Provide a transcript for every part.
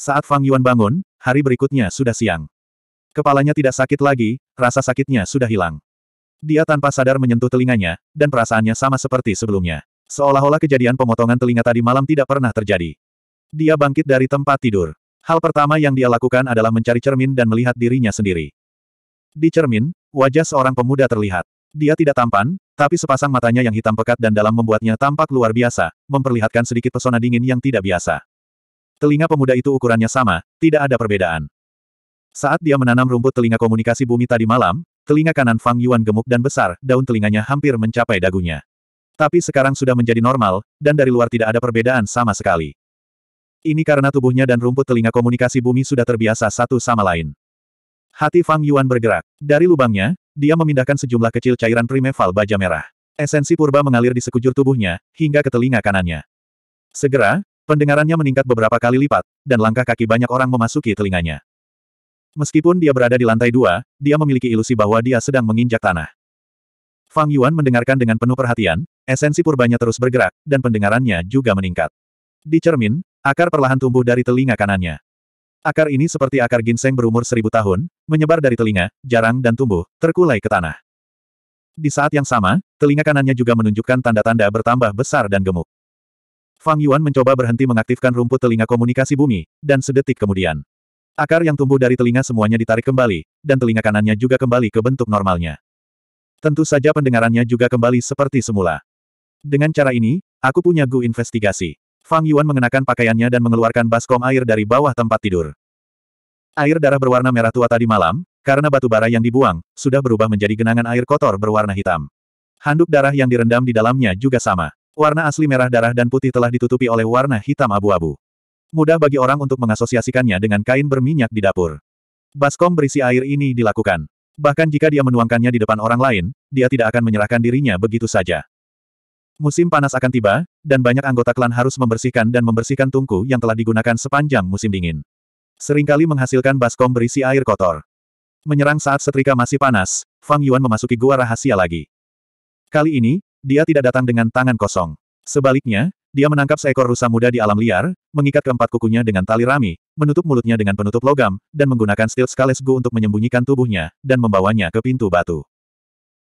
Saat Fang Yuan bangun, hari berikutnya sudah siang. Kepalanya tidak sakit lagi, rasa sakitnya sudah hilang. Dia tanpa sadar menyentuh telinganya, dan perasaannya sama seperti sebelumnya. Seolah-olah kejadian pemotongan telinga tadi malam tidak pernah terjadi. Dia bangkit dari tempat tidur. Hal pertama yang dia lakukan adalah mencari cermin dan melihat dirinya sendiri. Di cermin, wajah seorang pemuda terlihat. Dia tidak tampan, tapi sepasang matanya yang hitam pekat dan dalam membuatnya tampak luar biasa, memperlihatkan sedikit pesona dingin yang tidak biasa. Telinga pemuda itu ukurannya sama, tidak ada perbedaan. Saat dia menanam rumput telinga komunikasi bumi tadi malam, telinga kanan Fang Yuan gemuk dan besar, daun telinganya hampir mencapai dagunya. Tapi sekarang sudah menjadi normal, dan dari luar tidak ada perbedaan sama sekali. Ini karena tubuhnya dan rumput telinga komunikasi bumi sudah terbiasa satu sama lain. Hati Fang Yuan bergerak. Dari lubangnya, dia memindahkan sejumlah kecil cairan primeval baja merah. Esensi purba mengalir di sekujur tubuhnya, hingga ke telinga kanannya. Segera, Pendengarannya meningkat beberapa kali lipat, dan langkah kaki banyak orang memasuki telinganya. Meskipun dia berada di lantai dua, dia memiliki ilusi bahwa dia sedang menginjak tanah. Fang Yuan mendengarkan dengan penuh perhatian, esensi purbanya terus bergerak, dan pendengarannya juga meningkat. Di cermin, akar perlahan tumbuh dari telinga kanannya. Akar ini seperti akar ginseng berumur seribu tahun, menyebar dari telinga, jarang dan tumbuh, terkulai ke tanah. Di saat yang sama, telinga kanannya juga menunjukkan tanda-tanda bertambah besar dan gemuk. Fang Yuan mencoba berhenti mengaktifkan rumput telinga komunikasi bumi, dan sedetik kemudian. Akar yang tumbuh dari telinga semuanya ditarik kembali, dan telinga kanannya juga kembali ke bentuk normalnya. Tentu saja pendengarannya juga kembali seperti semula. Dengan cara ini, aku punya Gu Investigasi. Fang Yuan mengenakan pakaiannya dan mengeluarkan baskom air dari bawah tempat tidur. Air darah berwarna merah tua tadi malam, karena batu bara yang dibuang, sudah berubah menjadi genangan air kotor berwarna hitam. Handuk darah yang direndam di dalamnya juga sama. Warna asli merah darah dan putih telah ditutupi oleh warna hitam abu-abu. Mudah bagi orang untuk mengasosiasikannya dengan kain berminyak di dapur. Baskom berisi air ini dilakukan. Bahkan jika dia menuangkannya di depan orang lain, dia tidak akan menyerahkan dirinya begitu saja. Musim panas akan tiba, dan banyak anggota klan harus membersihkan dan membersihkan tungku yang telah digunakan sepanjang musim dingin. Seringkali menghasilkan baskom berisi air kotor. Menyerang saat setrika masih panas, Fang Yuan memasuki gua rahasia lagi. Kali ini, dia tidak datang dengan tangan kosong. Sebaliknya, dia menangkap seekor rusa muda di alam liar, mengikat keempat kukunya dengan tali rami, menutup mulutnya dengan penutup logam, dan menggunakan steel scales gu untuk menyembunyikan tubuhnya, dan membawanya ke pintu batu.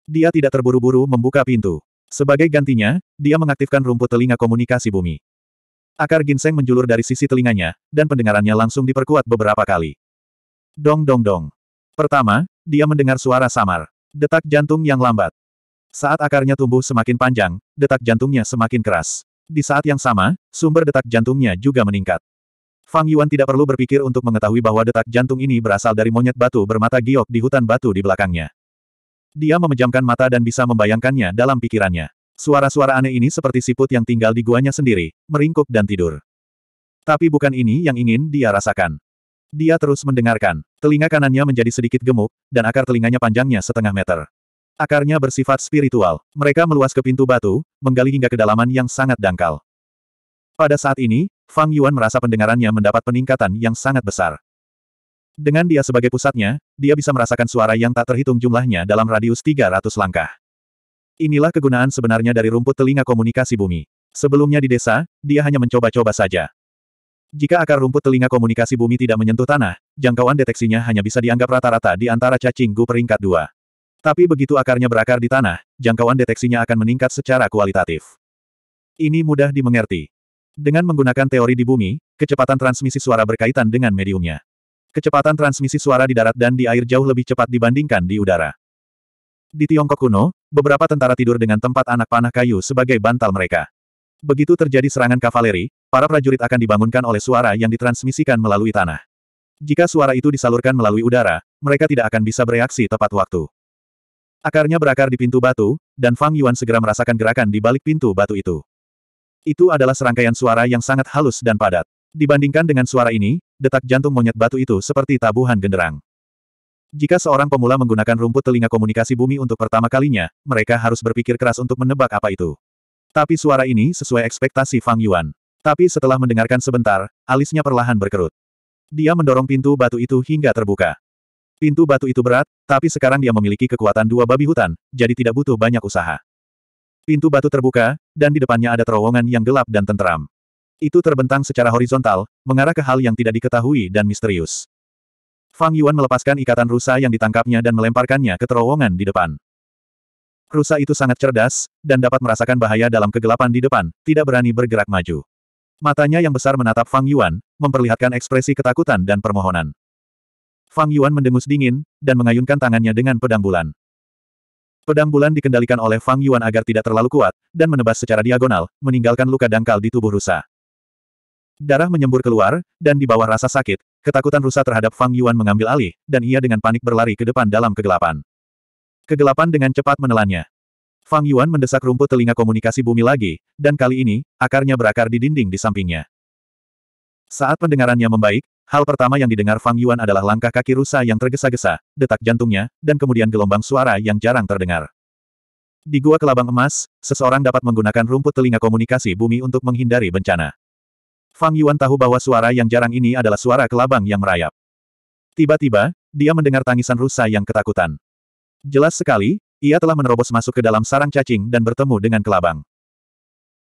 Dia tidak terburu-buru membuka pintu. Sebagai gantinya, dia mengaktifkan rumput telinga komunikasi bumi. Akar ginseng menjulur dari sisi telinganya, dan pendengarannya langsung diperkuat beberapa kali. Dong dong dong. Pertama, dia mendengar suara samar. Detak jantung yang lambat. Saat akarnya tumbuh semakin panjang, detak jantungnya semakin keras. Di saat yang sama, sumber detak jantungnya juga meningkat. Fang Yuan tidak perlu berpikir untuk mengetahui bahwa detak jantung ini berasal dari monyet batu bermata giok di hutan batu di belakangnya. Dia memejamkan mata dan bisa membayangkannya dalam pikirannya. Suara-suara aneh ini seperti siput yang tinggal di guanya sendiri, meringkuk dan tidur. Tapi bukan ini yang ingin dia rasakan. Dia terus mendengarkan. Telinga kanannya menjadi sedikit gemuk, dan akar telinganya panjangnya setengah meter. Akarnya bersifat spiritual. Mereka meluas ke pintu batu, menggali hingga kedalaman yang sangat dangkal. Pada saat ini, Fang Yuan merasa pendengarannya mendapat peningkatan yang sangat besar. Dengan dia sebagai pusatnya, dia bisa merasakan suara yang tak terhitung jumlahnya dalam radius 300 langkah. Inilah kegunaan sebenarnya dari rumput telinga komunikasi bumi. Sebelumnya di desa, dia hanya mencoba-coba saja. Jika akar rumput telinga komunikasi bumi tidak menyentuh tanah, jangkauan deteksinya hanya bisa dianggap rata-rata di antara cacing gu peringkat 2. Tapi begitu akarnya berakar di tanah, jangkauan deteksinya akan meningkat secara kualitatif. Ini mudah dimengerti. Dengan menggunakan teori di bumi, kecepatan transmisi suara berkaitan dengan mediumnya. Kecepatan transmisi suara di darat dan di air jauh lebih cepat dibandingkan di udara. Di Tiongkok kuno, beberapa tentara tidur dengan tempat anak panah kayu sebagai bantal mereka. Begitu terjadi serangan kavaleri, para prajurit akan dibangunkan oleh suara yang ditransmisikan melalui tanah. Jika suara itu disalurkan melalui udara, mereka tidak akan bisa bereaksi tepat waktu. Akarnya berakar di pintu batu, dan Fang Yuan segera merasakan gerakan di balik pintu batu itu. Itu adalah serangkaian suara yang sangat halus dan padat. Dibandingkan dengan suara ini, detak jantung monyet batu itu seperti tabuhan genderang. Jika seorang pemula menggunakan rumput telinga komunikasi bumi untuk pertama kalinya, mereka harus berpikir keras untuk menebak apa itu. Tapi suara ini sesuai ekspektasi Fang Yuan. Tapi setelah mendengarkan sebentar, alisnya perlahan berkerut. Dia mendorong pintu batu itu hingga terbuka. Pintu batu itu berat, tapi sekarang dia memiliki kekuatan dua babi hutan, jadi tidak butuh banyak usaha. Pintu batu terbuka, dan di depannya ada terowongan yang gelap dan tenteram. Itu terbentang secara horizontal, mengarah ke hal yang tidak diketahui dan misterius. Fang Yuan melepaskan ikatan rusa yang ditangkapnya dan melemparkannya ke terowongan di depan. Rusa itu sangat cerdas, dan dapat merasakan bahaya dalam kegelapan di depan, tidak berani bergerak maju. Matanya yang besar menatap Fang Yuan, memperlihatkan ekspresi ketakutan dan permohonan. Fang Yuan mendengus dingin, dan mengayunkan tangannya dengan pedang bulan. Pedang bulan dikendalikan oleh Fang Yuan agar tidak terlalu kuat, dan menebas secara diagonal, meninggalkan luka dangkal di tubuh rusa. Darah menyembur keluar, dan di bawah rasa sakit, ketakutan rusa terhadap Fang Yuan mengambil alih, dan ia dengan panik berlari ke depan dalam kegelapan. Kegelapan dengan cepat menelannya. Fang Yuan mendesak rumput telinga komunikasi bumi lagi, dan kali ini, akarnya berakar di dinding di sampingnya. Saat pendengarannya membaik, Hal pertama yang didengar Fang Yuan adalah langkah kaki rusa yang tergesa-gesa, detak jantungnya, dan kemudian gelombang suara yang jarang terdengar. Di Gua Kelabang Emas, seseorang dapat menggunakan rumput telinga komunikasi bumi untuk menghindari bencana. Fang Yuan tahu bahwa suara yang jarang ini adalah suara kelabang yang merayap. Tiba-tiba, dia mendengar tangisan rusa yang ketakutan. Jelas sekali, ia telah menerobos masuk ke dalam sarang cacing dan bertemu dengan kelabang.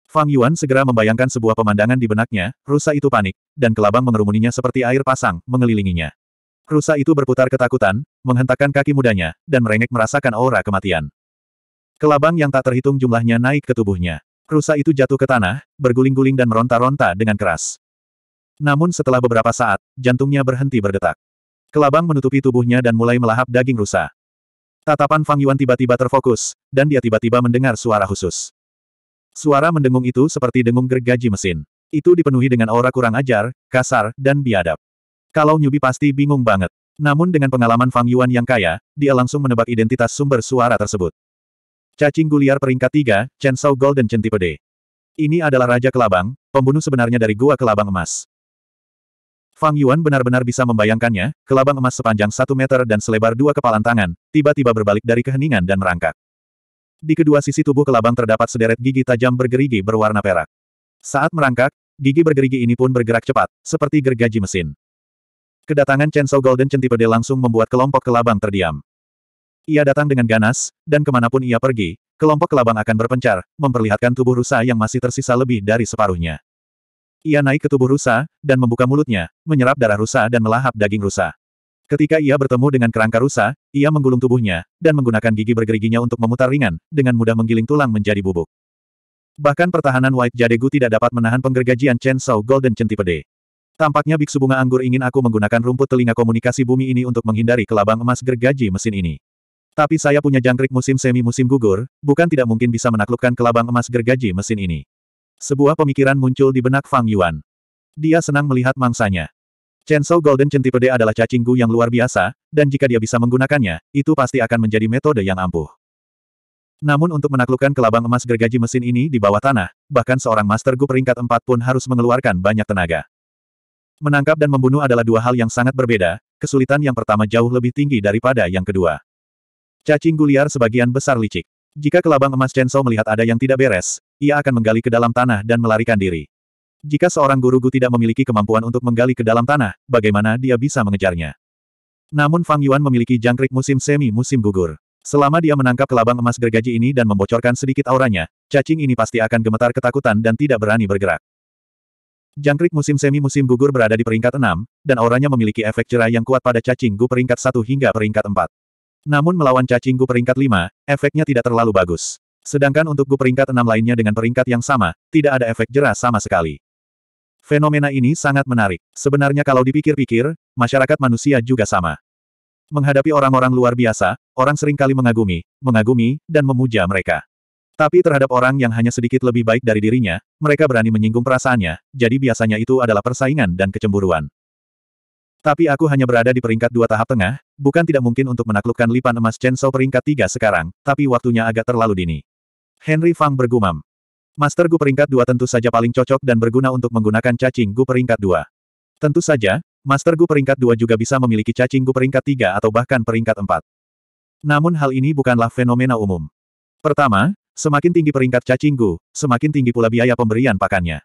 Fang Yuan segera membayangkan sebuah pemandangan di benaknya, rusa itu panik, dan kelabang mengerumuninya seperti air pasang, mengelilinginya. Rusa itu berputar ketakutan, menghentakkan kaki mudanya, dan merengek merasakan aura kematian. Kelabang yang tak terhitung jumlahnya naik ke tubuhnya. Rusa itu jatuh ke tanah, berguling-guling dan meronta-ronta dengan keras. Namun setelah beberapa saat, jantungnya berhenti berdetak. Kelabang menutupi tubuhnya dan mulai melahap daging rusa. Tatapan Fang Yuan tiba-tiba terfokus, dan dia tiba-tiba mendengar suara khusus. Suara mendengung itu seperti dengung gergaji mesin. Itu dipenuhi dengan aura kurang ajar, kasar, dan biadab. Kalau Nyubi pasti bingung banget. Namun dengan pengalaman Fang Yuan yang kaya, dia langsung menebak identitas sumber suara tersebut. Cacing Guliar peringkat 3, Shou Golden Centipede. Ini adalah Raja Kelabang, pembunuh sebenarnya dari Gua Kelabang Emas. Fang Yuan benar-benar bisa membayangkannya, kelabang emas sepanjang satu meter dan selebar dua kepalan tangan, tiba-tiba berbalik dari keheningan dan merangkak. Di kedua sisi tubuh kelabang terdapat sederet gigi tajam bergerigi berwarna perak. Saat merangkak, gigi bergerigi ini pun bergerak cepat, seperti gergaji mesin. Kedatangan Chen So Golden Centipede langsung membuat kelompok kelabang terdiam. Ia datang dengan ganas, dan kemanapun ia pergi, kelompok kelabang akan berpencar, memperlihatkan tubuh rusa yang masih tersisa lebih dari separuhnya. Ia naik ke tubuh rusa, dan membuka mulutnya, menyerap darah rusa dan melahap daging rusa. Ketika ia bertemu dengan kerangka rusa, ia menggulung tubuhnya, dan menggunakan gigi bergeriginya untuk memutar ringan, dengan mudah menggiling tulang menjadi bubuk. Bahkan pertahanan White Jadegu tidak dapat menahan penggergajian Chen Shou Golden Centipede. Tampaknya biksu bunga anggur ingin aku menggunakan rumput telinga komunikasi bumi ini untuk menghindari kelabang emas gergaji mesin ini. Tapi saya punya jangkrik musim semi musim gugur, bukan tidak mungkin bisa menaklukkan kelabang emas gergaji mesin ini. Sebuah pemikiran muncul di benak Fang Yuan. Dia senang melihat mangsanya. Chen Shou Golden Centipede adalah cacing gu yang luar biasa, dan jika dia bisa menggunakannya, itu pasti akan menjadi metode yang ampuh. Namun untuk menaklukkan kelabang emas gergaji mesin ini di bawah tanah, bahkan seorang Master Gu peringkat 4 pun harus mengeluarkan banyak tenaga. Menangkap dan membunuh adalah dua hal yang sangat berbeda, kesulitan yang pertama jauh lebih tinggi daripada yang kedua. Cacing gu liar sebagian besar licik. Jika kelabang emas Chen Shou melihat ada yang tidak beres, ia akan menggali ke dalam tanah dan melarikan diri. Jika seorang guru Gu tidak memiliki kemampuan untuk menggali ke dalam tanah, bagaimana dia bisa mengejarnya? Namun Fang Yuan memiliki jangkrik musim semi musim gugur. Selama dia menangkap kelabang emas gergaji ini dan membocorkan sedikit auranya, cacing ini pasti akan gemetar ketakutan dan tidak berani bergerak. Jangkrik musim semi musim gugur berada di peringkat 6, dan auranya memiliki efek cerah yang kuat pada cacing Gu peringkat 1 hingga peringkat 4. Namun melawan cacing Gu peringkat 5, efeknya tidak terlalu bagus. Sedangkan untuk Gu peringkat 6 lainnya dengan peringkat yang sama, tidak ada efek jerah sama sekali. Fenomena ini sangat menarik. Sebenarnya kalau dipikir-pikir, masyarakat manusia juga sama. Menghadapi orang-orang luar biasa, orang seringkali mengagumi, mengagumi, dan memuja mereka. Tapi terhadap orang yang hanya sedikit lebih baik dari dirinya, mereka berani menyinggung perasaannya, jadi biasanya itu adalah persaingan dan kecemburuan. Tapi aku hanya berada di peringkat dua tahap tengah, bukan tidak mungkin untuk menaklukkan lipan emas Chen Shou peringkat tiga sekarang, tapi waktunya agak terlalu dini. Henry Fang bergumam. Master Gu peringkat dua tentu saja paling cocok dan berguna untuk menggunakan cacing Gu peringkat dua. Tentu saja, Master Gu peringkat dua juga bisa memiliki cacing Gu peringkat tiga atau bahkan peringkat empat. Namun hal ini bukanlah fenomena umum. Pertama, semakin tinggi peringkat cacing Gu, semakin tinggi pula biaya pemberian pakannya.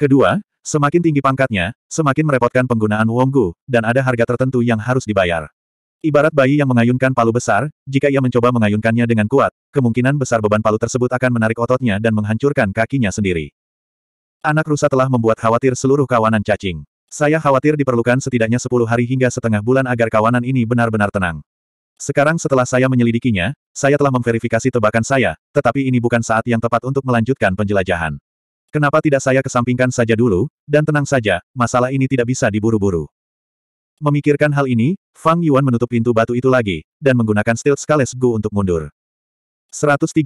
Kedua, semakin tinggi pangkatnya, semakin merepotkan penggunaan Wong Gu, dan ada harga tertentu yang harus dibayar. Ibarat bayi yang mengayunkan palu besar, jika ia mencoba mengayunkannya dengan kuat, kemungkinan besar beban palu tersebut akan menarik ototnya dan menghancurkan kakinya sendiri. Anak rusa telah membuat khawatir seluruh kawanan cacing. Saya khawatir diperlukan setidaknya 10 hari hingga setengah bulan agar kawanan ini benar-benar tenang. Sekarang setelah saya menyelidikinya, saya telah memverifikasi tebakan saya, tetapi ini bukan saat yang tepat untuk melanjutkan penjelajahan. Kenapa tidak saya kesampingkan saja dulu, dan tenang saja, masalah ini tidak bisa diburu-buru. Memikirkan hal ini, Fang Yuan menutup pintu batu itu lagi, dan menggunakan Steel Scales Gu untuk mundur. 132.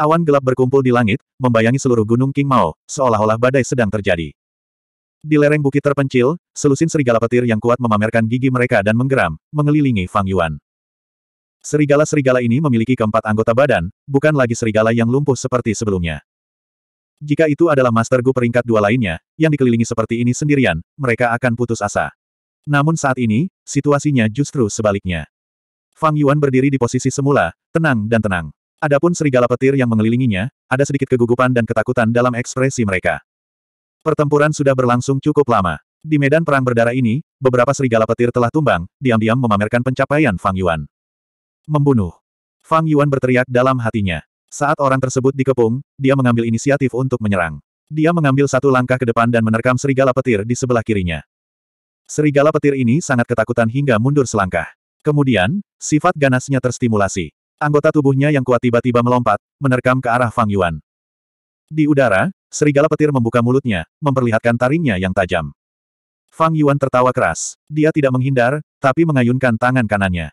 Awan gelap berkumpul di langit, membayangi seluruh gunung King Mao, seolah-olah badai sedang terjadi. Di lereng bukit terpencil, selusin serigala petir yang kuat memamerkan gigi mereka dan menggeram, mengelilingi Fang Yuan. Serigala-serigala ini memiliki keempat anggota badan, bukan lagi serigala yang lumpuh seperti sebelumnya. Jika itu adalah Master Gu peringkat dua lainnya, yang dikelilingi seperti ini sendirian, mereka akan putus asa. Namun saat ini, situasinya justru sebaliknya. Fang Yuan berdiri di posisi semula, tenang dan tenang. Adapun serigala petir yang mengelilinginya, ada sedikit kegugupan dan ketakutan dalam ekspresi mereka. Pertempuran sudah berlangsung cukup lama. Di medan perang berdarah ini, beberapa serigala petir telah tumbang, diam-diam memamerkan pencapaian Fang Yuan. Membunuh. Fang Yuan berteriak dalam hatinya. Saat orang tersebut dikepung, dia mengambil inisiatif untuk menyerang. Dia mengambil satu langkah ke depan dan menerkam serigala petir di sebelah kirinya. Serigala petir ini sangat ketakutan hingga mundur selangkah. Kemudian, sifat ganasnya terstimulasi. Anggota tubuhnya yang kuat tiba-tiba melompat, menerkam ke arah Fang Yuan. Di udara, serigala petir membuka mulutnya, memperlihatkan taringnya yang tajam. Fang Yuan tertawa keras. Dia tidak menghindar, tapi mengayunkan tangan kanannya.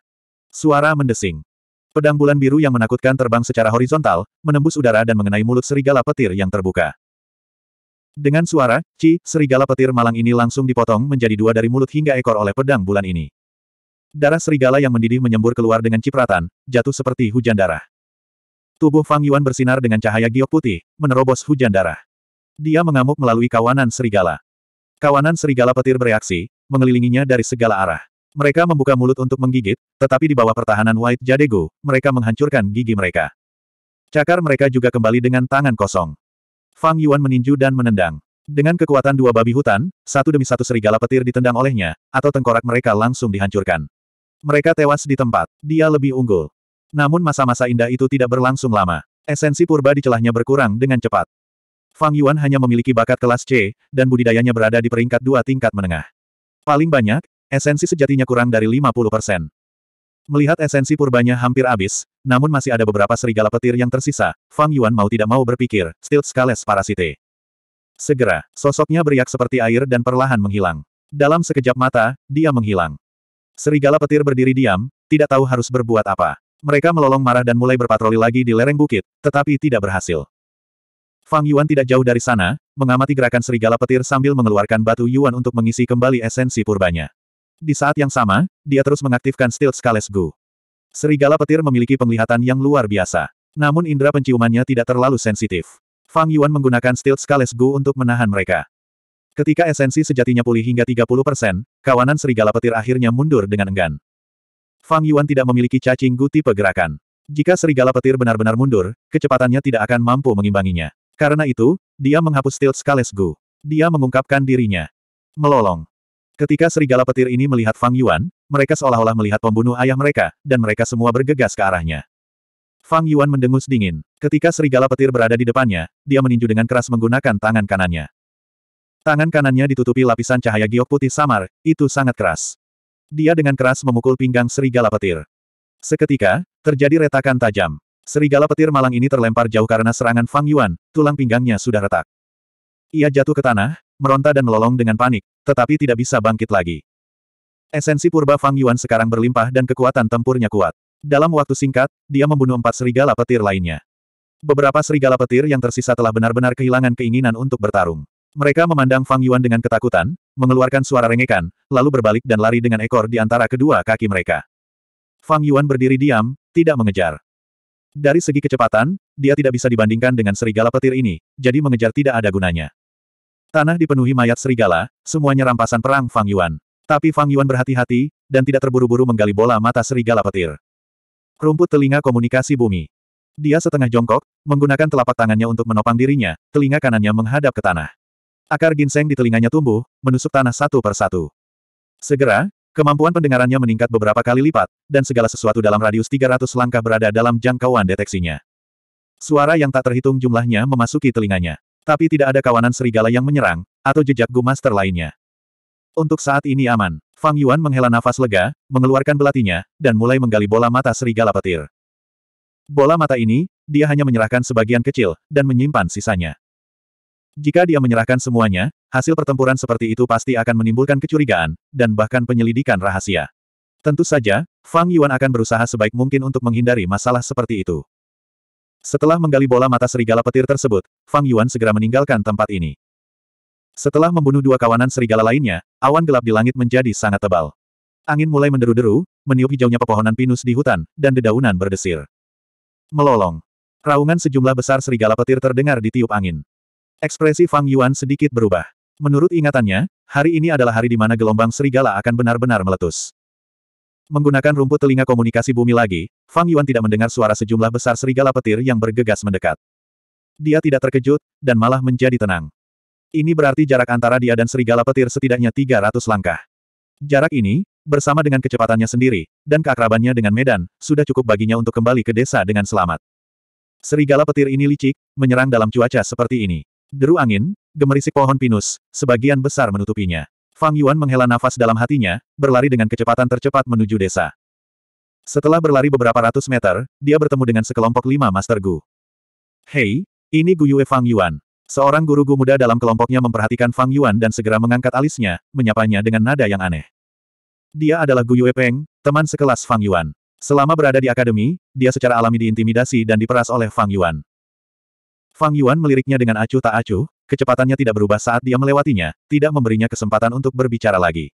Suara mendesing. Pedang bulan biru yang menakutkan terbang secara horizontal, menembus udara dan mengenai mulut serigala petir yang terbuka. Dengan suara, Ci, serigala petir malang ini langsung dipotong menjadi dua dari mulut hingga ekor oleh pedang bulan ini. Darah serigala yang mendidih menyembur keluar dengan cipratan, jatuh seperti hujan darah. Tubuh Fang Yuan bersinar dengan cahaya giok putih, menerobos hujan darah. Dia mengamuk melalui kawanan serigala. Kawanan serigala petir bereaksi, mengelilinginya dari segala arah. Mereka membuka mulut untuk menggigit, tetapi di bawah pertahanan White Jadego, mereka menghancurkan gigi mereka. Cakar mereka juga kembali dengan tangan kosong. Fang Yuan meninju dan menendang. Dengan kekuatan dua babi hutan, satu demi satu serigala petir ditendang olehnya, atau tengkorak mereka langsung dihancurkan. Mereka tewas di tempat. Dia lebih unggul. Namun masa-masa indah itu tidak berlangsung lama. Esensi purba di celahnya berkurang dengan cepat. Fang Yuan hanya memiliki bakat kelas C, dan budidayanya berada di peringkat dua tingkat menengah. Paling banyak, esensi sejatinya kurang dari 50%. Melihat esensi purbanya hampir habis, namun masih ada beberapa serigala petir yang tersisa, Fang Yuan mau tidak mau berpikir, Stilt Scales Parasite. Segera, sosoknya beriak seperti air dan perlahan menghilang. Dalam sekejap mata, dia menghilang. Serigala petir berdiri diam, tidak tahu harus berbuat apa. Mereka melolong marah dan mulai berpatroli lagi di lereng bukit, tetapi tidak berhasil. Fang Yuan tidak jauh dari sana, mengamati gerakan serigala petir sambil mengeluarkan batu Yuan untuk mengisi kembali esensi purbanya. Di saat yang sama, dia terus mengaktifkan Steel Scales Gu. Serigala petir memiliki penglihatan yang luar biasa. Namun indera penciumannya tidak terlalu sensitif. Fang Yuan menggunakan Steel Scales Gu untuk menahan mereka. Ketika esensi sejatinya pulih hingga 30%, kawanan serigala petir akhirnya mundur dengan enggan. Fang Yuan tidak memiliki cacing gu tipe gerakan. Jika serigala petir benar-benar mundur, kecepatannya tidak akan mampu mengimbanginya. Karena itu, dia menghapus Steel Scales Gu. Dia mengungkapkan dirinya. Melolong. Ketika serigala petir ini melihat Fang Yuan, mereka seolah-olah melihat pembunuh ayah mereka, dan mereka semua bergegas ke arahnya. Fang Yuan mendengus dingin. Ketika serigala petir berada di depannya, dia meninju dengan keras menggunakan tangan kanannya. Tangan kanannya ditutupi lapisan cahaya giok putih samar, itu sangat keras. Dia dengan keras memukul pinggang serigala petir. Seketika, terjadi retakan tajam. Serigala petir malang ini terlempar jauh karena serangan Fang Yuan, tulang pinggangnya sudah retak. Ia jatuh ke tanah, meronta dan melolong dengan panik, tetapi tidak bisa bangkit lagi. Esensi purba Fang Yuan sekarang berlimpah dan kekuatan tempurnya kuat. Dalam waktu singkat, dia membunuh empat serigala petir lainnya. Beberapa serigala petir yang tersisa telah benar-benar kehilangan keinginan untuk bertarung. Mereka memandang Fang Yuan dengan ketakutan, mengeluarkan suara rengekan, lalu berbalik dan lari dengan ekor di antara kedua kaki mereka. Fang Yuan berdiri diam, tidak mengejar. Dari segi kecepatan, dia tidak bisa dibandingkan dengan serigala petir ini, jadi mengejar tidak ada gunanya. Tanah dipenuhi mayat serigala, semuanya rampasan perang Fang Yuan. Tapi Fang Yuan berhati-hati, dan tidak terburu-buru menggali bola mata serigala petir. Rumput telinga komunikasi bumi. Dia setengah jongkok, menggunakan telapak tangannya untuk menopang dirinya, telinga kanannya menghadap ke tanah. Akar ginseng di telinganya tumbuh, menusuk tanah satu per satu. Segera, kemampuan pendengarannya meningkat beberapa kali lipat, dan segala sesuatu dalam radius 300 langkah berada dalam jangkauan deteksinya. Suara yang tak terhitung jumlahnya memasuki telinganya. Tapi tidak ada kawanan serigala yang menyerang, atau jejak Gu Master lainnya. Untuk saat ini aman. Fang Yuan menghela nafas lega, mengeluarkan belatinya, dan mulai menggali bola mata serigala petir. Bola mata ini, dia hanya menyerahkan sebagian kecil, dan menyimpan sisanya. Jika dia menyerahkan semuanya, hasil pertempuran seperti itu pasti akan menimbulkan kecurigaan, dan bahkan penyelidikan rahasia. Tentu saja, Fang Yuan akan berusaha sebaik mungkin untuk menghindari masalah seperti itu. Setelah menggali bola mata serigala petir tersebut, Fang Yuan segera meninggalkan tempat ini. Setelah membunuh dua kawanan serigala lainnya, awan gelap di langit menjadi sangat tebal. Angin mulai menderu-deru, meniup hijaunya pepohonan pinus di hutan, dan dedaunan berdesir. Melolong. Raungan sejumlah besar serigala petir terdengar di tiup angin. Ekspresi Fang Yuan sedikit berubah. Menurut ingatannya, hari ini adalah hari di mana gelombang serigala akan benar-benar meletus. Menggunakan rumput telinga komunikasi bumi lagi, Fang Yuan tidak mendengar suara sejumlah besar serigala petir yang bergegas mendekat. Dia tidak terkejut, dan malah menjadi tenang. Ini berarti jarak antara dia dan serigala petir setidaknya 300 langkah. Jarak ini, bersama dengan kecepatannya sendiri, dan keakrabannya dengan medan, sudah cukup baginya untuk kembali ke desa dengan selamat. Serigala petir ini licik, menyerang dalam cuaca seperti ini. Deru angin, gemerisik pohon pinus, sebagian besar menutupinya. Fang Yuan menghela nafas dalam hatinya, berlari dengan kecepatan tercepat menuju desa. Setelah berlari beberapa ratus meter, dia bertemu dengan sekelompok lima Master Gu. Hei, ini Gu Yue Fang Yuan. Seorang guru Gu muda dalam kelompoknya memperhatikan Fang Yuan dan segera mengangkat alisnya, menyapanya dengan nada yang aneh. Dia adalah Gu Yue Peng, teman sekelas Fang Yuan. Selama berada di akademi, dia secara alami diintimidasi dan diperas oleh Fang Yuan. Fang Yuan meliriknya dengan acuh tak acuh, kecepatannya tidak berubah saat dia melewatinya, tidak memberinya kesempatan untuk berbicara lagi.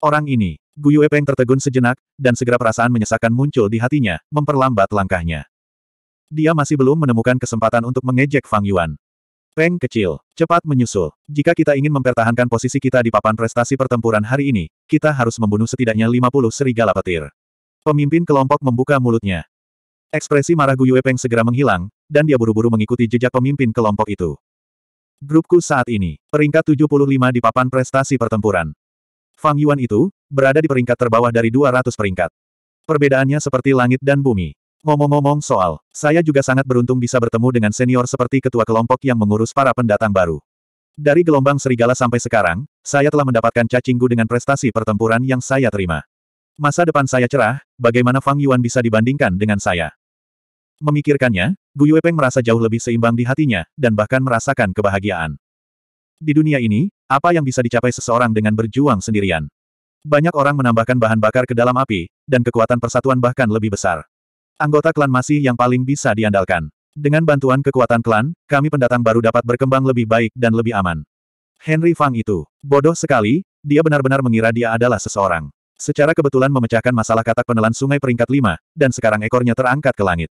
Orang ini, Guyu Epeng tertegun sejenak, dan segera perasaan menyesakan muncul di hatinya, memperlambat langkahnya. Dia masih belum menemukan kesempatan untuk mengejek Fang Yuan. Peng kecil, cepat menyusul. Jika kita ingin mempertahankan posisi kita di papan prestasi pertempuran hari ini, kita harus membunuh setidaknya 50 serigala petir. Pemimpin kelompok membuka mulutnya. Ekspresi marah Guyu Epeng segera menghilang, dan dia buru-buru mengikuti jejak pemimpin kelompok itu. Grupku saat ini, peringkat 75 di papan prestasi pertempuran. Fang Yuan itu, berada di peringkat terbawah dari 200 peringkat. Perbedaannya seperti langit dan bumi. Ngomong-ngomong soal, saya juga sangat beruntung bisa bertemu dengan senior seperti ketua kelompok yang mengurus para pendatang baru. Dari gelombang serigala sampai sekarang, saya telah mendapatkan cacingku dengan prestasi pertempuran yang saya terima. Masa depan saya cerah, bagaimana Fang Yuan bisa dibandingkan dengan saya? Memikirkannya, Gu Yuepeng merasa jauh lebih seimbang di hatinya, dan bahkan merasakan kebahagiaan. Di dunia ini, apa yang bisa dicapai seseorang dengan berjuang sendirian? Banyak orang menambahkan bahan bakar ke dalam api, dan kekuatan persatuan bahkan lebih besar. Anggota klan masih yang paling bisa diandalkan. Dengan bantuan kekuatan klan, kami pendatang baru dapat berkembang lebih baik dan lebih aman. Henry Fang itu, bodoh sekali, dia benar-benar mengira dia adalah seseorang. Secara kebetulan memecahkan masalah katak penelan sungai peringkat 5, dan sekarang ekornya terangkat ke langit.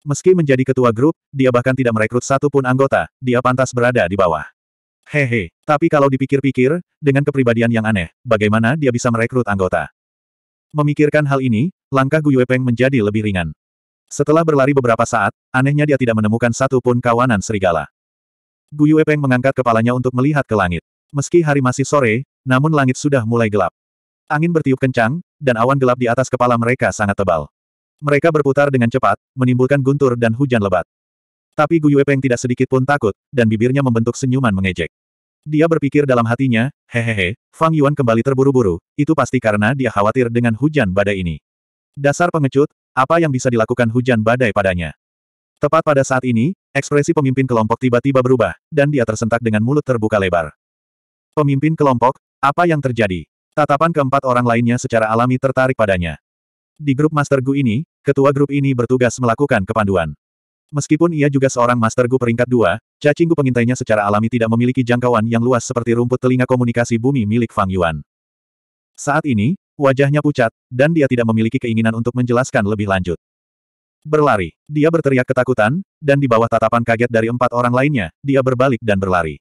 Meski menjadi ketua grup, dia bahkan tidak merekrut satu pun anggota, dia pantas berada di bawah. Hehe, tapi kalau dipikir-pikir, dengan kepribadian yang aneh, bagaimana dia bisa merekrut anggota? Memikirkan hal ini, langkah Gu Yuepeng menjadi lebih ringan. Setelah berlari beberapa saat, anehnya dia tidak menemukan satu pun kawanan serigala. Gu Yuepeng mengangkat kepalanya untuk melihat ke langit. Meski hari masih sore, namun langit sudah mulai gelap. Angin bertiup kencang, dan awan gelap di atas kepala mereka sangat tebal. Mereka berputar dengan cepat, menimbulkan guntur dan hujan lebat. Tapi Gu Peng tidak sedikit pun takut, dan bibirnya membentuk senyuman mengejek. Dia berpikir dalam hatinya, hehehe, Fang Yuan kembali terburu-buru, itu pasti karena dia khawatir dengan hujan badai ini. Dasar pengecut, apa yang bisa dilakukan hujan badai padanya? Tepat pada saat ini, ekspresi pemimpin kelompok tiba-tiba berubah, dan dia tersentak dengan mulut terbuka lebar. Pemimpin kelompok, apa yang terjadi? Tatapan keempat orang lainnya secara alami tertarik padanya. Di grup Master Gu ini, ketua grup ini bertugas melakukan kepanduan. Meskipun ia juga seorang Master Gu peringkat dua, cacing Gu pengintainya secara alami tidak memiliki jangkauan yang luas seperti rumput telinga komunikasi bumi milik Fang Yuan. Saat ini, wajahnya pucat, dan dia tidak memiliki keinginan untuk menjelaskan lebih lanjut. Berlari. Dia berteriak ketakutan, dan di bawah tatapan kaget dari empat orang lainnya, dia berbalik dan berlari.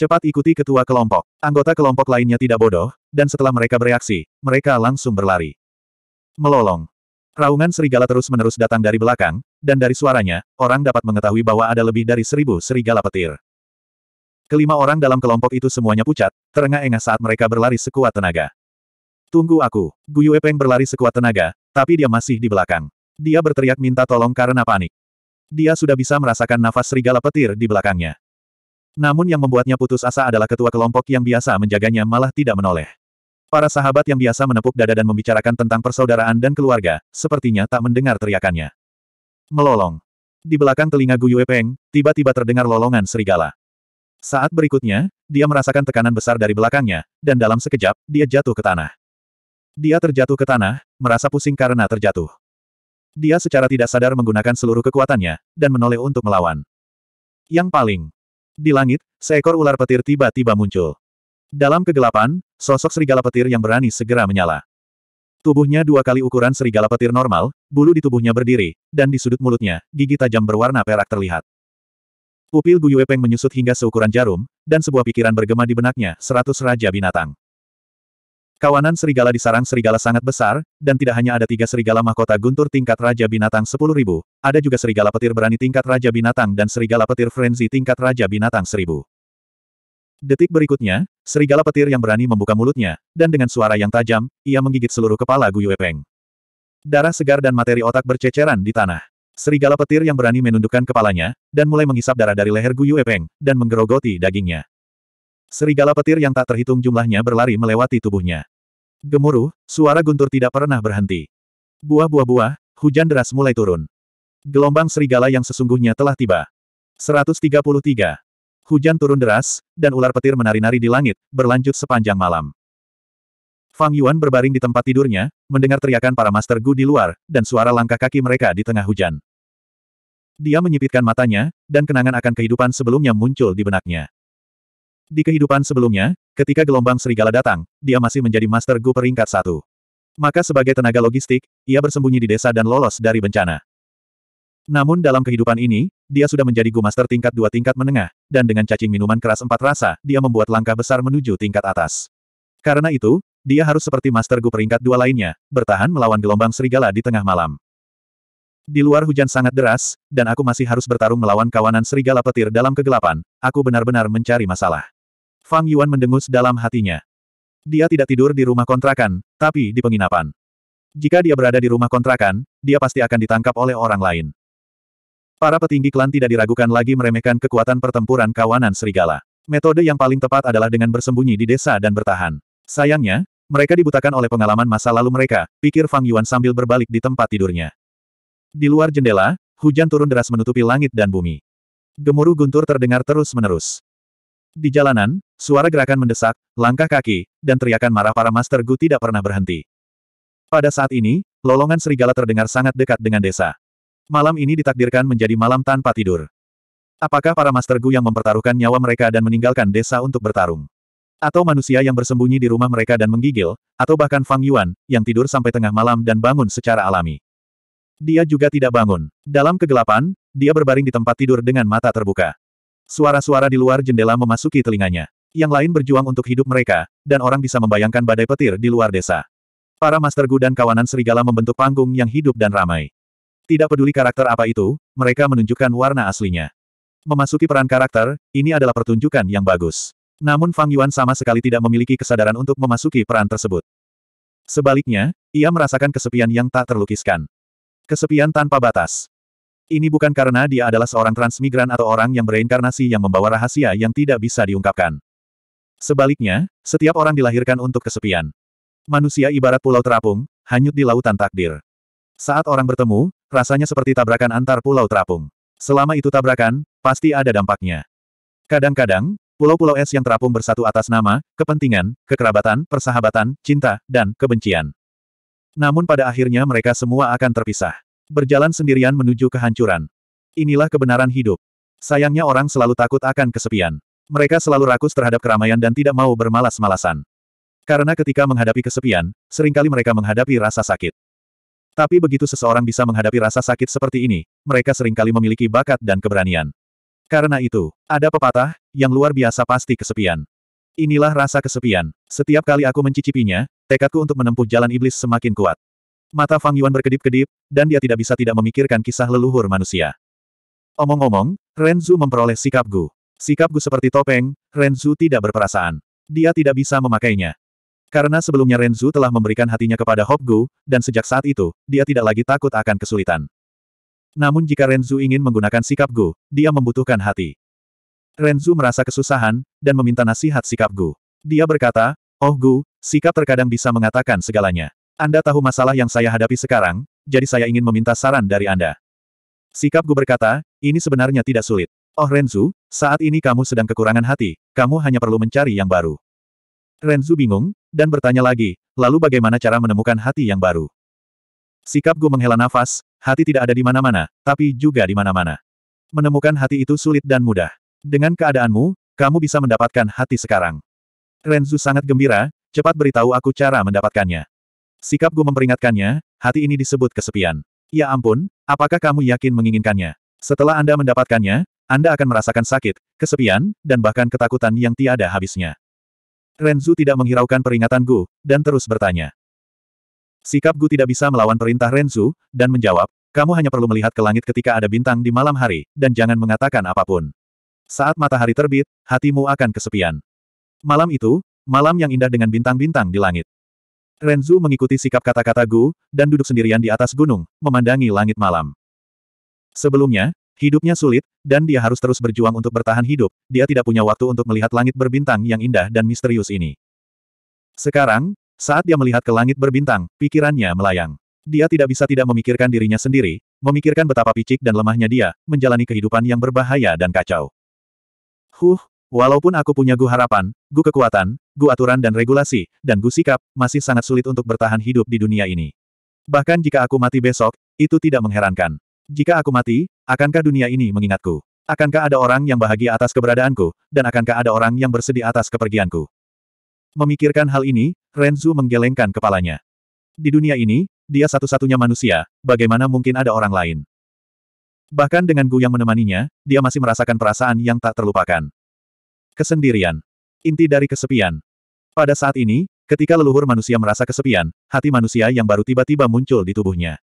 Cepat ikuti ketua kelompok. Anggota kelompok lainnya tidak bodoh, dan setelah mereka bereaksi, mereka langsung berlari. Melolong. Raungan serigala terus-menerus datang dari belakang, dan dari suaranya, orang dapat mengetahui bahwa ada lebih dari seribu serigala petir. Kelima orang dalam kelompok itu semuanya pucat, terengah-engah saat mereka berlari sekuat tenaga. Tunggu aku, Yue Peng berlari sekuat tenaga, tapi dia masih di belakang. Dia berteriak minta tolong karena panik. Dia sudah bisa merasakan nafas serigala petir di belakangnya. Namun yang membuatnya putus asa adalah ketua kelompok yang biasa menjaganya malah tidak menoleh. Para sahabat yang biasa menepuk dada dan membicarakan tentang persaudaraan dan keluarga, sepertinya tak mendengar teriakannya. Melolong. Di belakang telinga Gu Yue Peng, tiba-tiba terdengar lolongan serigala. Saat berikutnya, dia merasakan tekanan besar dari belakangnya, dan dalam sekejap, dia jatuh ke tanah. Dia terjatuh ke tanah, merasa pusing karena terjatuh. Dia secara tidak sadar menggunakan seluruh kekuatannya, dan menoleh untuk melawan. Yang paling. Di langit, seekor ular petir tiba-tiba muncul. Dalam kegelapan, sosok serigala petir yang berani segera menyala. Tubuhnya dua kali ukuran serigala petir normal, bulu di tubuhnya berdiri, dan di sudut mulutnya, gigi tajam berwarna perak terlihat. Pupil Gu Yuepeng menyusut hingga seukuran jarum, dan sebuah pikiran bergema di benaknya, seratus raja binatang. Kawanan serigala di sarang serigala sangat besar, dan tidak hanya ada tiga serigala mahkota guntur tingkat Raja Binatang sepuluh ribu, ada juga serigala petir berani tingkat Raja Binatang dan serigala petir frenzy tingkat Raja Binatang seribu. Detik berikutnya, serigala petir yang berani membuka mulutnya, dan dengan suara yang tajam, ia menggigit seluruh kepala Yue Peng. Darah segar dan materi otak berceceran di tanah. Serigala petir yang berani menundukkan kepalanya, dan mulai mengisap darah dari leher Yue Peng, dan menggerogoti dagingnya. Serigala petir yang tak terhitung jumlahnya berlari melewati tubuhnya. Gemuruh, suara guntur tidak pernah berhenti. Buah-buah-buah, hujan deras mulai turun. Gelombang serigala yang sesungguhnya telah tiba. 133. Hujan turun deras, dan ular petir menari-nari di langit, berlanjut sepanjang malam. Fang Yuan berbaring di tempat tidurnya, mendengar teriakan para Master Gu di luar, dan suara langkah kaki mereka di tengah hujan. Dia menyipitkan matanya, dan kenangan akan kehidupan sebelumnya muncul di benaknya. Di kehidupan sebelumnya, ketika gelombang serigala datang, dia masih menjadi Master Gu peringkat satu. Maka sebagai tenaga logistik, ia bersembunyi di desa dan lolos dari bencana. Namun dalam kehidupan ini, dia sudah menjadi master tingkat dua tingkat menengah, dan dengan cacing minuman keras empat rasa, dia membuat langkah besar menuju tingkat atas. Karena itu, dia harus seperti Master Gu peringkat dua lainnya, bertahan melawan gelombang serigala di tengah malam. Di luar hujan sangat deras, dan aku masih harus bertarung melawan kawanan serigala petir dalam kegelapan, aku benar-benar mencari masalah. Fang Yuan mendengus dalam hatinya. Dia tidak tidur di rumah kontrakan, tapi di penginapan. Jika dia berada di rumah kontrakan, dia pasti akan ditangkap oleh orang lain. Para petinggi klan tidak diragukan lagi meremehkan kekuatan pertempuran kawanan serigala. Metode yang paling tepat adalah dengan bersembunyi di desa dan bertahan. Sayangnya, mereka dibutakan oleh pengalaman masa lalu mereka, pikir Fang Yuan sambil berbalik di tempat tidurnya. Di luar jendela, hujan turun deras menutupi langit dan bumi. Gemuruh guntur terdengar terus-menerus. Di jalanan, suara gerakan mendesak, langkah kaki, dan teriakan marah para Master Gu tidak pernah berhenti. Pada saat ini, lolongan serigala terdengar sangat dekat dengan desa. Malam ini ditakdirkan menjadi malam tanpa tidur. Apakah para Master Gu yang mempertaruhkan nyawa mereka dan meninggalkan desa untuk bertarung? Atau manusia yang bersembunyi di rumah mereka dan menggigil, atau bahkan Fang Yuan, yang tidur sampai tengah malam dan bangun secara alami. Dia juga tidak bangun. Dalam kegelapan, dia berbaring di tempat tidur dengan mata terbuka. Suara-suara di luar jendela memasuki telinganya. Yang lain berjuang untuk hidup mereka, dan orang bisa membayangkan badai petir di luar desa. Para Master Gu dan kawanan serigala membentuk panggung yang hidup dan ramai. Tidak peduli karakter apa itu, mereka menunjukkan warna aslinya. Memasuki peran karakter, ini adalah pertunjukan yang bagus. Namun Fang Yuan sama sekali tidak memiliki kesadaran untuk memasuki peran tersebut. Sebaliknya, ia merasakan kesepian yang tak terlukiskan. Kesepian tanpa batas. Ini bukan karena dia adalah seorang transmigran atau orang yang bereinkarnasi yang membawa rahasia yang tidak bisa diungkapkan. Sebaliknya, setiap orang dilahirkan untuk kesepian. Manusia ibarat pulau terapung, hanyut di lautan takdir. Saat orang bertemu, rasanya seperti tabrakan antar pulau terapung. Selama itu tabrakan, pasti ada dampaknya. Kadang-kadang, pulau-pulau es yang terapung bersatu atas nama, kepentingan, kekerabatan, persahabatan, cinta, dan kebencian. Namun pada akhirnya mereka semua akan terpisah. Berjalan sendirian menuju kehancuran. Inilah kebenaran hidup. Sayangnya orang selalu takut akan kesepian. Mereka selalu rakus terhadap keramaian dan tidak mau bermalas-malasan. Karena ketika menghadapi kesepian, seringkali mereka menghadapi rasa sakit. Tapi begitu seseorang bisa menghadapi rasa sakit seperti ini, mereka seringkali memiliki bakat dan keberanian. Karena itu, ada pepatah, yang luar biasa pasti kesepian. Inilah rasa kesepian. Setiap kali aku mencicipinya, tekadku untuk menempuh jalan iblis semakin kuat. Mata Fang Yuan berkedip-kedip, dan dia tidak bisa tidak memikirkan kisah leluhur manusia. Omong-omong, Renzu memperoleh sikap Gu. Sikap Gu seperti topeng, Renzu tidak berperasaan. Dia tidak bisa memakainya. Karena sebelumnya Renzu telah memberikan hatinya kepada Hopgu, dan sejak saat itu, dia tidak lagi takut akan kesulitan. Namun jika Renzu ingin menggunakan sikap Gu, dia membutuhkan hati. Renzu merasa kesusahan, dan meminta nasihat sikap Gu. Dia berkata, Oh Gu, sikap terkadang bisa mengatakan segalanya. Anda tahu masalah yang saya hadapi sekarang, jadi saya ingin meminta saran dari Anda. Sikap Gu berkata, ini sebenarnya tidak sulit. Oh Renzu, saat ini kamu sedang kekurangan hati, kamu hanya perlu mencari yang baru. Renzu bingung, dan bertanya lagi, lalu bagaimana cara menemukan hati yang baru? Sikap Gu menghela nafas, hati tidak ada di mana-mana, tapi juga di mana-mana. Menemukan hati itu sulit dan mudah. Dengan keadaanmu, kamu bisa mendapatkan hati sekarang. Renzu sangat gembira, cepat beritahu aku cara mendapatkannya. Sikap Gu memperingatkannya, hati ini disebut kesepian. Ya ampun, apakah kamu yakin menginginkannya? Setelah Anda mendapatkannya, Anda akan merasakan sakit, kesepian, dan bahkan ketakutan yang tiada habisnya. Renzu tidak menghiraukan peringatan Gu, dan terus bertanya. Sikap Gu tidak bisa melawan perintah Renzu, dan menjawab, kamu hanya perlu melihat ke langit ketika ada bintang di malam hari, dan jangan mengatakan apapun. Saat matahari terbit, hatimu akan kesepian. Malam itu, malam yang indah dengan bintang-bintang di langit. Renzu mengikuti sikap kata-kata Gu, dan duduk sendirian di atas gunung, memandangi langit malam. Sebelumnya, Hidupnya sulit, dan dia harus terus berjuang untuk bertahan hidup, dia tidak punya waktu untuk melihat langit berbintang yang indah dan misterius ini. Sekarang, saat dia melihat ke langit berbintang, pikirannya melayang. Dia tidak bisa tidak memikirkan dirinya sendiri, memikirkan betapa picik dan lemahnya dia, menjalani kehidupan yang berbahaya dan kacau. Huh, walaupun aku punya gu harapan, gu kekuatan, gu aturan dan regulasi, dan gu sikap, masih sangat sulit untuk bertahan hidup di dunia ini. Bahkan jika aku mati besok, itu tidak mengherankan. Jika aku mati, akankah dunia ini mengingatku? Akankah ada orang yang bahagia atas keberadaanku, dan akankah ada orang yang bersedih atas kepergianku? Memikirkan hal ini, Renzu menggelengkan kepalanya. Di dunia ini, dia satu-satunya manusia, bagaimana mungkin ada orang lain? Bahkan dengan Gu yang menemaninya, dia masih merasakan perasaan yang tak terlupakan. Kesendirian. Inti dari kesepian. Pada saat ini, ketika leluhur manusia merasa kesepian, hati manusia yang baru tiba-tiba muncul di tubuhnya.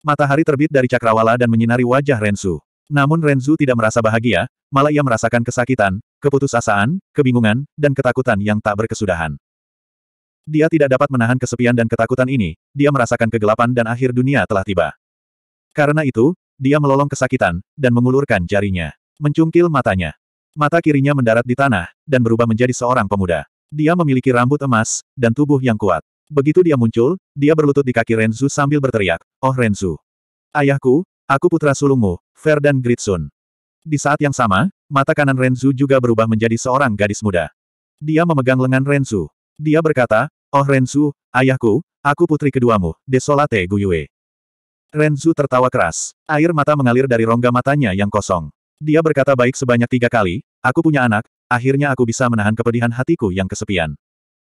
Matahari terbit dari cakrawala dan menyinari wajah Renzu. Namun Renzu tidak merasa bahagia, malah ia merasakan kesakitan, keputusasaan, kebingungan, dan ketakutan yang tak berkesudahan. Dia tidak dapat menahan kesepian dan ketakutan ini, dia merasakan kegelapan dan akhir dunia telah tiba. Karena itu, dia melolong kesakitan, dan mengulurkan jarinya. Mencungkil matanya. Mata kirinya mendarat di tanah, dan berubah menjadi seorang pemuda. Dia memiliki rambut emas, dan tubuh yang kuat. Begitu dia muncul, dia berlutut di kaki Renzu sambil berteriak, Oh Renzu! Ayahku, aku putra sulungmu, Ferdan Gritsun. Di saat yang sama, mata kanan Renzu juga berubah menjadi seorang gadis muda. Dia memegang lengan Renzu. Dia berkata, Oh Renzu, ayahku, aku putri keduamu, Desolate Guyue. Renzu tertawa keras. Air mata mengalir dari rongga matanya yang kosong. Dia berkata baik sebanyak tiga kali, aku punya anak, akhirnya aku bisa menahan kepedihan hatiku yang kesepian.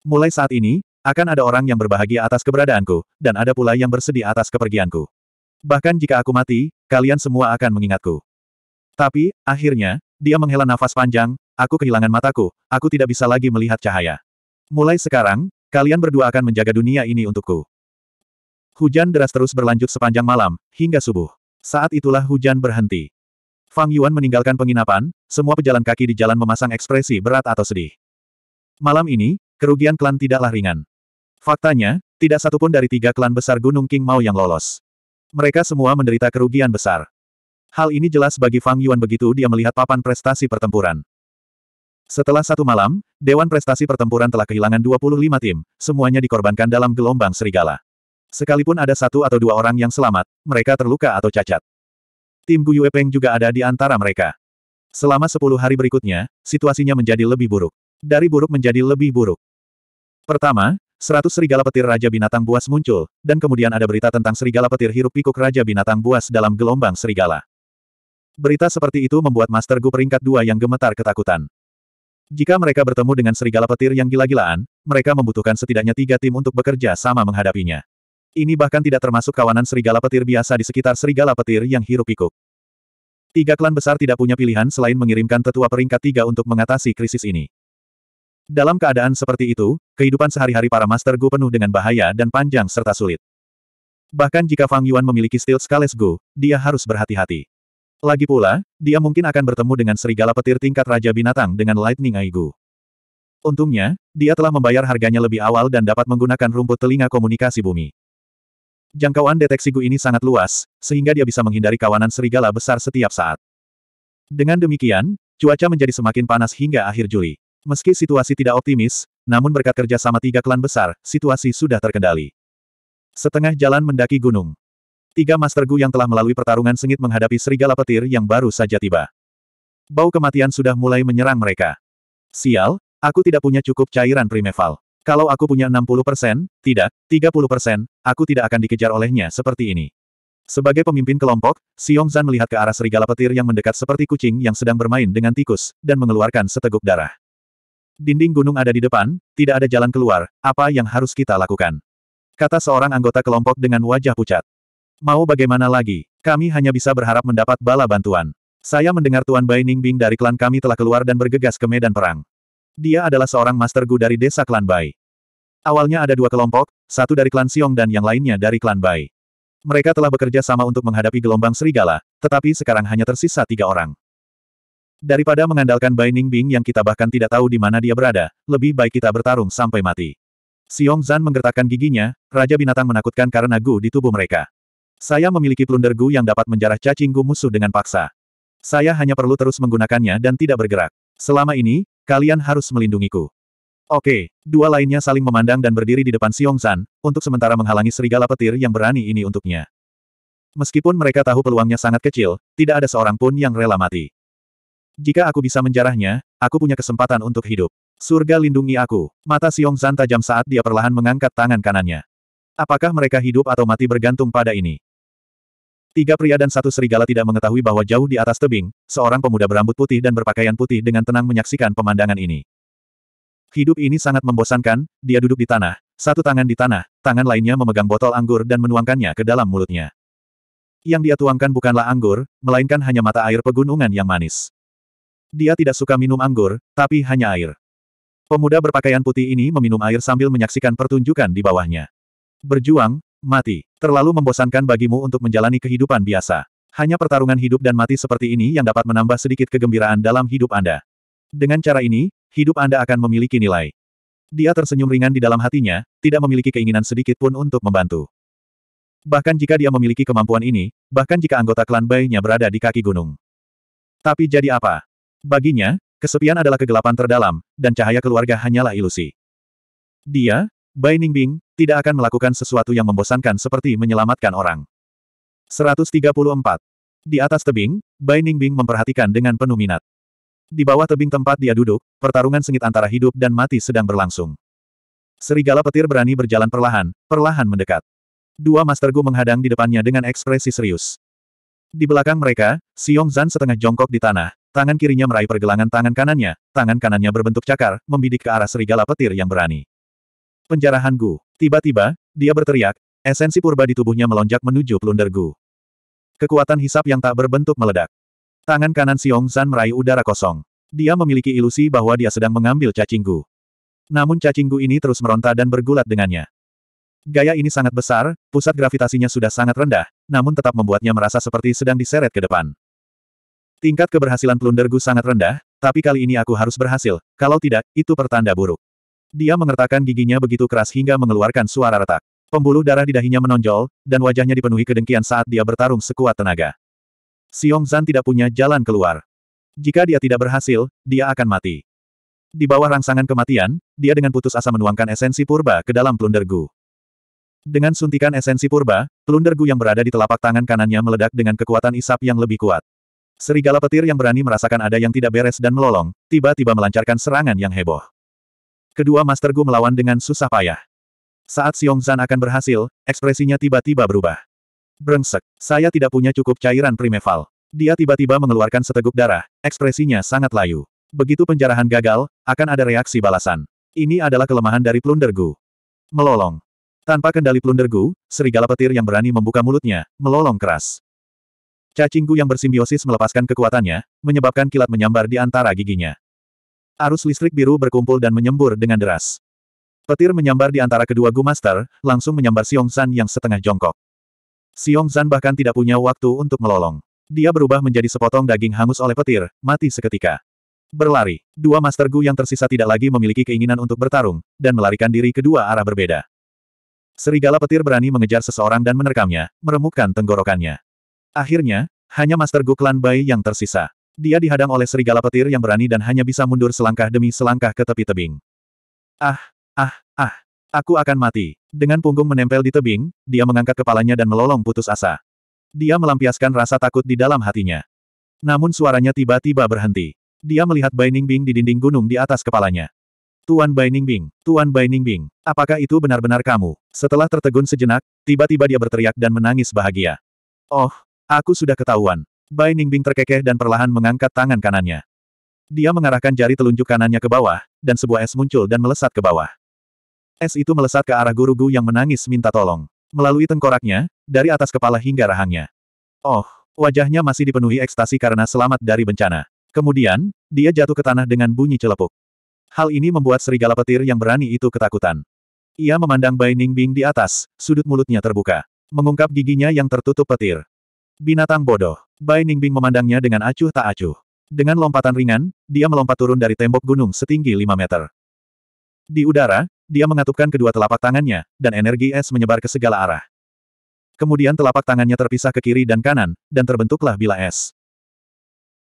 Mulai saat ini, akan ada orang yang berbahagia atas keberadaanku, dan ada pula yang bersedih atas kepergianku. Bahkan jika aku mati, kalian semua akan mengingatku. Tapi, akhirnya, dia menghela nafas panjang, aku kehilangan mataku, aku tidak bisa lagi melihat cahaya. Mulai sekarang, kalian berdua akan menjaga dunia ini untukku. Hujan deras terus berlanjut sepanjang malam, hingga subuh. Saat itulah hujan berhenti. Fang Yuan meninggalkan penginapan, semua pejalan kaki di jalan memasang ekspresi berat atau sedih. Malam ini, kerugian klan tidaklah ringan. Faktanya, tidak satupun dari tiga klan besar Gunung King Mao yang lolos. Mereka semua menderita kerugian besar. Hal ini jelas bagi Fang Yuan begitu dia melihat papan prestasi pertempuran. Setelah satu malam, Dewan Prestasi Pertempuran telah kehilangan 25 tim, semuanya dikorbankan dalam gelombang serigala. Sekalipun ada satu atau dua orang yang selamat, mereka terluka atau cacat. Tim Yue Peng juga ada di antara mereka. Selama 10 hari berikutnya, situasinya menjadi lebih buruk. Dari buruk menjadi lebih buruk. Pertama, Seratus serigala petir Raja Binatang Buas muncul, dan kemudian ada berita tentang serigala petir hirup pikuk Raja Binatang Buas dalam gelombang serigala. Berita seperti itu membuat Master Gu peringkat dua yang gemetar ketakutan. Jika mereka bertemu dengan serigala petir yang gila-gilaan, mereka membutuhkan setidaknya tiga tim untuk bekerja sama menghadapinya. Ini bahkan tidak termasuk kawanan serigala petir biasa di sekitar serigala petir yang hirup pikuk. Tiga klan besar tidak punya pilihan selain mengirimkan tetua peringkat tiga untuk mengatasi krisis ini. Dalam keadaan seperti itu, kehidupan sehari-hari para Master Gu penuh dengan bahaya dan panjang serta sulit. Bahkan jika Fang Yuan memiliki steel Scales Gu, dia harus berhati-hati. Lagi pula, dia mungkin akan bertemu dengan serigala petir tingkat Raja Binatang dengan Lightning Eye Gu. Untungnya, dia telah membayar harganya lebih awal dan dapat menggunakan rumput telinga komunikasi bumi. Jangkauan deteksi Gu ini sangat luas, sehingga dia bisa menghindari kawanan serigala besar setiap saat. Dengan demikian, cuaca menjadi semakin panas hingga akhir Juli. Meski situasi tidak optimis, namun berkat kerja sama tiga klan besar, situasi sudah terkendali. Setengah jalan mendaki gunung. Tiga Master Gu yang telah melalui pertarungan sengit menghadapi serigala petir yang baru saja tiba. Bau kematian sudah mulai menyerang mereka. Sial, aku tidak punya cukup cairan primeval. Kalau aku punya 60%, persen, tidak, 30%, persen, aku tidak akan dikejar olehnya seperti ini. Sebagai pemimpin kelompok, Xiong Zan melihat ke arah serigala petir yang mendekat seperti kucing yang sedang bermain dengan tikus, dan mengeluarkan seteguk darah. Dinding gunung ada di depan, tidak ada jalan keluar, apa yang harus kita lakukan? Kata seorang anggota kelompok dengan wajah pucat. Mau bagaimana lagi, kami hanya bisa berharap mendapat bala bantuan. Saya mendengar Tuan Bai Ningbing dari klan kami telah keluar dan bergegas ke medan perang. Dia adalah seorang master gu dari desa klan Bai. Awalnya ada dua kelompok, satu dari klan Siong dan yang lainnya dari klan Bai. Mereka telah bekerja sama untuk menghadapi gelombang serigala, tetapi sekarang hanya tersisa tiga orang. Daripada mengandalkan Binding Bing yang kita bahkan tidak tahu di mana dia berada, lebih baik kita bertarung sampai mati. Xiong Zan menggertakkan giginya, Raja Binatang menakutkan karena Gu di tubuh mereka. Saya memiliki plunder Gu yang dapat menjarah cacing Gu musuh dengan paksa. Saya hanya perlu terus menggunakannya dan tidak bergerak. Selama ini, kalian harus melindungiku. Oke, dua lainnya saling memandang dan berdiri di depan Xiong Zan, untuk sementara menghalangi serigala petir yang berani ini untuknya. Meskipun mereka tahu peluangnya sangat kecil, tidak ada seorang pun yang rela mati. Jika aku bisa menjarahnya, aku punya kesempatan untuk hidup. Surga lindungi aku. Mata Siong Zan tajam saat dia perlahan mengangkat tangan kanannya. Apakah mereka hidup atau mati bergantung pada ini? Tiga pria dan satu serigala tidak mengetahui bahwa jauh di atas tebing, seorang pemuda berambut putih dan berpakaian putih dengan tenang menyaksikan pemandangan ini. Hidup ini sangat membosankan, dia duduk di tanah, satu tangan di tanah, tangan lainnya memegang botol anggur dan menuangkannya ke dalam mulutnya. Yang dia tuangkan bukanlah anggur, melainkan hanya mata air pegunungan yang manis. Dia tidak suka minum anggur, tapi hanya air. Pemuda berpakaian putih ini meminum air sambil menyaksikan pertunjukan di bawahnya. Berjuang, mati. Terlalu membosankan bagimu untuk menjalani kehidupan biasa. Hanya pertarungan hidup dan mati seperti ini yang dapat menambah sedikit kegembiraan dalam hidup Anda. Dengan cara ini, hidup Anda akan memiliki nilai. Dia tersenyum ringan di dalam hatinya, tidak memiliki keinginan sedikit pun untuk membantu. Bahkan jika dia memiliki kemampuan ini, bahkan jika anggota klan bayinya berada di kaki gunung. Tapi jadi apa? Baginya, kesepian adalah kegelapan terdalam, dan cahaya keluarga hanyalah ilusi. Dia, Bai Ningbing, tidak akan melakukan sesuatu yang membosankan seperti menyelamatkan orang. 134. Di atas tebing, Bai Ningbing memperhatikan dengan penuh minat. Di bawah tebing tempat dia duduk, pertarungan sengit antara hidup dan mati sedang berlangsung. Serigala petir berani berjalan perlahan, perlahan mendekat. Dua Master Gu menghadang di depannya dengan ekspresi serius. Di belakang mereka, Xiong Zan setengah jongkok di tanah, Tangan kirinya meraih pergelangan tangan kanannya, tangan kanannya berbentuk cakar, membidik ke arah serigala petir yang berani. Penjarahan Gu. Tiba-tiba, dia berteriak, esensi purba di tubuhnya melonjak menuju plunder Gu. Kekuatan hisap yang tak berbentuk meledak. Tangan kanan Xiong San meraih udara kosong. Dia memiliki ilusi bahwa dia sedang mengambil cacing Gu. Namun cacing Gu ini terus meronta dan bergulat dengannya. Gaya ini sangat besar, pusat gravitasinya sudah sangat rendah, namun tetap membuatnya merasa seperti sedang diseret ke depan. Tingkat keberhasilan Plundergu sangat rendah, tapi kali ini aku harus berhasil, kalau tidak, itu pertanda buruk. Dia mengertakkan giginya begitu keras hingga mengeluarkan suara retak. Pembuluh darah di dahinya menonjol, dan wajahnya dipenuhi kedengkian saat dia bertarung sekuat tenaga. Xiong Zan tidak punya jalan keluar. Jika dia tidak berhasil, dia akan mati. Di bawah rangsangan kematian, dia dengan putus asa menuangkan esensi purba ke dalam plundergu. Dengan suntikan esensi purba, Plundergu yang berada di telapak tangan kanannya meledak dengan kekuatan isap yang lebih kuat. Serigala petir yang berani merasakan ada yang tidak beres dan melolong, tiba-tiba melancarkan serangan yang heboh. Kedua Master Gu melawan dengan susah payah. Saat Xiong Zan akan berhasil, ekspresinya tiba-tiba berubah. Brengsek, saya tidak punya cukup cairan primeval. Dia tiba-tiba mengeluarkan seteguk darah, ekspresinya sangat layu. Begitu penjarahan gagal, akan ada reaksi balasan. Ini adalah kelemahan dari plundergu. Melolong. Tanpa kendali plundergu, Gu, serigala petir yang berani membuka mulutnya, melolong keras. Cacingku yang bersimbiosis melepaskan kekuatannya, menyebabkan kilat menyambar di antara giginya. Arus listrik biru berkumpul dan menyembur dengan deras. Petir menyambar di antara kedua Gu Master, langsung menyambar Xiong San yang setengah jongkok. Xiong San bahkan tidak punya waktu untuk melolong. Dia berubah menjadi sepotong daging hangus oleh petir, mati seketika. Berlari. Dua Master Gu yang tersisa tidak lagi memiliki keinginan untuk bertarung, dan melarikan diri ke dua arah berbeda. Serigala petir berani mengejar seseorang dan menerkamnya, meremukkan tenggorokannya. Akhirnya, hanya Master Gu Klan Bai yang tersisa. Dia dihadang oleh serigala petir yang berani dan hanya bisa mundur selangkah demi selangkah ke tepi tebing. Ah, ah, ah. Aku akan mati. Dengan punggung menempel di tebing, dia mengangkat kepalanya dan melolong putus asa. Dia melampiaskan rasa takut di dalam hatinya. Namun suaranya tiba-tiba berhenti. Dia melihat Bai Ningbing di dinding gunung di atas kepalanya. Tuan Bai Ningbing, Tuan Bai Ningbing, apakah itu benar-benar kamu? Setelah tertegun sejenak, tiba-tiba dia berteriak dan menangis bahagia. Oh, Aku sudah ketahuan. Bai Ningbing terkekeh dan perlahan mengangkat tangan kanannya. Dia mengarahkan jari telunjuk kanannya ke bawah, dan sebuah es muncul dan melesat ke bawah. Es itu melesat ke arah guru Gu yang menangis minta tolong. Melalui tengkoraknya, dari atas kepala hingga rahangnya. Oh, wajahnya masih dipenuhi ekstasi karena selamat dari bencana. Kemudian, dia jatuh ke tanah dengan bunyi celepuk. Hal ini membuat serigala petir yang berani itu ketakutan. Ia memandang Bai Ningbing di atas, sudut mulutnya terbuka. Mengungkap giginya yang tertutup petir. Binatang bodoh. Bai Ningbing memandangnya dengan acuh tak acuh. Dengan lompatan ringan, dia melompat turun dari tembok gunung setinggi 5 meter. Di udara, dia mengatupkan kedua telapak tangannya, dan energi es menyebar ke segala arah. Kemudian telapak tangannya terpisah ke kiri dan kanan, dan terbentuklah bila es.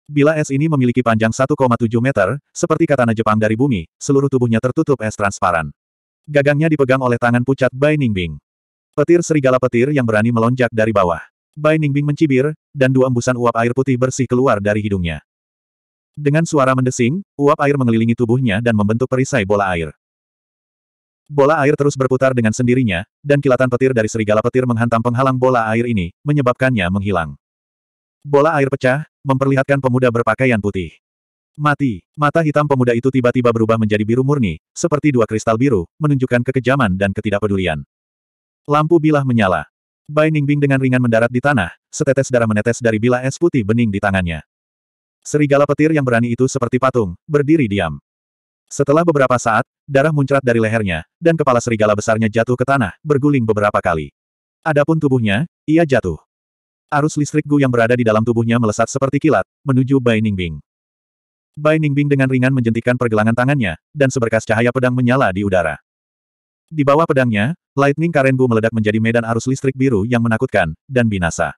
Bila es ini memiliki panjang 1,7 meter, seperti katana Jepang dari bumi, seluruh tubuhnya tertutup es transparan. Gagangnya dipegang oleh tangan pucat Bai Ningbing. Petir serigala petir yang berani melonjak dari bawah. Bai Ningbing mencibir, dan dua embusan uap air putih bersih keluar dari hidungnya. Dengan suara mendesing, uap air mengelilingi tubuhnya dan membentuk perisai bola air. Bola air terus berputar dengan sendirinya, dan kilatan petir dari serigala petir menghantam penghalang bola air ini, menyebabkannya menghilang. Bola air pecah, memperlihatkan pemuda berpakaian putih. Mati, mata hitam pemuda itu tiba-tiba berubah menjadi biru murni, seperti dua kristal biru, menunjukkan kekejaman dan ketidakpedulian. Lampu bilah menyala. Bai Ningbing dengan ringan mendarat di tanah, setetes darah menetes dari bila es putih bening di tangannya. Serigala petir yang berani itu seperti patung, berdiri diam. Setelah beberapa saat, darah muncrat dari lehernya, dan kepala serigala besarnya jatuh ke tanah, berguling beberapa kali. Adapun tubuhnya, ia jatuh. Arus listrik Gu yang berada di dalam tubuhnya melesat seperti kilat, menuju Bai Ningbing. Bai Ningbing dengan ringan menjentikan pergelangan tangannya, dan seberkas cahaya pedang menyala di udara. Di bawah pedangnya, Lightning Karenbu meledak menjadi medan arus listrik biru yang menakutkan, dan binasa.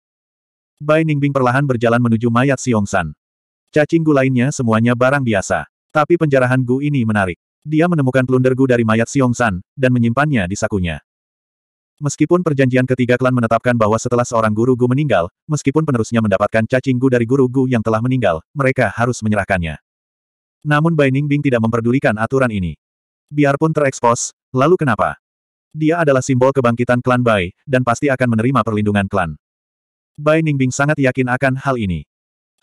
Bai Ningbing perlahan berjalan menuju mayat San. Cacing gu lainnya semuanya barang biasa. Tapi penjarahan gu ini menarik. Dia menemukan plunder gu dari mayat San, dan menyimpannya di sakunya. Meskipun perjanjian ketiga klan menetapkan bahwa setelah seorang guru Gu meninggal, meskipun penerusnya mendapatkan cacing Gu dari guru Gu yang telah meninggal, mereka harus menyerahkannya. Namun Bai Ningbing tidak memperdulikan aturan ini. Biarpun terekspos, Lalu kenapa? Dia adalah simbol kebangkitan klan Bai, dan pasti akan menerima perlindungan klan. Bai Ningbing sangat yakin akan hal ini.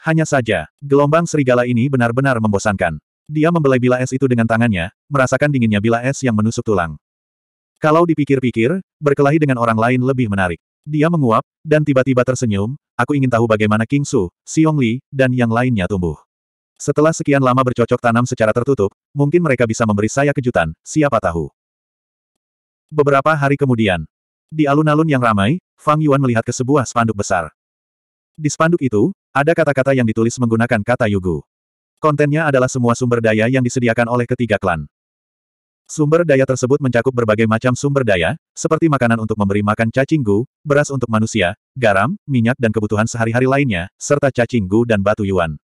Hanya saja, gelombang serigala ini benar-benar membosankan. Dia membelai bila es itu dengan tangannya, merasakan dinginnya bila es yang menusuk tulang. Kalau dipikir-pikir, berkelahi dengan orang lain lebih menarik. Dia menguap, dan tiba-tiba tersenyum, aku ingin tahu bagaimana King Su, Xiong Li, dan yang lainnya tumbuh. Setelah sekian lama bercocok tanam secara tertutup, mungkin mereka bisa memberi saya kejutan, siapa tahu. Beberapa hari kemudian, di alun-alun yang ramai, Fang Yuan melihat ke sebuah spanduk besar. Di spanduk itu, ada kata-kata yang ditulis menggunakan kata Yugu. Kontennya adalah semua sumber daya yang disediakan oleh ketiga klan. Sumber daya tersebut mencakup berbagai macam sumber daya, seperti makanan untuk memberi makan cacing gu, beras untuk manusia, garam, minyak dan kebutuhan sehari-hari lainnya, serta cacing gu dan batu yuan.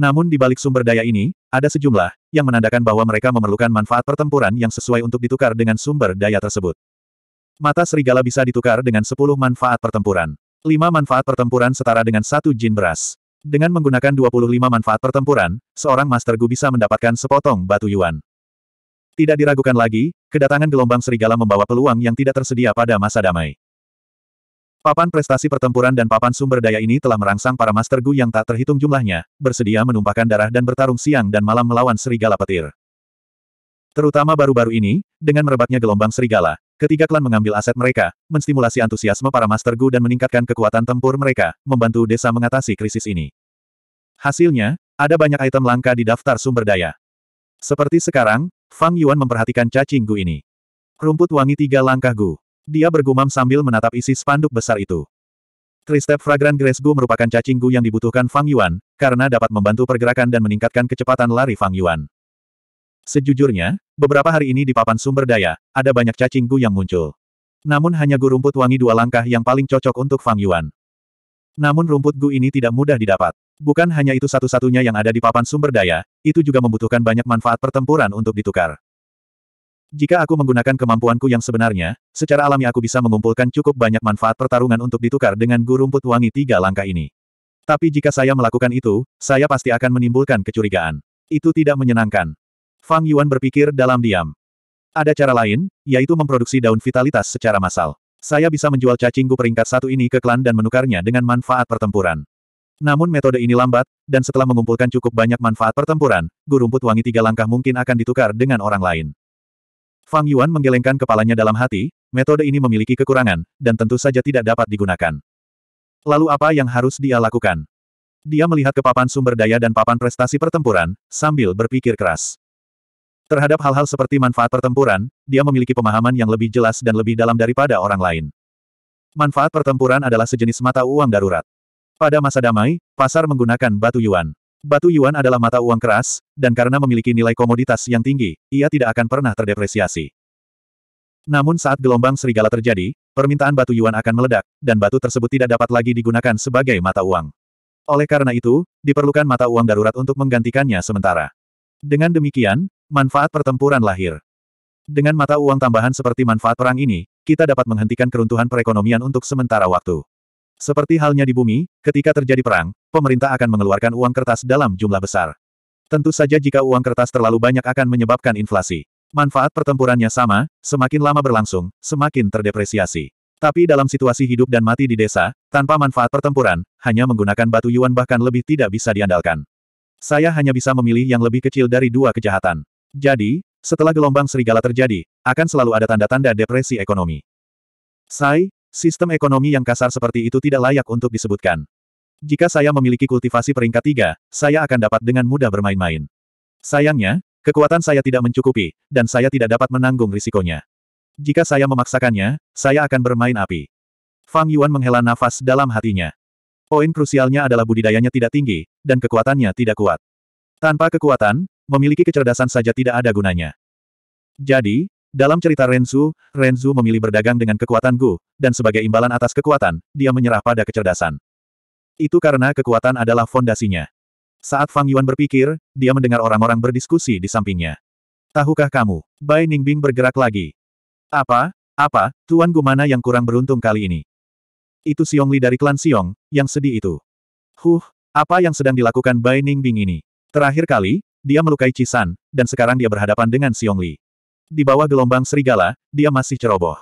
Namun di balik sumber daya ini, ada sejumlah, yang menandakan bahwa mereka memerlukan manfaat pertempuran yang sesuai untuk ditukar dengan sumber daya tersebut. Mata serigala bisa ditukar dengan 10 manfaat pertempuran. 5 manfaat pertempuran setara dengan satu jin beras. Dengan menggunakan 25 manfaat pertempuran, seorang Master Gu bisa mendapatkan sepotong batu yuan. Tidak diragukan lagi, kedatangan gelombang serigala membawa peluang yang tidak tersedia pada masa damai. Papan prestasi pertempuran dan papan sumber daya ini telah merangsang para Master Gu yang tak terhitung jumlahnya, bersedia menumpahkan darah dan bertarung siang dan malam melawan serigala petir. Terutama baru-baru ini, dengan merebaknya gelombang serigala, ketiga klan mengambil aset mereka, menstimulasi antusiasme para Master Gu dan meningkatkan kekuatan tempur mereka, membantu desa mengatasi krisis ini. Hasilnya, ada banyak item langka di daftar sumber daya. Seperti sekarang, Fang Yuan memperhatikan cacing Gu ini. Rumput wangi tiga langkah Gu. Dia bergumam sambil menatap isi spanduk besar itu. Kristep fragrant Grace Gu merupakan cacing Gu yang dibutuhkan Fang Yuan, karena dapat membantu pergerakan dan meningkatkan kecepatan lari Fang Yuan. Sejujurnya, beberapa hari ini di papan sumber daya, ada banyak cacing Gu yang muncul. Namun hanya Gu rumput wangi dua langkah yang paling cocok untuk Fang Yuan. Namun rumput Gu ini tidak mudah didapat. Bukan hanya itu satu-satunya yang ada di papan sumber daya, itu juga membutuhkan banyak manfaat pertempuran untuk ditukar. Jika aku menggunakan kemampuanku yang sebenarnya, secara alami aku bisa mengumpulkan cukup banyak manfaat pertarungan untuk ditukar dengan guru rumput wangi tiga langkah ini. Tapi jika saya melakukan itu, saya pasti akan menimbulkan kecurigaan. Itu tidak menyenangkan. Fang Yuan berpikir dalam diam. Ada cara lain, yaitu memproduksi daun vitalitas secara massal. Saya bisa menjual cacingku peringkat satu ini ke klan dan menukarnya dengan manfaat pertempuran. Namun metode ini lambat, dan setelah mengumpulkan cukup banyak manfaat pertempuran, guru rumput wangi tiga langkah mungkin akan ditukar dengan orang lain. Fang Yuan menggelengkan kepalanya dalam hati, metode ini memiliki kekurangan, dan tentu saja tidak dapat digunakan. Lalu apa yang harus dia lakukan? Dia melihat ke papan sumber daya dan papan prestasi pertempuran, sambil berpikir keras. Terhadap hal-hal seperti manfaat pertempuran, dia memiliki pemahaman yang lebih jelas dan lebih dalam daripada orang lain. Manfaat pertempuran adalah sejenis mata uang darurat. Pada masa damai, pasar menggunakan batu yuan. Batu Yuan adalah mata uang keras, dan karena memiliki nilai komoditas yang tinggi, ia tidak akan pernah terdepresiasi. Namun saat gelombang serigala terjadi, permintaan batu Yuan akan meledak, dan batu tersebut tidak dapat lagi digunakan sebagai mata uang. Oleh karena itu, diperlukan mata uang darurat untuk menggantikannya sementara. Dengan demikian, manfaat pertempuran lahir. Dengan mata uang tambahan seperti manfaat perang ini, kita dapat menghentikan keruntuhan perekonomian untuk sementara waktu. Seperti halnya di bumi, ketika terjadi perang, pemerintah akan mengeluarkan uang kertas dalam jumlah besar. Tentu saja jika uang kertas terlalu banyak akan menyebabkan inflasi. Manfaat pertempurannya sama, semakin lama berlangsung, semakin terdepresiasi. Tapi dalam situasi hidup dan mati di desa, tanpa manfaat pertempuran, hanya menggunakan batu yuan bahkan lebih tidak bisa diandalkan. Saya hanya bisa memilih yang lebih kecil dari dua kejahatan. Jadi, setelah gelombang serigala terjadi, akan selalu ada tanda-tanda depresi ekonomi. Sai, sistem ekonomi yang kasar seperti itu tidak layak untuk disebutkan. Jika saya memiliki kultivasi peringkat tiga, saya akan dapat dengan mudah bermain-main. Sayangnya, kekuatan saya tidak mencukupi, dan saya tidak dapat menanggung risikonya. Jika saya memaksakannya, saya akan bermain api. Fang Yuan menghela nafas dalam hatinya. Poin krusialnya adalah budidayanya tidak tinggi, dan kekuatannya tidak kuat. Tanpa kekuatan, memiliki kecerdasan saja tidak ada gunanya. Jadi, dalam cerita Renzu, Renzu memilih berdagang dengan kekuatan Gu, dan sebagai imbalan atas kekuatan, dia menyerah pada kecerdasan. Itu karena kekuatan adalah fondasinya. Saat Fang Yuan berpikir, dia mendengar orang-orang berdiskusi di sampingnya. Tahukah kamu? Bai Ningbing bergerak lagi. Apa? Apa? Tuan Gumana yang kurang beruntung kali ini. Itu Li dari klan Xiong, yang sedih itu. Huh, apa yang sedang dilakukan Bai Ningbing ini? Terakhir kali, dia melukai Cisan, dan sekarang dia berhadapan dengan Li. Di bawah gelombang serigala, dia masih ceroboh.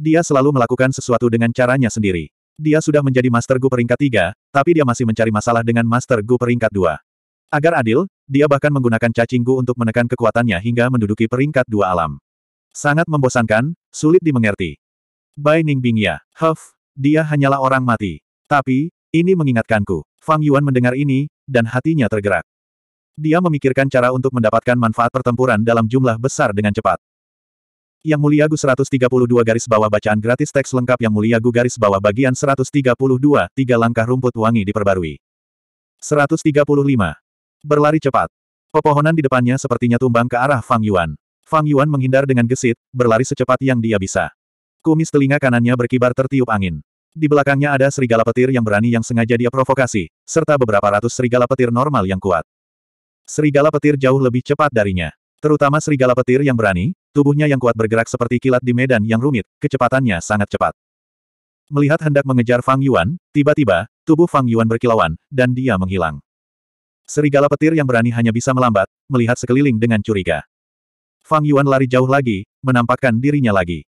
Dia selalu melakukan sesuatu dengan caranya sendiri. Dia sudah menjadi Master Gu peringkat 3, tapi dia masih mencari masalah dengan Master Gu peringkat 2. Agar adil, dia bahkan menggunakan cacing Gu untuk menekan kekuatannya hingga menduduki peringkat 2 alam. Sangat membosankan, sulit dimengerti. Bai Ningbing ya, huff, dia hanyalah orang mati. Tapi, ini mengingatkanku. Fang Yuan mendengar ini, dan hatinya tergerak. Dia memikirkan cara untuk mendapatkan manfaat pertempuran dalam jumlah besar dengan cepat. Yang Mulia Gu 132 garis bawah bacaan gratis teks lengkap Yang Mulia Gu garis bawah bagian 132 tiga langkah rumput wangi diperbarui. 135. Berlari cepat. Pepohonan di depannya sepertinya tumbang ke arah Fang Yuan. Fang Yuan menghindar dengan gesit, berlari secepat yang dia bisa. Kumis telinga kanannya berkibar tertiup angin. Di belakangnya ada serigala petir yang berani yang sengaja dia provokasi, serta beberapa ratus serigala petir normal yang kuat. Serigala petir jauh lebih cepat darinya. Terutama serigala petir yang berani, Tubuhnya yang kuat bergerak seperti kilat di medan yang rumit, kecepatannya sangat cepat. Melihat hendak mengejar Fang Yuan, tiba-tiba, tubuh Fang Yuan berkilauan, dan dia menghilang. Serigala petir yang berani hanya bisa melambat, melihat sekeliling dengan curiga. Fang Yuan lari jauh lagi, menampakkan dirinya lagi.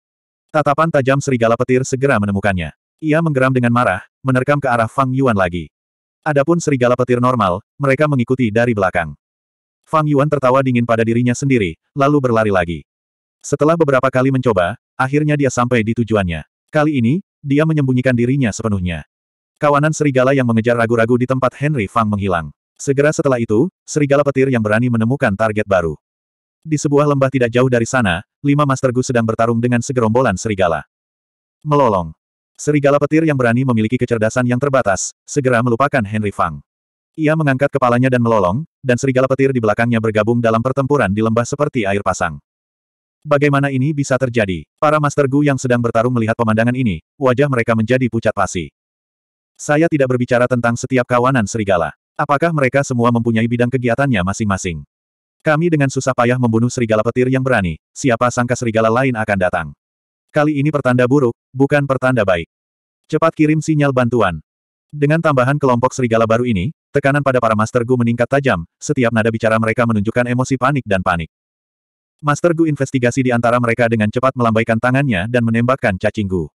Tatapan tajam serigala petir segera menemukannya. Ia menggeram dengan marah, menerkam ke arah Fang Yuan lagi. Adapun serigala petir normal, mereka mengikuti dari belakang. Fang Yuan tertawa dingin pada dirinya sendiri, lalu berlari lagi. Setelah beberapa kali mencoba, akhirnya dia sampai di tujuannya. Kali ini, dia menyembunyikan dirinya sepenuhnya. Kawanan serigala yang mengejar ragu-ragu di tempat Henry Fang menghilang. Segera setelah itu, serigala petir yang berani menemukan target baru. Di sebuah lembah tidak jauh dari sana, lima Master Gu sedang bertarung dengan segerombolan serigala. Melolong. Serigala petir yang berani memiliki kecerdasan yang terbatas, segera melupakan Henry Fang. Ia mengangkat kepalanya dan melolong, dan serigala petir di belakangnya bergabung dalam pertempuran di lembah seperti air pasang. Bagaimana ini bisa terjadi? Para Master Gu yang sedang bertarung melihat pemandangan ini, wajah mereka menjadi pucat pasi. Saya tidak berbicara tentang setiap kawanan serigala. Apakah mereka semua mempunyai bidang kegiatannya masing-masing? Kami dengan susah payah membunuh serigala petir yang berani, siapa sangka serigala lain akan datang. Kali ini pertanda buruk, bukan pertanda baik. Cepat kirim sinyal bantuan. Dengan tambahan kelompok serigala baru ini, tekanan pada para Master Gu meningkat tajam, setiap nada bicara mereka menunjukkan emosi panik dan panik. Master Gu investigasi di antara mereka dengan cepat melambaikan tangannya dan menembakkan cacing Gu.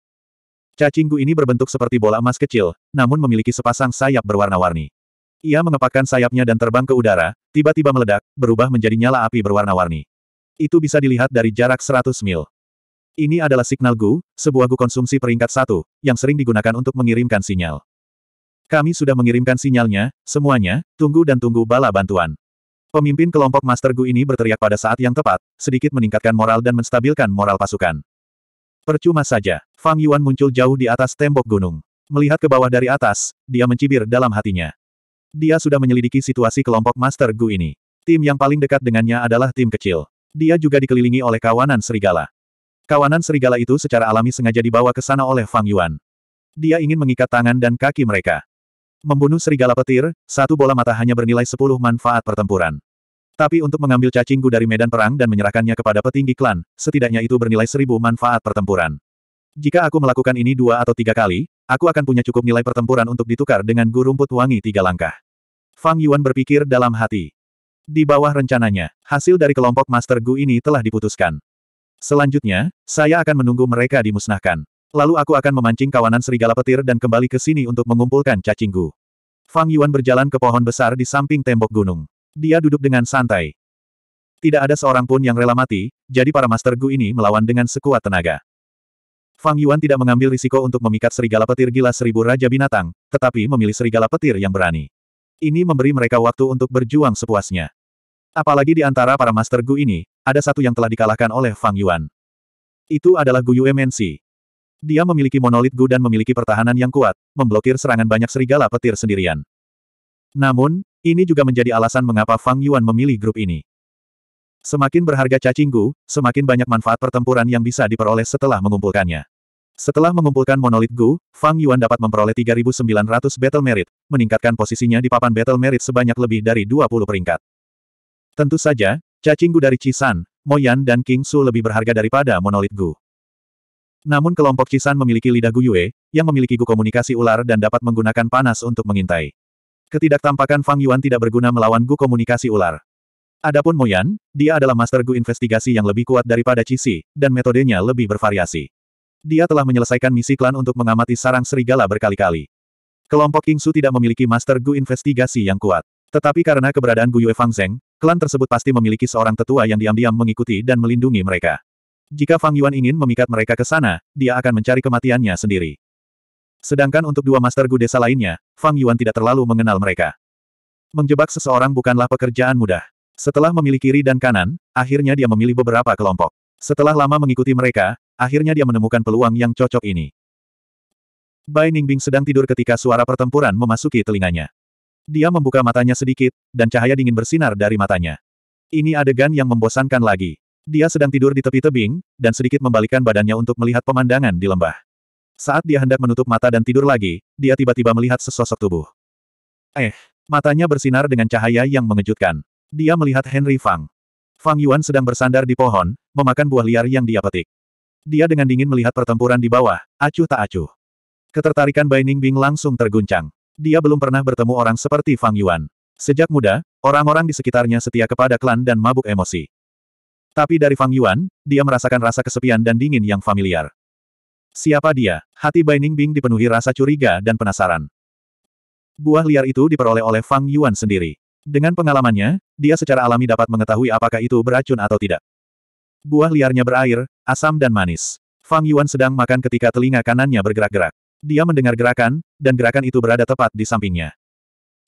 Cacing Gu ini berbentuk seperti bola emas kecil, namun memiliki sepasang sayap berwarna-warni. Ia mengepakkan sayapnya dan terbang ke udara, tiba-tiba meledak, berubah menjadi nyala api berwarna-warni. Itu bisa dilihat dari jarak 100 mil. Ini adalah signal Gu, sebuah Gu konsumsi peringkat satu, yang sering digunakan untuk mengirimkan sinyal. Kami sudah mengirimkan sinyalnya, semuanya, tunggu dan tunggu bala bantuan. Pemimpin kelompok Master Gu ini berteriak pada saat yang tepat, sedikit meningkatkan moral dan menstabilkan moral pasukan. Percuma saja, Fang Yuan muncul jauh di atas tembok gunung. Melihat ke bawah dari atas, dia mencibir dalam hatinya. Dia sudah menyelidiki situasi kelompok Master Gu ini. Tim yang paling dekat dengannya adalah tim kecil. Dia juga dikelilingi oleh kawanan serigala. Kawanan serigala itu secara alami sengaja dibawa ke sana oleh Fang Yuan. Dia ingin mengikat tangan dan kaki mereka. Membunuh serigala petir, satu bola mata hanya bernilai sepuluh manfaat pertempuran. Tapi untuk mengambil cacinggu dari medan perang dan menyerahkannya kepada petinggi klan, setidaknya itu bernilai seribu manfaat pertempuran. Jika aku melakukan ini dua atau tiga kali, aku akan punya cukup nilai pertempuran untuk ditukar dengan gurung rumput wangi tiga langkah. Fang Yuan berpikir dalam hati. Di bawah rencananya, hasil dari kelompok Master Gu ini telah diputuskan. Selanjutnya, saya akan menunggu mereka dimusnahkan. Lalu aku akan memancing kawanan serigala petir dan kembali ke sini untuk mengumpulkan cacinggu. Fang Yuan berjalan ke pohon besar di samping tembok gunung. Dia duduk dengan santai. Tidak ada seorang pun yang rela mati, jadi para Master Gu ini melawan dengan sekuat tenaga. Fang Yuan tidak mengambil risiko untuk memikat serigala petir gila seribu Raja Binatang, tetapi memilih serigala petir yang berani. Ini memberi mereka waktu untuk berjuang sepuasnya. Apalagi di antara para Master Gu ini, ada satu yang telah dikalahkan oleh Fang Yuan. Itu adalah Guyu Menci. Dia memiliki monolit Gu dan memiliki pertahanan yang kuat, memblokir serangan banyak serigala petir sendirian. Namun, ini juga menjadi alasan mengapa Fang Yuan memilih grup ini. Semakin berharga cacing Gu, semakin banyak manfaat pertempuran yang bisa diperoleh setelah mengumpulkannya. Setelah mengumpulkan monolit Gu, Fang Yuan dapat memperoleh 3.900 battle merit, meningkatkan posisinya di papan battle merit sebanyak lebih dari 20 peringkat. Tentu saja, cacing Gu dari Cisan, Moyan dan King Su lebih berharga daripada monolit Gu. Namun kelompok Cisan memiliki lidah Guyue, yang memiliki gu komunikasi ular dan dapat menggunakan panas untuk mengintai. Ketidaktampakan Fang Yuan tidak berguna melawan gu komunikasi ular. Adapun Moyan, dia adalah master gu investigasi yang lebih kuat daripada Cisi, dan metodenya lebih bervariasi. Dia telah menyelesaikan misi klan untuk mengamati sarang serigala berkali-kali. Kelompok Kingsu tidak memiliki master gu investigasi yang kuat. Tetapi karena keberadaan Guyue Fang Zeng, klan tersebut pasti memiliki seorang tetua yang diam-diam mengikuti dan melindungi mereka. Jika Fang Yuan ingin memikat mereka ke sana, dia akan mencari kematiannya sendiri. Sedangkan untuk dua Master Gu desa lainnya, Fang Yuan tidak terlalu mengenal mereka. Menjebak seseorang bukanlah pekerjaan mudah. Setelah memilih kiri dan kanan, akhirnya dia memilih beberapa kelompok. Setelah lama mengikuti mereka, akhirnya dia menemukan peluang yang cocok ini. Bai Ningbing sedang tidur ketika suara pertempuran memasuki telinganya. Dia membuka matanya sedikit, dan cahaya dingin bersinar dari matanya. Ini adegan yang membosankan lagi. Dia sedang tidur di tepi tebing, dan sedikit membalikan badannya untuk melihat pemandangan di lembah. Saat dia hendak menutup mata dan tidur lagi, dia tiba-tiba melihat sesosok tubuh. Eh, matanya bersinar dengan cahaya yang mengejutkan. Dia melihat Henry Fang. Fang Yuan sedang bersandar di pohon, memakan buah liar yang dia petik. Dia dengan dingin melihat pertempuran di bawah, acuh tak acuh. Ketertarikan Bai Ningbing langsung terguncang. Dia belum pernah bertemu orang seperti Fang Yuan. Sejak muda, orang-orang di sekitarnya setia kepada klan dan mabuk emosi. Tapi dari Fang Yuan, dia merasakan rasa kesepian dan dingin yang familiar. Siapa dia? Hati Bai Ningbing dipenuhi rasa curiga dan penasaran. Buah liar itu diperoleh oleh Fang Yuan sendiri. Dengan pengalamannya, dia secara alami dapat mengetahui apakah itu beracun atau tidak. Buah liarnya berair, asam dan manis. Fang Yuan sedang makan ketika telinga kanannya bergerak-gerak. Dia mendengar gerakan, dan gerakan itu berada tepat di sampingnya.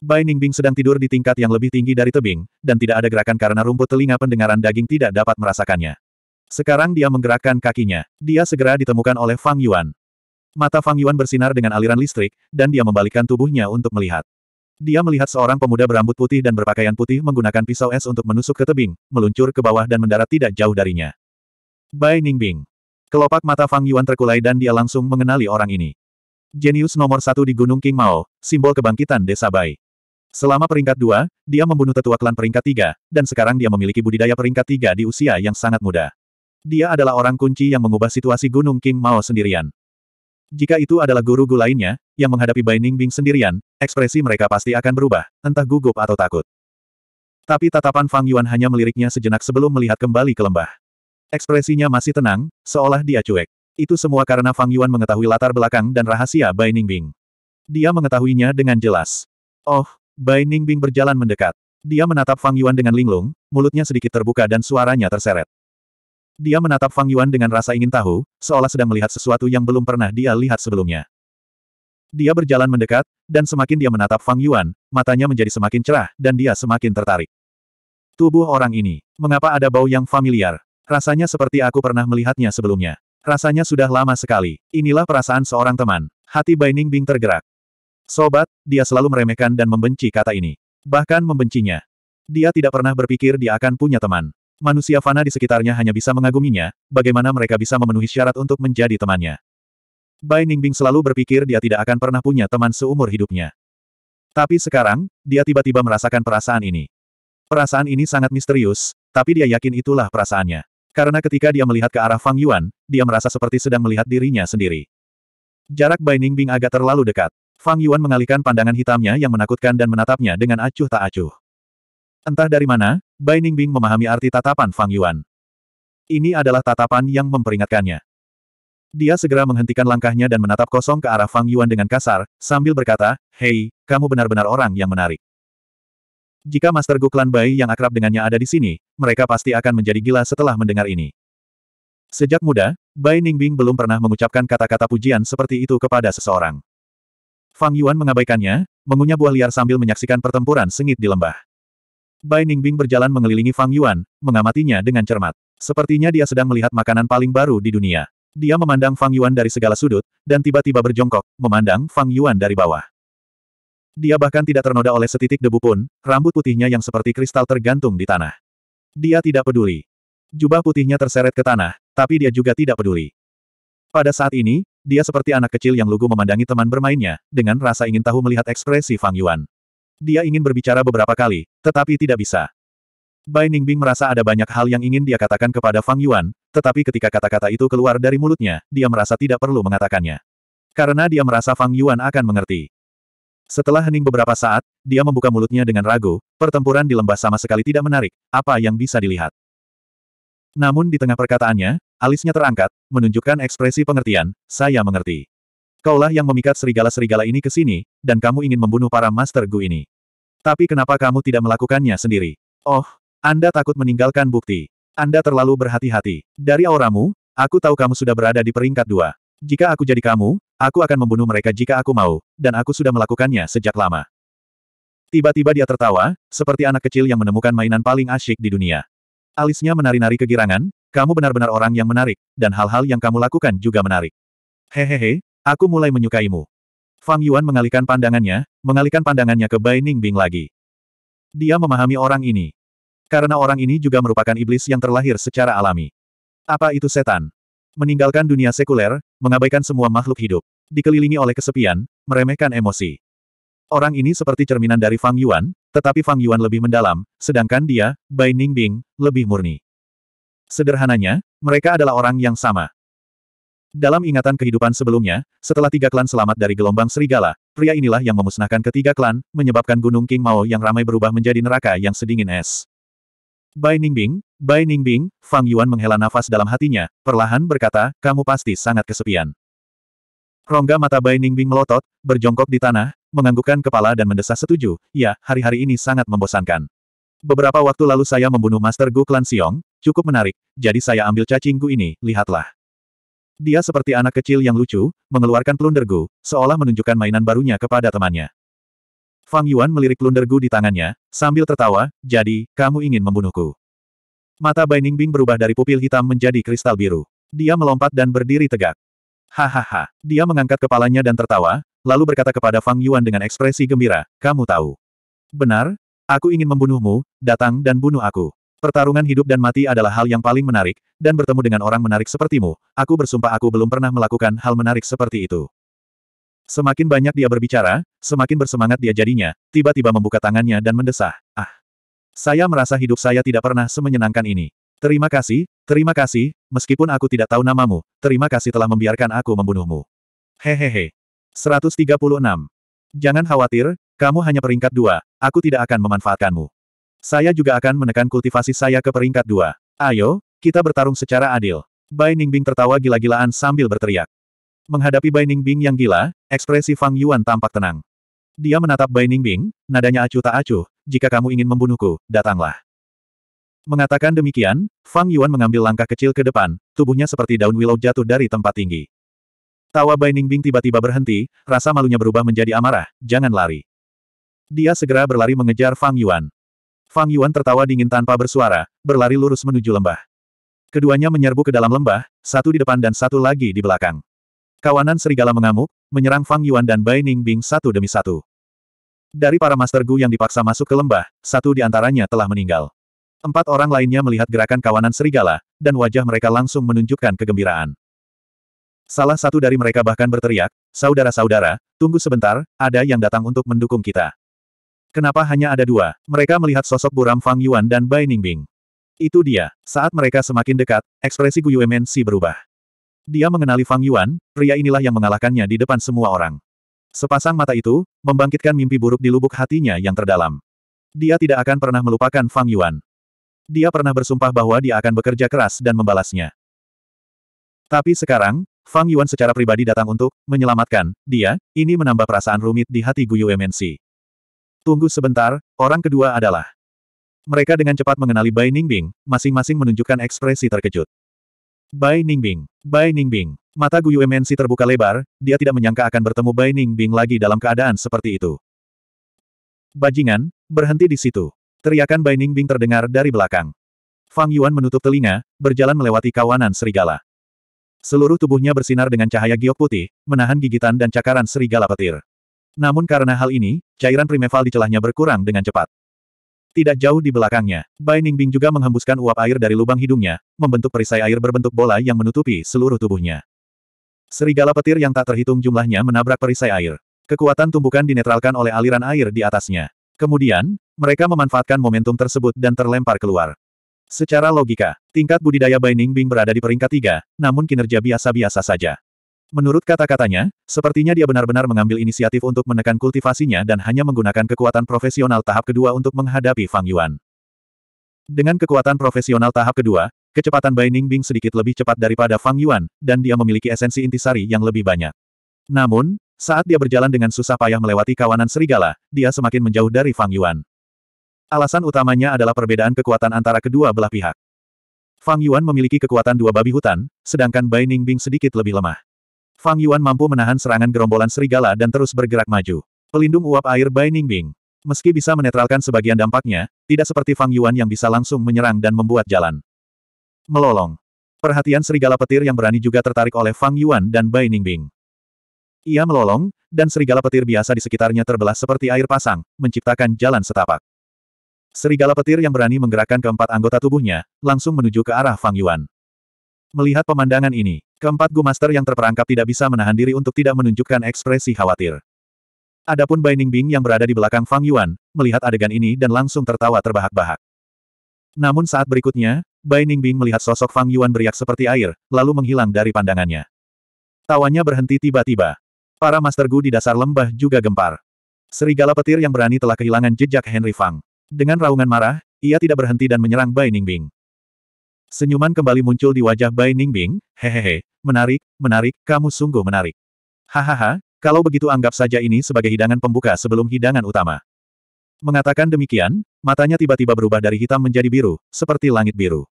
Bai Ningbing sedang tidur di tingkat yang lebih tinggi dari tebing, dan tidak ada gerakan karena rumput telinga pendengaran daging tidak dapat merasakannya. Sekarang dia menggerakkan kakinya. Dia segera ditemukan oleh Fang Yuan. Mata Fang Yuan bersinar dengan aliran listrik, dan dia membalikkan tubuhnya untuk melihat. Dia melihat seorang pemuda berambut putih dan berpakaian putih menggunakan pisau es untuk menusuk ke tebing, meluncur ke bawah dan mendarat tidak jauh darinya. Bai Ningbing. Kelopak mata Fang Yuan terkulai dan dia langsung mengenali orang ini. Jenius nomor satu di Gunung King Mao, simbol kebangkitan desa Bai. Selama peringkat dua, dia membunuh tetua klan peringkat tiga, dan sekarang dia memiliki budidaya peringkat tiga di usia yang sangat muda. Dia adalah orang kunci yang mengubah situasi Gunung King Mao sendirian. Jika itu adalah guru-guru lainnya, yang menghadapi Bai Ningbing sendirian, ekspresi mereka pasti akan berubah, entah gugup atau takut. Tapi tatapan Fang Yuan hanya meliriknya sejenak sebelum melihat kembali ke lembah. Ekspresinya masih tenang, seolah dia cuek. Itu semua karena Fang Yuan mengetahui latar belakang dan rahasia Bai Ningbing. Dia mengetahuinya dengan jelas. Oh, Bai Ningbing berjalan mendekat. Dia menatap Fang Yuan dengan linglung, mulutnya sedikit terbuka dan suaranya terseret. Dia menatap Fang Yuan dengan rasa ingin tahu, seolah sedang melihat sesuatu yang belum pernah dia lihat sebelumnya. Dia berjalan mendekat, dan semakin dia menatap Fang Yuan, matanya menjadi semakin cerah, dan dia semakin tertarik. Tubuh orang ini, mengapa ada bau yang familiar? Rasanya seperti aku pernah melihatnya sebelumnya. Rasanya sudah lama sekali. Inilah perasaan seorang teman. Hati Bai Ningbing tergerak. Sobat, dia selalu meremehkan dan membenci kata ini. Bahkan membencinya. Dia tidak pernah berpikir dia akan punya teman. Manusia fana di sekitarnya hanya bisa mengaguminya, bagaimana mereka bisa memenuhi syarat untuk menjadi temannya. Bai Ningbing selalu berpikir dia tidak akan pernah punya teman seumur hidupnya. Tapi sekarang, dia tiba-tiba merasakan perasaan ini. Perasaan ini sangat misterius, tapi dia yakin itulah perasaannya. Karena ketika dia melihat ke arah Fang Yuan, dia merasa seperti sedang melihat dirinya sendiri. Jarak Bai Ningbing agak terlalu dekat. Fang Yuan mengalihkan pandangan hitamnya yang menakutkan dan menatapnya dengan acuh tak acuh. Entah dari mana, Bai Ningbing memahami arti tatapan Fang Yuan. Ini adalah tatapan yang memperingatkannya. Dia segera menghentikan langkahnya dan menatap kosong ke arah Fang Yuan dengan kasar, sambil berkata, Hei, kamu benar-benar orang yang menarik. Jika Master Gu Klan Bai yang akrab dengannya ada di sini, mereka pasti akan menjadi gila setelah mendengar ini. Sejak muda, Bai Ningbing belum pernah mengucapkan kata-kata pujian seperti itu kepada seseorang. Fang Yuan mengabaikannya, mengunyah buah liar sambil menyaksikan pertempuran sengit di lembah. Bai Ningbing berjalan mengelilingi Fang Yuan, mengamatinya dengan cermat. Sepertinya dia sedang melihat makanan paling baru di dunia. Dia memandang Fang Yuan dari segala sudut, dan tiba-tiba berjongkok, memandang Fang Yuan dari bawah. Dia bahkan tidak ternoda oleh setitik debu pun, rambut putihnya yang seperti kristal tergantung di tanah. Dia tidak peduli. Jubah putihnya terseret ke tanah, tapi dia juga tidak peduli. Pada saat ini, dia seperti anak kecil yang lugu memandangi teman bermainnya, dengan rasa ingin tahu melihat ekspresi Fang Yuan. Dia ingin berbicara beberapa kali, tetapi tidak bisa. Bai Ningbing merasa ada banyak hal yang ingin dia katakan kepada Fang Yuan, tetapi ketika kata-kata itu keluar dari mulutnya, dia merasa tidak perlu mengatakannya. Karena dia merasa Fang Yuan akan mengerti. Setelah hening beberapa saat, dia membuka mulutnya dengan ragu, pertempuran di lembah sama sekali tidak menarik, apa yang bisa dilihat. Namun di tengah perkataannya, alisnya terangkat, menunjukkan ekspresi pengertian, saya mengerti. Kaulah yang memikat serigala-serigala ini ke sini, dan kamu ingin membunuh para Master Gu ini. Tapi kenapa kamu tidak melakukannya sendiri? Oh, Anda takut meninggalkan bukti. Anda terlalu berhati-hati. Dari auramu, aku tahu kamu sudah berada di peringkat dua. Jika aku jadi kamu, aku akan membunuh mereka jika aku mau, dan aku sudah melakukannya sejak lama. Tiba-tiba dia tertawa, seperti anak kecil yang menemukan mainan paling asyik di dunia. Alisnya menari-nari kegirangan, kamu benar-benar orang yang menarik, dan hal-hal yang kamu lakukan juga menarik. Hehehe, aku mulai menyukaimu. Fang Yuan mengalihkan pandangannya, mengalihkan pandangannya ke Bai Ningbing lagi. Dia memahami orang ini. Karena orang ini juga merupakan iblis yang terlahir secara alami. Apa itu setan? Meninggalkan dunia sekuler, mengabaikan semua makhluk hidup. Dikelilingi oleh kesepian, meremehkan emosi. Orang ini seperti cerminan dari Fang Yuan, tetapi Fang Yuan lebih mendalam, sedangkan dia, Bai Ningbing, lebih murni. Sederhananya, mereka adalah orang yang sama. Dalam ingatan kehidupan sebelumnya, setelah tiga klan selamat dari gelombang serigala, pria inilah yang memusnahkan ketiga klan, menyebabkan Gunung King Mao yang ramai berubah menjadi neraka yang sedingin es. Bai Ningbing, Bai Ningbing, Fang Yuan menghela nafas dalam hatinya, perlahan berkata, kamu pasti sangat kesepian. Rongga mata Bai Ningbing melotot, berjongkok di tanah, menganggukkan kepala dan mendesah setuju, ya, hari-hari ini sangat membosankan. Beberapa waktu lalu saya membunuh Master Gu Klan Xiong, cukup menarik, jadi saya ambil cacing Gu ini, lihatlah. Dia seperti anak kecil yang lucu, mengeluarkan plunder Gu, seolah menunjukkan mainan barunya kepada temannya. Fang Yuan melirik plunder Gu di tangannya, sambil tertawa, jadi, kamu ingin membunuhku. Mata Bai Ningbing berubah dari pupil hitam menjadi kristal biru. Dia melompat dan berdiri tegak. Hahaha. Dia mengangkat kepalanya dan tertawa, lalu berkata kepada Fang Yuan dengan ekspresi gembira, kamu tahu. Benar, aku ingin membunuhmu, datang dan bunuh aku. Pertarungan hidup dan mati adalah hal yang paling menarik, dan bertemu dengan orang menarik sepertimu, aku bersumpah aku belum pernah melakukan hal menarik seperti itu. Semakin banyak dia berbicara, semakin bersemangat dia jadinya, tiba-tiba membuka tangannya dan mendesah, ah. Saya merasa hidup saya tidak pernah semenyenangkan ini. Terima kasih, terima kasih, meskipun aku tidak tahu namamu, terima kasih telah membiarkan aku membunuhmu. Hehehe, 136. Jangan khawatir, kamu hanya peringkat dua, aku tidak akan memanfaatkanmu. Saya juga akan menekan kultivasi saya ke peringkat dua. Ayo, kita bertarung secara adil. Bai Ningbing tertawa gila-gilaan sambil berteriak. Menghadapi Bai Ningbing yang gila, ekspresi Fang Yuan tampak tenang. Dia menatap Bai Ningbing, nadanya acuh tak acuh, jika kamu ingin membunuhku, datanglah. Mengatakan demikian, Fang Yuan mengambil langkah kecil ke depan, tubuhnya seperti daun willow jatuh dari tempat tinggi. Tawa Bai Ningbing tiba-tiba berhenti, rasa malunya berubah menjadi amarah, jangan lari. Dia segera berlari mengejar Fang Yuan. Fang Yuan tertawa dingin tanpa bersuara, berlari lurus menuju lembah. Keduanya menyerbu ke dalam lembah, satu di depan dan satu lagi di belakang. Kawanan serigala mengamuk, menyerang Fang Yuan dan Bai Ningbing satu demi satu. Dari para Master Gu yang dipaksa masuk ke lembah, satu di antaranya telah meninggal. Empat orang lainnya melihat gerakan kawanan serigala, dan wajah mereka langsung menunjukkan kegembiraan. Salah satu dari mereka bahkan berteriak, Saudara-saudara, tunggu sebentar, ada yang datang untuk mendukung kita. Kenapa hanya ada dua? Mereka melihat sosok buram Fang Yuan dan Bai Ningbing. Itu dia. Saat mereka semakin dekat, ekspresi Guyu MNC berubah. Dia mengenali Fang Yuan, pria inilah yang mengalahkannya di depan semua orang. Sepasang mata itu, membangkitkan mimpi buruk di lubuk hatinya yang terdalam. Dia tidak akan pernah melupakan Fang Yuan. Dia pernah bersumpah bahwa dia akan bekerja keras dan membalasnya. Tapi sekarang, Fang Yuan secara pribadi datang untuk menyelamatkan dia, ini menambah perasaan rumit di hati Guyu MNC. Tunggu sebentar, orang kedua adalah. Mereka dengan cepat mengenali Bai Ningbing, masing-masing menunjukkan ekspresi terkejut. Bai Ningbing, Bai Ningbing, mata Guyu MNC terbuka lebar, dia tidak menyangka akan bertemu Bai Ningbing lagi dalam keadaan seperti itu. Bajingan, berhenti di situ. Teriakan Bai Ningbing terdengar dari belakang. Fang Yuan menutup telinga, berjalan melewati kawanan serigala. Seluruh tubuhnya bersinar dengan cahaya giok putih, menahan gigitan dan cakaran serigala petir. Namun karena hal ini, cairan primeval di celahnya berkurang dengan cepat. Tidak jauh di belakangnya, Bai Ningbing juga menghembuskan uap air dari lubang hidungnya, membentuk perisai air berbentuk bola yang menutupi seluruh tubuhnya. Serigala petir yang tak terhitung jumlahnya menabrak perisai air. Kekuatan tumbukan dinetralkan oleh aliran air di atasnya. Kemudian, mereka memanfaatkan momentum tersebut dan terlempar keluar. Secara logika, tingkat budidaya Bai Ningbing berada di peringkat tiga, namun kinerja biasa-biasa saja. Menurut kata-katanya, sepertinya dia benar-benar mengambil inisiatif untuk menekan kultivasinya dan hanya menggunakan kekuatan profesional tahap kedua untuk menghadapi Fang Yuan. Dengan kekuatan profesional tahap kedua, kecepatan Bai Ningbing sedikit lebih cepat daripada Fang Yuan, dan dia memiliki esensi intisari yang lebih banyak. Namun, saat dia berjalan dengan susah payah melewati kawanan serigala, dia semakin menjauh dari Fang Yuan. Alasan utamanya adalah perbedaan kekuatan antara kedua belah pihak. Fang Yuan memiliki kekuatan dua babi hutan, sedangkan Bai Ningbing sedikit lebih lemah. Fang Yuan mampu menahan serangan gerombolan serigala dan terus bergerak maju. Pelindung uap air Bai Ningbing. Meski bisa menetralkan sebagian dampaknya, tidak seperti Fang Yuan yang bisa langsung menyerang dan membuat jalan. Melolong. Perhatian serigala petir yang berani juga tertarik oleh Fang Yuan dan Bai Ningbing. Ia melolong, dan serigala petir biasa di sekitarnya terbelah seperti air pasang, menciptakan jalan setapak. Serigala petir yang berani menggerakkan keempat anggota tubuhnya, langsung menuju ke arah Fang Yuan. Melihat pemandangan ini, keempat Gu Master yang terperangkap tidak bisa menahan diri untuk tidak menunjukkan ekspresi khawatir. Adapun Bai Ningbing yang berada di belakang Fang Yuan, melihat adegan ini dan langsung tertawa terbahak-bahak. Namun saat berikutnya, Bai Ningbing melihat sosok Fang Yuan beriak seperti air, lalu menghilang dari pandangannya. Tawanya berhenti tiba-tiba. Para Master Gu di dasar lembah juga gempar. Serigala petir yang berani telah kehilangan jejak Henry Fang. Dengan raungan marah, ia tidak berhenti dan menyerang Bai Ningbing. Senyuman kembali muncul di wajah Bai Ningbing, hehehe, menarik, menarik, kamu sungguh menarik. Hahaha, kalau begitu anggap saja ini sebagai hidangan pembuka sebelum hidangan utama. Mengatakan demikian, matanya tiba-tiba berubah dari hitam menjadi biru, seperti langit biru.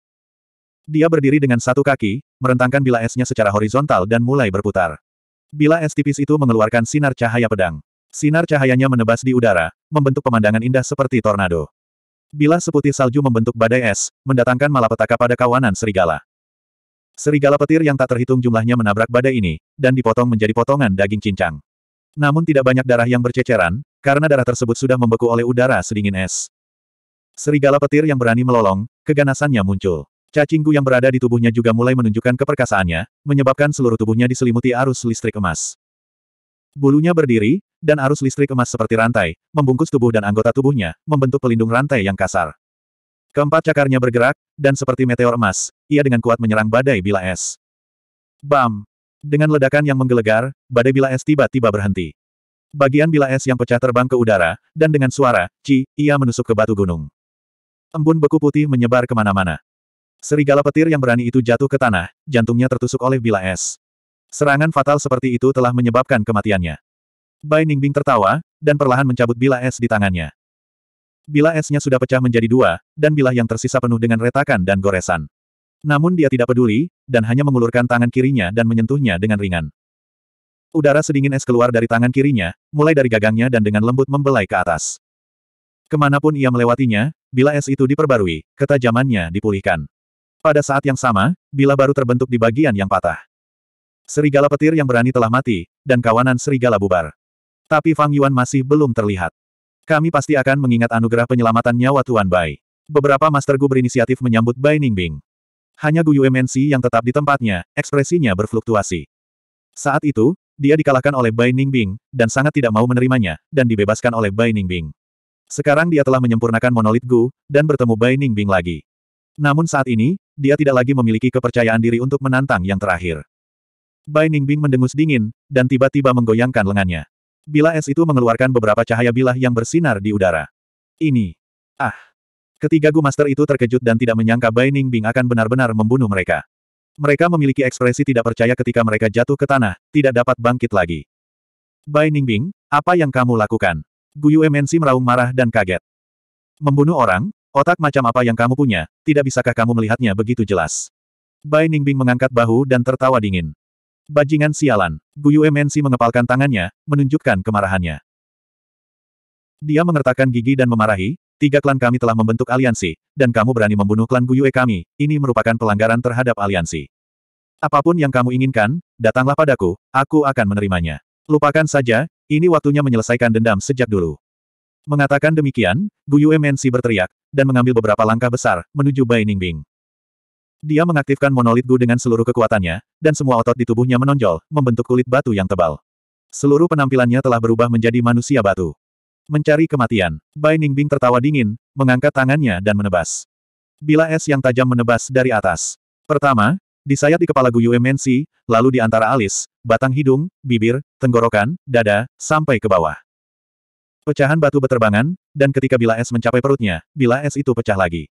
Dia berdiri dengan satu kaki, merentangkan bila esnya secara horizontal dan mulai berputar. Bila es tipis itu mengeluarkan sinar cahaya pedang. Sinar cahayanya menebas di udara, membentuk pemandangan indah seperti tornado. Bila seputih salju membentuk badai es, mendatangkan malapetaka pada kawanan serigala. Serigala petir yang tak terhitung jumlahnya menabrak badai ini, dan dipotong menjadi potongan daging cincang. Namun tidak banyak darah yang berceceran, karena darah tersebut sudah membeku oleh udara sedingin es. Serigala petir yang berani melolong, keganasannya muncul. Cacingku yang berada di tubuhnya juga mulai menunjukkan keperkasaannya, menyebabkan seluruh tubuhnya diselimuti arus listrik emas. Bulunya berdiri, dan arus listrik emas seperti rantai, membungkus tubuh dan anggota tubuhnya, membentuk pelindung rantai yang kasar. Keempat cakarnya bergerak, dan seperti meteor emas, ia dengan kuat menyerang badai bila es. Bam! Dengan ledakan yang menggelegar, badai bila es tiba-tiba berhenti. Bagian bila es yang pecah terbang ke udara, dan dengan suara, ci, ia menusuk ke batu gunung. Embun beku putih menyebar kemana-mana. Serigala petir yang berani itu jatuh ke tanah, jantungnya tertusuk oleh bila es. Serangan fatal seperti itu telah menyebabkan kematiannya. Bai Ningbing tertawa, dan perlahan mencabut bila es di tangannya. Bila esnya sudah pecah menjadi dua, dan bilah yang tersisa penuh dengan retakan dan goresan. Namun dia tidak peduli, dan hanya mengulurkan tangan kirinya dan menyentuhnya dengan ringan. Udara sedingin es keluar dari tangan kirinya, mulai dari gagangnya dan dengan lembut membelai ke atas. Kemanapun ia melewatinya, bila es itu diperbarui, ketajamannya dipulihkan. Pada saat yang sama, bila baru terbentuk di bagian yang patah. Serigala petir yang berani telah mati, dan kawanan serigala bubar. Tapi Fang Yuan masih belum terlihat. Kami pasti akan mengingat anugerah penyelamatan nyawa Tuan Bai. Beberapa Master Gu berinisiatif menyambut Bai Ningbing. Hanya Gu Yue yang tetap di tempatnya, ekspresinya berfluktuasi. Saat itu, dia dikalahkan oleh Bai Ningbing, dan sangat tidak mau menerimanya, dan dibebaskan oleh Bai Ningbing. Sekarang dia telah menyempurnakan monolit Gu, dan bertemu Bai Ningbing lagi. Namun saat ini, dia tidak lagi memiliki kepercayaan diri untuk menantang yang terakhir. Bai Ningbing mendengus dingin, dan tiba-tiba menggoyangkan lengannya. Bila es itu mengeluarkan beberapa cahaya bilah yang bersinar di udara. Ini. Ah. Ketiga Gu Master itu terkejut dan tidak menyangka Bai Ningbing akan benar-benar membunuh mereka. Mereka memiliki ekspresi tidak percaya ketika mereka jatuh ke tanah, tidak dapat bangkit lagi. Bai Ningbing, apa yang kamu lakukan? Guyu MNC meraung marah dan kaget. Membunuh orang? Otak macam apa yang kamu punya, tidak bisakah kamu melihatnya begitu jelas? Bai Ningbing mengangkat bahu dan tertawa dingin. Bajingan sialan. Guyu MNC mengepalkan tangannya, menunjukkan kemarahannya. Dia mengertakkan gigi dan memarahi, tiga klan kami telah membentuk aliansi, dan kamu berani membunuh klan Guyue kami, ini merupakan pelanggaran terhadap aliansi. Apapun yang kamu inginkan, datanglah padaku, aku akan menerimanya. Lupakan saja, ini waktunya menyelesaikan dendam sejak dulu. Mengatakan demikian, Guyu MNC berteriak, dan mengambil beberapa langkah besar, menuju Bai Ningbing. Dia mengaktifkan monolit Gu dengan seluruh kekuatannya, dan semua otot di tubuhnya menonjol, membentuk kulit batu yang tebal. Seluruh penampilannya telah berubah menjadi manusia batu. Mencari kematian, Bai Ningbing tertawa dingin, mengangkat tangannya dan menebas. Bila es yang tajam menebas dari atas. Pertama, disayat di kepala Guyu MNC, lalu di antara alis, batang hidung, bibir, tenggorokan, dada, sampai ke bawah. Pecahan batu beterbangan, dan ketika bila es mencapai perutnya, bila es itu pecah lagi.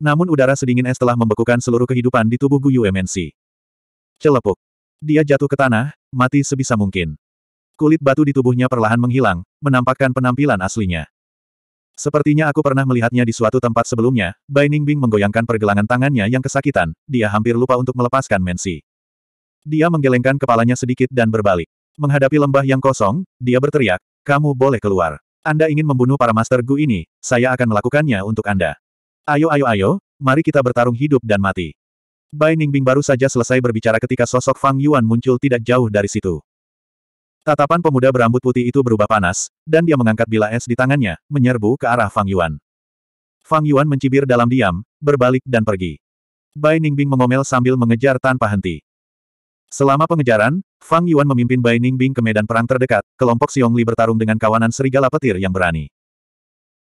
Namun udara sedingin es telah membekukan seluruh kehidupan di tubuh Guyu MNC. Celepuk. Dia jatuh ke tanah, mati sebisa mungkin. Kulit batu di tubuhnya perlahan menghilang, menampakkan penampilan aslinya. Sepertinya aku pernah melihatnya di suatu tempat sebelumnya, Bai Ningbing menggoyangkan pergelangan tangannya yang kesakitan, dia hampir lupa untuk melepaskan Mensi. Dia menggelengkan kepalanya sedikit dan berbalik. Menghadapi lembah yang kosong, dia berteriak, kamu boleh keluar. Anda ingin membunuh para Master Gu ini, saya akan melakukannya untuk Anda. Ayo ayo ayo, mari kita bertarung hidup dan mati. Bai Ningbing baru saja selesai berbicara ketika sosok Fang Yuan muncul tidak jauh dari situ. Tatapan pemuda berambut putih itu berubah panas, dan dia mengangkat bila es di tangannya, menyerbu ke arah Fang Yuan. Fang Yuan mencibir dalam diam, berbalik dan pergi. Bai Ningbing mengomel sambil mengejar tanpa henti. Selama pengejaran, Fang Yuan memimpin Bai Ningbing ke medan perang terdekat, kelompok Xiongli bertarung dengan kawanan serigala petir yang berani.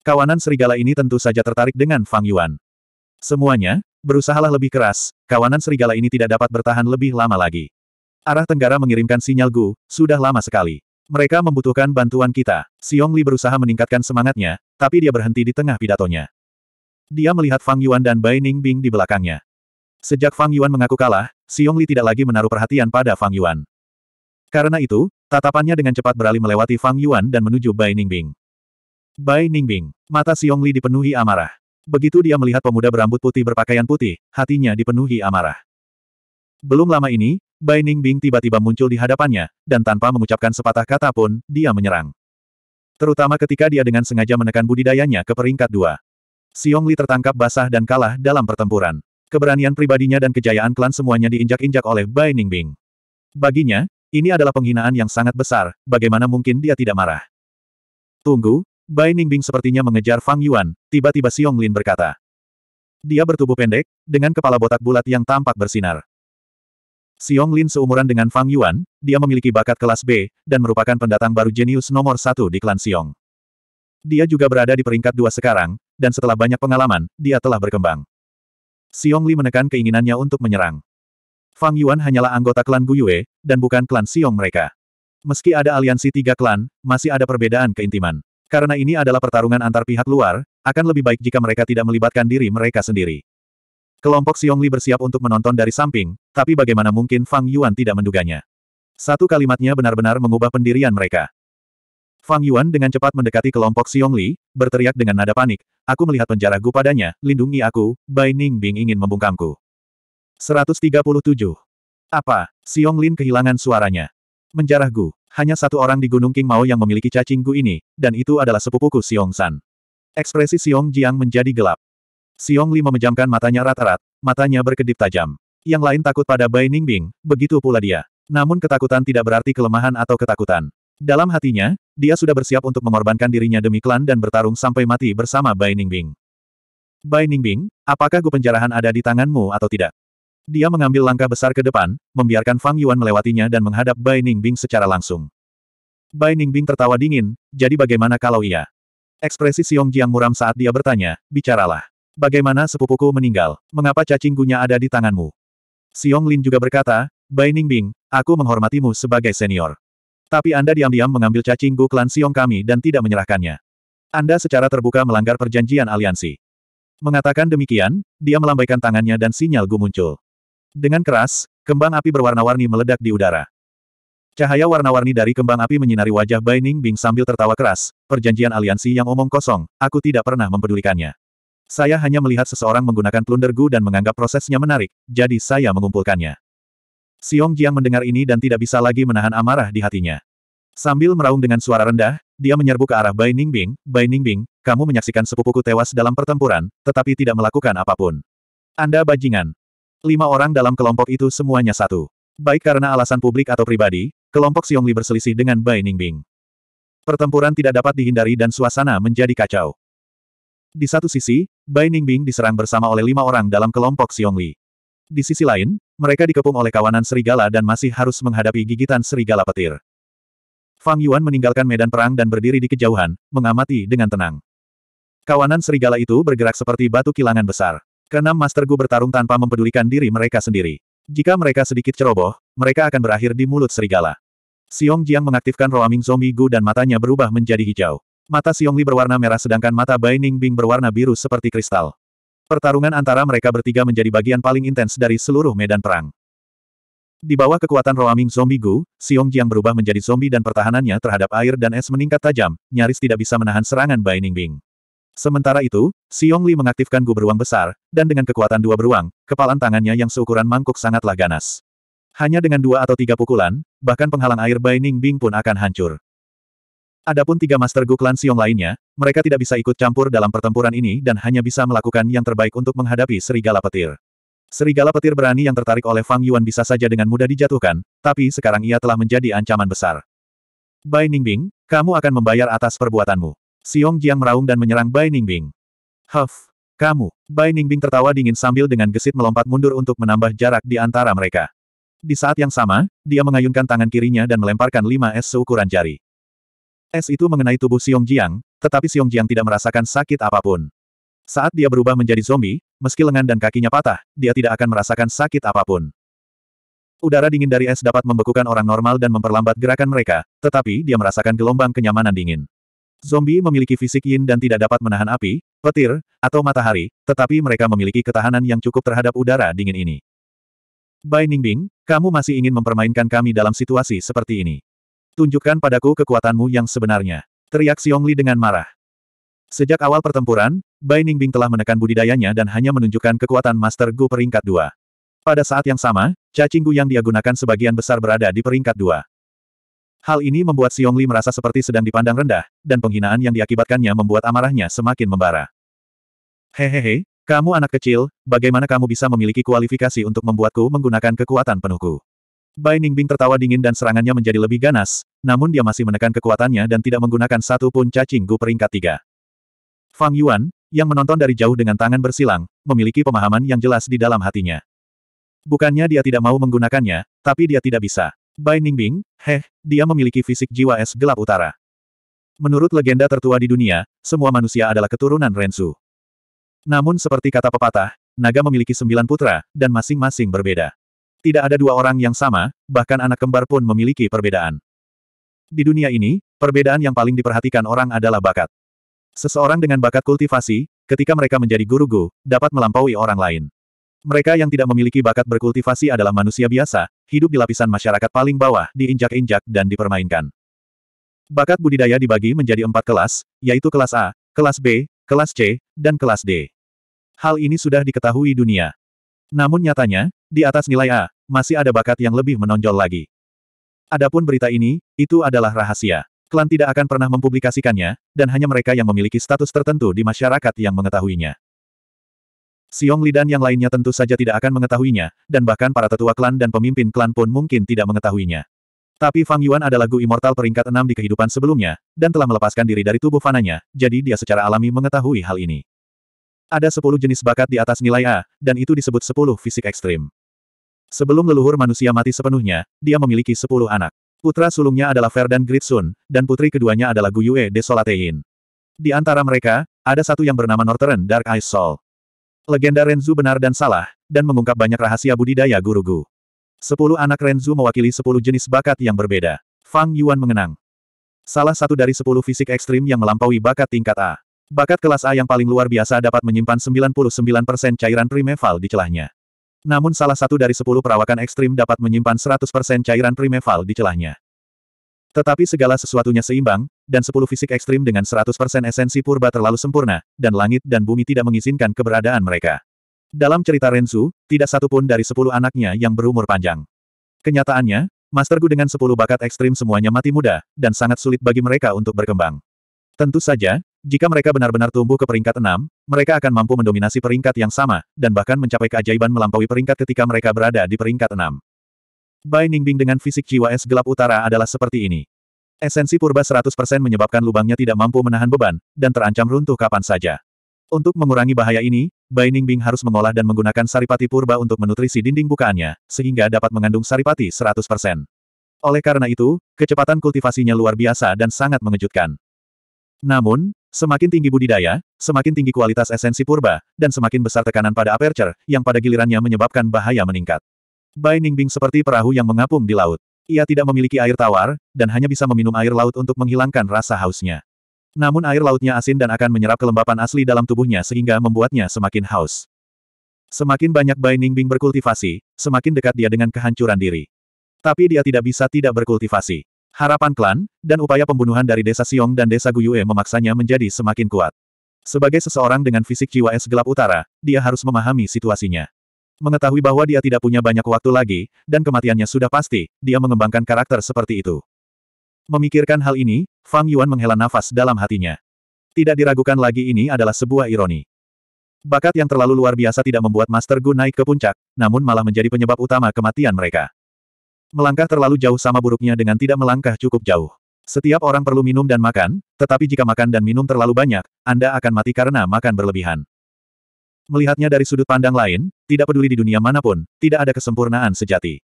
Kawanan serigala ini tentu saja tertarik dengan Fang Yuan. Semuanya, berusahalah lebih keras, kawanan serigala ini tidak dapat bertahan lebih lama lagi. Arah Tenggara mengirimkan sinyal Gu, sudah lama sekali. Mereka membutuhkan bantuan kita. Xiong Li berusaha meningkatkan semangatnya, tapi dia berhenti di tengah pidatonya. Dia melihat Fang Yuan dan Bai Ningbing di belakangnya. Sejak Fang Yuan mengaku kalah, Xiong Li tidak lagi menaruh perhatian pada Fang Yuan. Karena itu, tatapannya dengan cepat beralih melewati Fang Yuan dan menuju Bai Ningbing. Bai Ningbing. Mata Yongli dipenuhi amarah. Begitu dia melihat pemuda berambut putih berpakaian putih, hatinya dipenuhi amarah. Belum lama ini, Bai Ningbing tiba-tiba muncul di hadapannya, dan tanpa mengucapkan sepatah kata pun, dia menyerang. Terutama ketika dia dengan sengaja menekan budidayanya ke peringkat dua. Yongli tertangkap basah dan kalah dalam pertempuran. Keberanian pribadinya dan kejayaan klan semuanya diinjak-injak oleh Bai Ningbing. Baginya, ini adalah penghinaan yang sangat besar, bagaimana mungkin dia tidak marah? Tunggu, Bai Ningbing sepertinya mengejar Fang Yuan, tiba-tiba Xiong Lin berkata. Dia bertubuh pendek, dengan kepala botak bulat yang tampak bersinar. Xiong Lin seumuran dengan Fang Yuan, dia memiliki bakat kelas B, dan merupakan pendatang baru jenius nomor satu di klan Xiong. Dia juga berada di peringkat dua sekarang, dan setelah banyak pengalaman, dia telah berkembang. Xiong Li menekan keinginannya untuk menyerang. Fang Yuan hanyalah anggota klan Guyue, dan bukan klan Xiong mereka. Meski ada aliansi tiga klan, masih ada perbedaan keintiman. Karena ini adalah pertarungan antar pihak luar, akan lebih baik jika mereka tidak melibatkan diri mereka sendiri. Kelompok Li bersiap untuk menonton dari samping, tapi bagaimana mungkin Fang Yuan tidak menduganya. Satu kalimatnya benar-benar mengubah pendirian mereka. Fang Yuan dengan cepat mendekati kelompok Li, berteriak dengan nada panik, aku melihat penjara Gu padanya, lindungi aku, Bai Ning Bing ingin membungkamku. 137. Apa? Xiong Lin kehilangan suaranya. Menjarah Gu. Hanya satu orang di Gunung King Mao yang memiliki cacing gu ini, dan itu adalah sepupuku Xiong San. Ekspresi Xiong Jiang menjadi gelap. Xiong Li memejamkan matanya rat-rat, matanya berkedip tajam. Yang lain takut pada Bai Ningbing, begitu pula dia. Namun ketakutan tidak berarti kelemahan atau ketakutan. Dalam hatinya, dia sudah bersiap untuk mengorbankan dirinya demi klan dan bertarung sampai mati bersama Bai Ningbing. Bai Ningbing, apakah gu penjarahan ada di tanganmu atau tidak? Dia mengambil langkah besar ke depan, membiarkan Fang Yuan melewatinya dan menghadap Bai Ningbing secara langsung. Bai Ningbing tertawa dingin, jadi bagaimana kalau ia? Ekspresi Xiong Jiang muram saat dia bertanya, bicaralah. Bagaimana sepupuku meninggal? Mengapa cacing gunya ada di tanganmu? Xiong Lin juga berkata, Bai Ningbing, aku menghormatimu sebagai senior. Tapi Anda diam-diam mengambil cacing gu klan Xiong kami dan tidak menyerahkannya. Anda secara terbuka melanggar perjanjian aliansi. Mengatakan demikian, dia melambaikan tangannya dan sinyal gu muncul. Dengan keras, kembang api berwarna-warni meledak di udara. Cahaya warna-warni dari kembang api menyinari wajah Bai Ning Bing sambil tertawa keras, perjanjian aliansi yang omong kosong, aku tidak pernah mempedulikannya. Saya hanya melihat seseorang menggunakan plunder dan menganggap prosesnya menarik, jadi saya mengumpulkannya. Xiong Jiang mendengar ini dan tidak bisa lagi menahan amarah di hatinya. Sambil meraung dengan suara rendah, dia menyerbu ke arah Bai Ning Bing. Bai Ning Bing, kamu menyaksikan sepupuku tewas dalam pertempuran, tetapi tidak melakukan apapun. Anda bajingan, Lima orang dalam kelompok itu semuanya satu. Baik karena alasan publik atau pribadi, kelompok Xiongli berselisih dengan Bai Ningbing. Pertempuran tidak dapat dihindari dan suasana menjadi kacau. Di satu sisi, Bai Ningbing diserang bersama oleh lima orang dalam kelompok Xiongli. Di sisi lain, mereka dikepung oleh kawanan serigala dan masih harus menghadapi gigitan serigala petir. Fang Yuan meninggalkan medan perang dan berdiri di kejauhan, mengamati dengan tenang. Kawanan serigala itu bergerak seperti batu kilangan besar. Keenam Master Gu bertarung tanpa mempedulikan diri mereka sendiri. Jika mereka sedikit ceroboh, mereka akan berakhir di mulut serigala. Xiong Jiang mengaktifkan roaming zombie Gu dan matanya berubah menjadi hijau. Mata Xiong Li berwarna merah sedangkan mata Bai Bing berwarna biru seperti kristal. Pertarungan antara mereka bertiga menjadi bagian paling intens dari seluruh medan perang. Di bawah kekuatan roaming zombie Gu, Xiong Jiang berubah menjadi zombie dan pertahanannya terhadap air dan es meningkat tajam, nyaris tidak bisa menahan serangan Bai Bing. Sementara itu, Xiong Li mengaktifkan gu beruang besar, dan dengan kekuatan dua beruang, kepalan tangannya yang seukuran mangkuk sangatlah ganas. Hanya dengan dua atau tiga pukulan, bahkan penghalang air Bai Ningbing pun akan hancur. Adapun tiga Master Gu Klan Xiong lainnya, mereka tidak bisa ikut campur dalam pertempuran ini dan hanya bisa melakukan yang terbaik untuk menghadapi serigala petir. Serigala petir berani yang tertarik oleh Fang Yuan bisa saja dengan mudah dijatuhkan, tapi sekarang ia telah menjadi ancaman besar. Bai Ningbing, kamu akan membayar atas perbuatanmu. Xiong Jiang meraung dan menyerang Bai Ningbing. Huff! Kamu! Bai Ningbing tertawa dingin sambil dengan gesit melompat mundur untuk menambah jarak di antara mereka. Di saat yang sama, dia mengayunkan tangan kirinya dan melemparkan lima es seukuran jari. Es itu mengenai tubuh Xiong Jiang, tetapi Xiong Jiang tidak merasakan sakit apapun. Saat dia berubah menjadi zombie, meski lengan dan kakinya patah, dia tidak akan merasakan sakit apapun. Udara dingin dari es dapat membekukan orang normal dan memperlambat gerakan mereka, tetapi dia merasakan gelombang kenyamanan dingin. Zombie memiliki fisik yin dan tidak dapat menahan api, petir, atau matahari, tetapi mereka memiliki ketahanan yang cukup terhadap udara dingin ini. Bai Ningbing, kamu masih ingin mempermainkan kami dalam situasi seperti ini. Tunjukkan padaku kekuatanmu yang sebenarnya. Teriak Xiong Li dengan marah. Sejak awal pertempuran, Bai Ningbing telah menekan budidayanya dan hanya menunjukkan kekuatan Master Gu peringkat 2. Pada saat yang sama, cacing Gu yang dia gunakan sebagian besar berada di peringkat 2. Hal ini membuat Xiong Li merasa seperti sedang dipandang rendah, dan penghinaan yang diakibatkannya membuat amarahnya semakin membara. Hehehe, kamu anak kecil, bagaimana kamu bisa memiliki kualifikasi untuk membuatku menggunakan kekuatan penuhku? Bai Ningbing tertawa dingin dan serangannya menjadi lebih ganas, namun dia masih menekan kekuatannya dan tidak menggunakan satu pun cacing gu peringkat tiga. Fang Yuan, yang menonton dari jauh dengan tangan bersilang, memiliki pemahaman yang jelas di dalam hatinya. Bukannya dia tidak mau menggunakannya, tapi dia tidak bisa. Bai Ningbing, heh, dia memiliki fisik jiwa es gelap utara. Menurut legenda tertua di dunia, semua manusia adalah keturunan Rensu. Namun seperti kata pepatah, naga memiliki sembilan putra, dan masing-masing berbeda. Tidak ada dua orang yang sama, bahkan anak kembar pun memiliki perbedaan. Di dunia ini, perbedaan yang paling diperhatikan orang adalah bakat. Seseorang dengan bakat kultivasi, ketika mereka menjadi guru-gu, dapat melampaui orang lain. Mereka yang tidak memiliki bakat berkultivasi adalah manusia biasa, hidup di lapisan masyarakat paling bawah, diinjak-injak, dan dipermainkan. Bakat budidaya dibagi menjadi empat kelas, yaitu kelas A, kelas B, kelas C, dan kelas D. Hal ini sudah diketahui dunia. Namun nyatanya, di atas nilai A, masih ada bakat yang lebih menonjol lagi. Adapun berita ini, itu adalah rahasia. Klan tidak akan pernah mempublikasikannya, dan hanya mereka yang memiliki status tertentu di masyarakat yang mengetahuinya. Xiong Li dan yang lainnya tentu saja tidak akan mengetahuinya, dan bahkan para tetua klan dan pemimpin klan pun mungkin tidak mengetahuinya. Tapi Fang Yuan adalah Gu Immortal peringkat enam di kehidupan sebelumnya, dan telah melepaskan diri dari tubuh fananya, jadi dia secara alami mengetahui hal ini. Ada sepuluh jenis bakat di atas nilai A, dan itu disebut sepuluh fisik ekstrim. Sebelum leluhur manusia mati sepenuhnya, dia memiliki sepuluh anak. Putra sulungnya adalah Ferdan Gritsun, dan putri keduanya adalah Gu Yue Desolatein. Di antara mereka, ada satu yang bernama Northern Dark Ice Soul. Legenda Renzu benar dan salah, dan mengungkap banyak rahasia budidaya guru Gu. Sepuluh anak Renzu mewakili sepuluh jenis bakat yang berbeda. Fang Yuan mengenang. Salah satu dari sepuluh fisik ekstrim yang melampaui bakat tingkat A. Bakat kelas A yang paling luar biasa dapat menyimpan 99% cairan primeval di celahnya. Namun salah satu dari sepuluh perawakan ekstrim dapat menyimpan 100% cairan primeval di celahnya. Tetapi segala sesuatunya seimbang, dan sepuluh fisik ekstrim dengan seratus persen esensi purba terlalu sempurna, dan langit dan bumi tidak mengizinkan keberadaan mereka. Dalam cerita Renzu, tidak satu pun dari sepuluh anaknya yang berumur panjang. Kenyataannya, Master Gu dengan sepuluh bakat ekstrim semuanya mati muda, dan sangat sulit bagi mereka untuk berkembang. Tentu saja, jika mereka benar-benar tumbuh ke peringkat enam, mereka akan mampu mendominasi peringkat yang sama, dan bahkan mencapai keajaiban melampaui peringkat ketika mereka berada di peringkat enam. Bai Ningbing dengan fisik jiwa es gelap utara adalah seperti ini. Esensi purba 100% menyebabkan lubangnya tidak mampu menahan beban, dan terancam runtuh kapan saja. Untuk mengurangi bahaya ini, Bai Ningbing harus mengolah dan menggunakan saripati purba untuk menutrisi dinding bukaannya, sehingga dapat mengandung saripati 100%. Oleh karena itu, kecepatan kultivasinya luar biasa dan sangat mengejutkan. Namun, semakin tinggi budidaya, semakin tinggi kualitas esensi purba, dan semakin besar tekanan pada aperture, yang pada gilirannya menyebabkan bahaya meningkat. Bai Ningbing seperti perahu yang mengapung di laut. Ia tidak memiliki air tawar, dan hanya bisa meminum air laut untuk menghilangkan rasa hausnya. Namun air lautnya asin dan akan menyerap kelembapan asli dalam tubuhnya sehingga membuatnya semakin haus. Semakin banyak Bai Ningbing berkultivasi, semakin dekat dia dengan kehancuran diri. Tapi dia tidak bisa tidak berkultivasi. Harapan klan, dan upaya pembunuhan dari desa Siong dan desa Guyue memaksanya menjadi semakin kuat. Sebagai seseorang dengan fisik jiwa es gelap utara, dia harus memahami situasinya. Mengetahui bahwa dia tidak punya banyak waktu lagi, dan kematiannya sudah pasti, dia mengembangkan karakter seperti itu. Memikirkan hal ini, Fang Yuan menghela nafas dalam hatinya. Tidak diragukan lagi ini adalah sebuah ironi. Bakat yang terlalu luar biasa tidak membuat Master Gu naik ke puncak, namun malah menjadi penyebab utama kematian mereka. Melangkah terlalu jauh sama buruknya dengan tidak melangkah cukup jauh. Setiap orang perlu minum dan makan, tetapi jika makan dan minum terlalu banyak, Anda akan mati karena makan berlebihan. Melihatnya dari sudut pandang lain, tidak peduli di dunia manapun, tidak ada kesempurnaan sejati.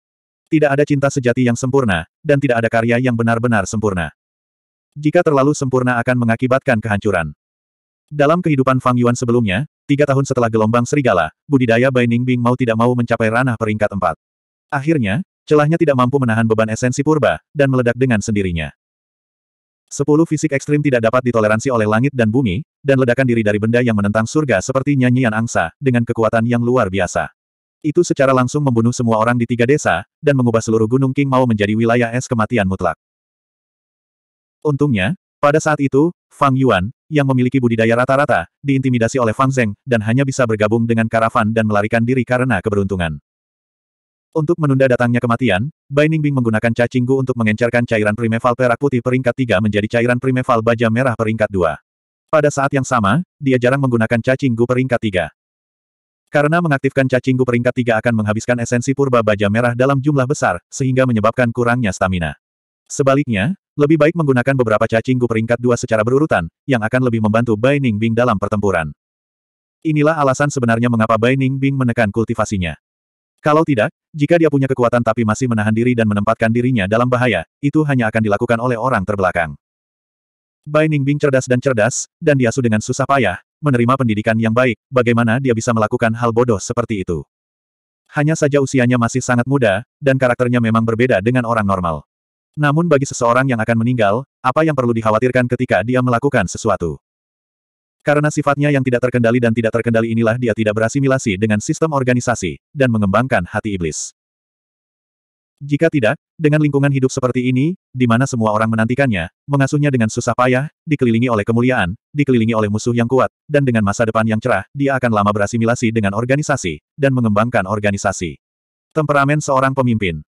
Tidak ada cinta sejati yang sempurna, dan tidak ada karya yang benar-benar sempurna. Jika terlalu sempurna akan mengakibatkan kehancuran. Dalam kehidupan Fang Yuan sebelumnya, tiga tahun setelah gelombang serigala, budidaya Bai Ning Bing mau tidak mau mencapai ranah peringkat empat. Akhirnya, celahnya tidak mampu menahan beban esensi purba, dan meledak dengan sendirinya. Sepuluh fisik ekstrim tidak dapat ditoleransi oleh langit dan bumi, dan ledakan diri dari benda yang menentang surga seperti nyanyian angsa, dengan kekuatan yang luar biasa. Itu secara langsung membunuh semua orang di tiga desa, dan mengubah seluruh Gunung King Mao menjadi wilayah es kematian mutlak. Untungnya, pada saat itu, Fang Yuan, yang memiliki budidaya rata-rata, diintimidasi oleh Fang Zeng, dan hanya bisa bergabung dengan karavan dan melarikan diri karena keberuntungan. Untuk menunda datangnya kematian, Bai Ningbing menggunakan cacinggu untuk mengencerkan cairan primeval perak putih peringkat 3 menjadi cairan primeval baja merah peringkat 2. Pada saat yang sama, dia jarang menggunakan cacinggu peringkat 3. Karena mengaktifkan cacinggu peringkat 3 akan menghabiskan esensi purba baja merah dalam jumlah besar, sehingga menyebabkan kurangnya stamina. Sebaliknya, lebih baik menggunakan beberapa cacinggu peringkat 2 secara berurutan, yang akan lebih membantu Bai Ningbing dalam pertempuran. Inilah alasan sebenarnya mengapa Bai Ningbing menekan kultivasinya. Kalau tidak, jika dia punya kekuatan tapi masih menahan diri dan menempatkan dirinya dalam bahaya, itu hanya akan dilakukan oleh orang terbelakang. Bai Ningbing cerdas dan cerdas, dan dia su dengan susah payah, menerima pendidikan yang baik, bagaimana dia bisa melakukan hal bodoh seperti itu. Hanya saja usianya masih sangat muda, dan karakternya memang berbeda dengan orang normal. Namun bagi seseorang yang akan meninggal, apa yang perlu dikhawatirkan ketika dia melakukan sesuatu? Karena sifatnya yang tidak terkendali dan tidak terkendali inilah dia tidak berasimilasi dengan sistem organisasi, dan mengembangkan hati iblis. Jika tidak, dengan lingkungan hidup seperti ini, di mana semua orang menantikannya, mengasuhnya dengan susah payah, dikelilingi oleh kemuliaan, dikelilingi oleh musuh yang kuat, dan dengan masa depan yang cerah, dia akan lama berasimilasi dengan organisasi, dan mengembangkan organisasi. Temperamen seorang pemimpin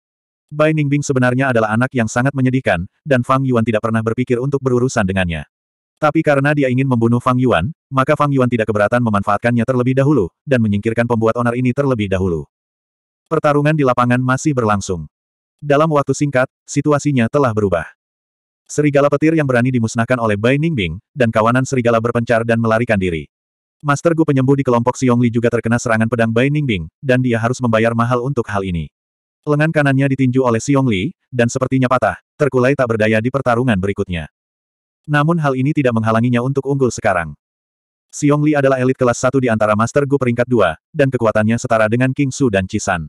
Bai Ningbing sebenarnya adalah anak yang sangat menyedihkan, dan Fang Yuan tidak pernah berpikir untuk berurusan dengannya. Tapi karena dia ingin membunuh Fang Yuan, maka Fang Yuan tidak keberatan memanfaatkannya terlebih dahulu, dan menyingkirkan pembuat onar ini terlebih dahulu. Pertarungan di lapangan masih berlangsung. Dalam waktu singkat, situasinya telah berubah. Serigala petir yang berani dimusnahkan oleh Bai Ningbing, dan kawanan serigala berpencar dan melarikan diri. Master Gu penyembuh di kelompok Xiongli juga terkena serangan pedang Bai Ningbing, dan dia harus membayar mahal untuk hal ini. Lengan kanannya ditinju oleh Xiongli, dan sepertinya patah, terkulai tak berdaya di pertarungan berikutnya. Namun hal ini tidak menghalanginya untuk unggul sekarang. Xiong Li adalah elit kelas 1 di antara Master Gu peringkat 2, dan kekuatannya setara dengan King Su dan Cisan.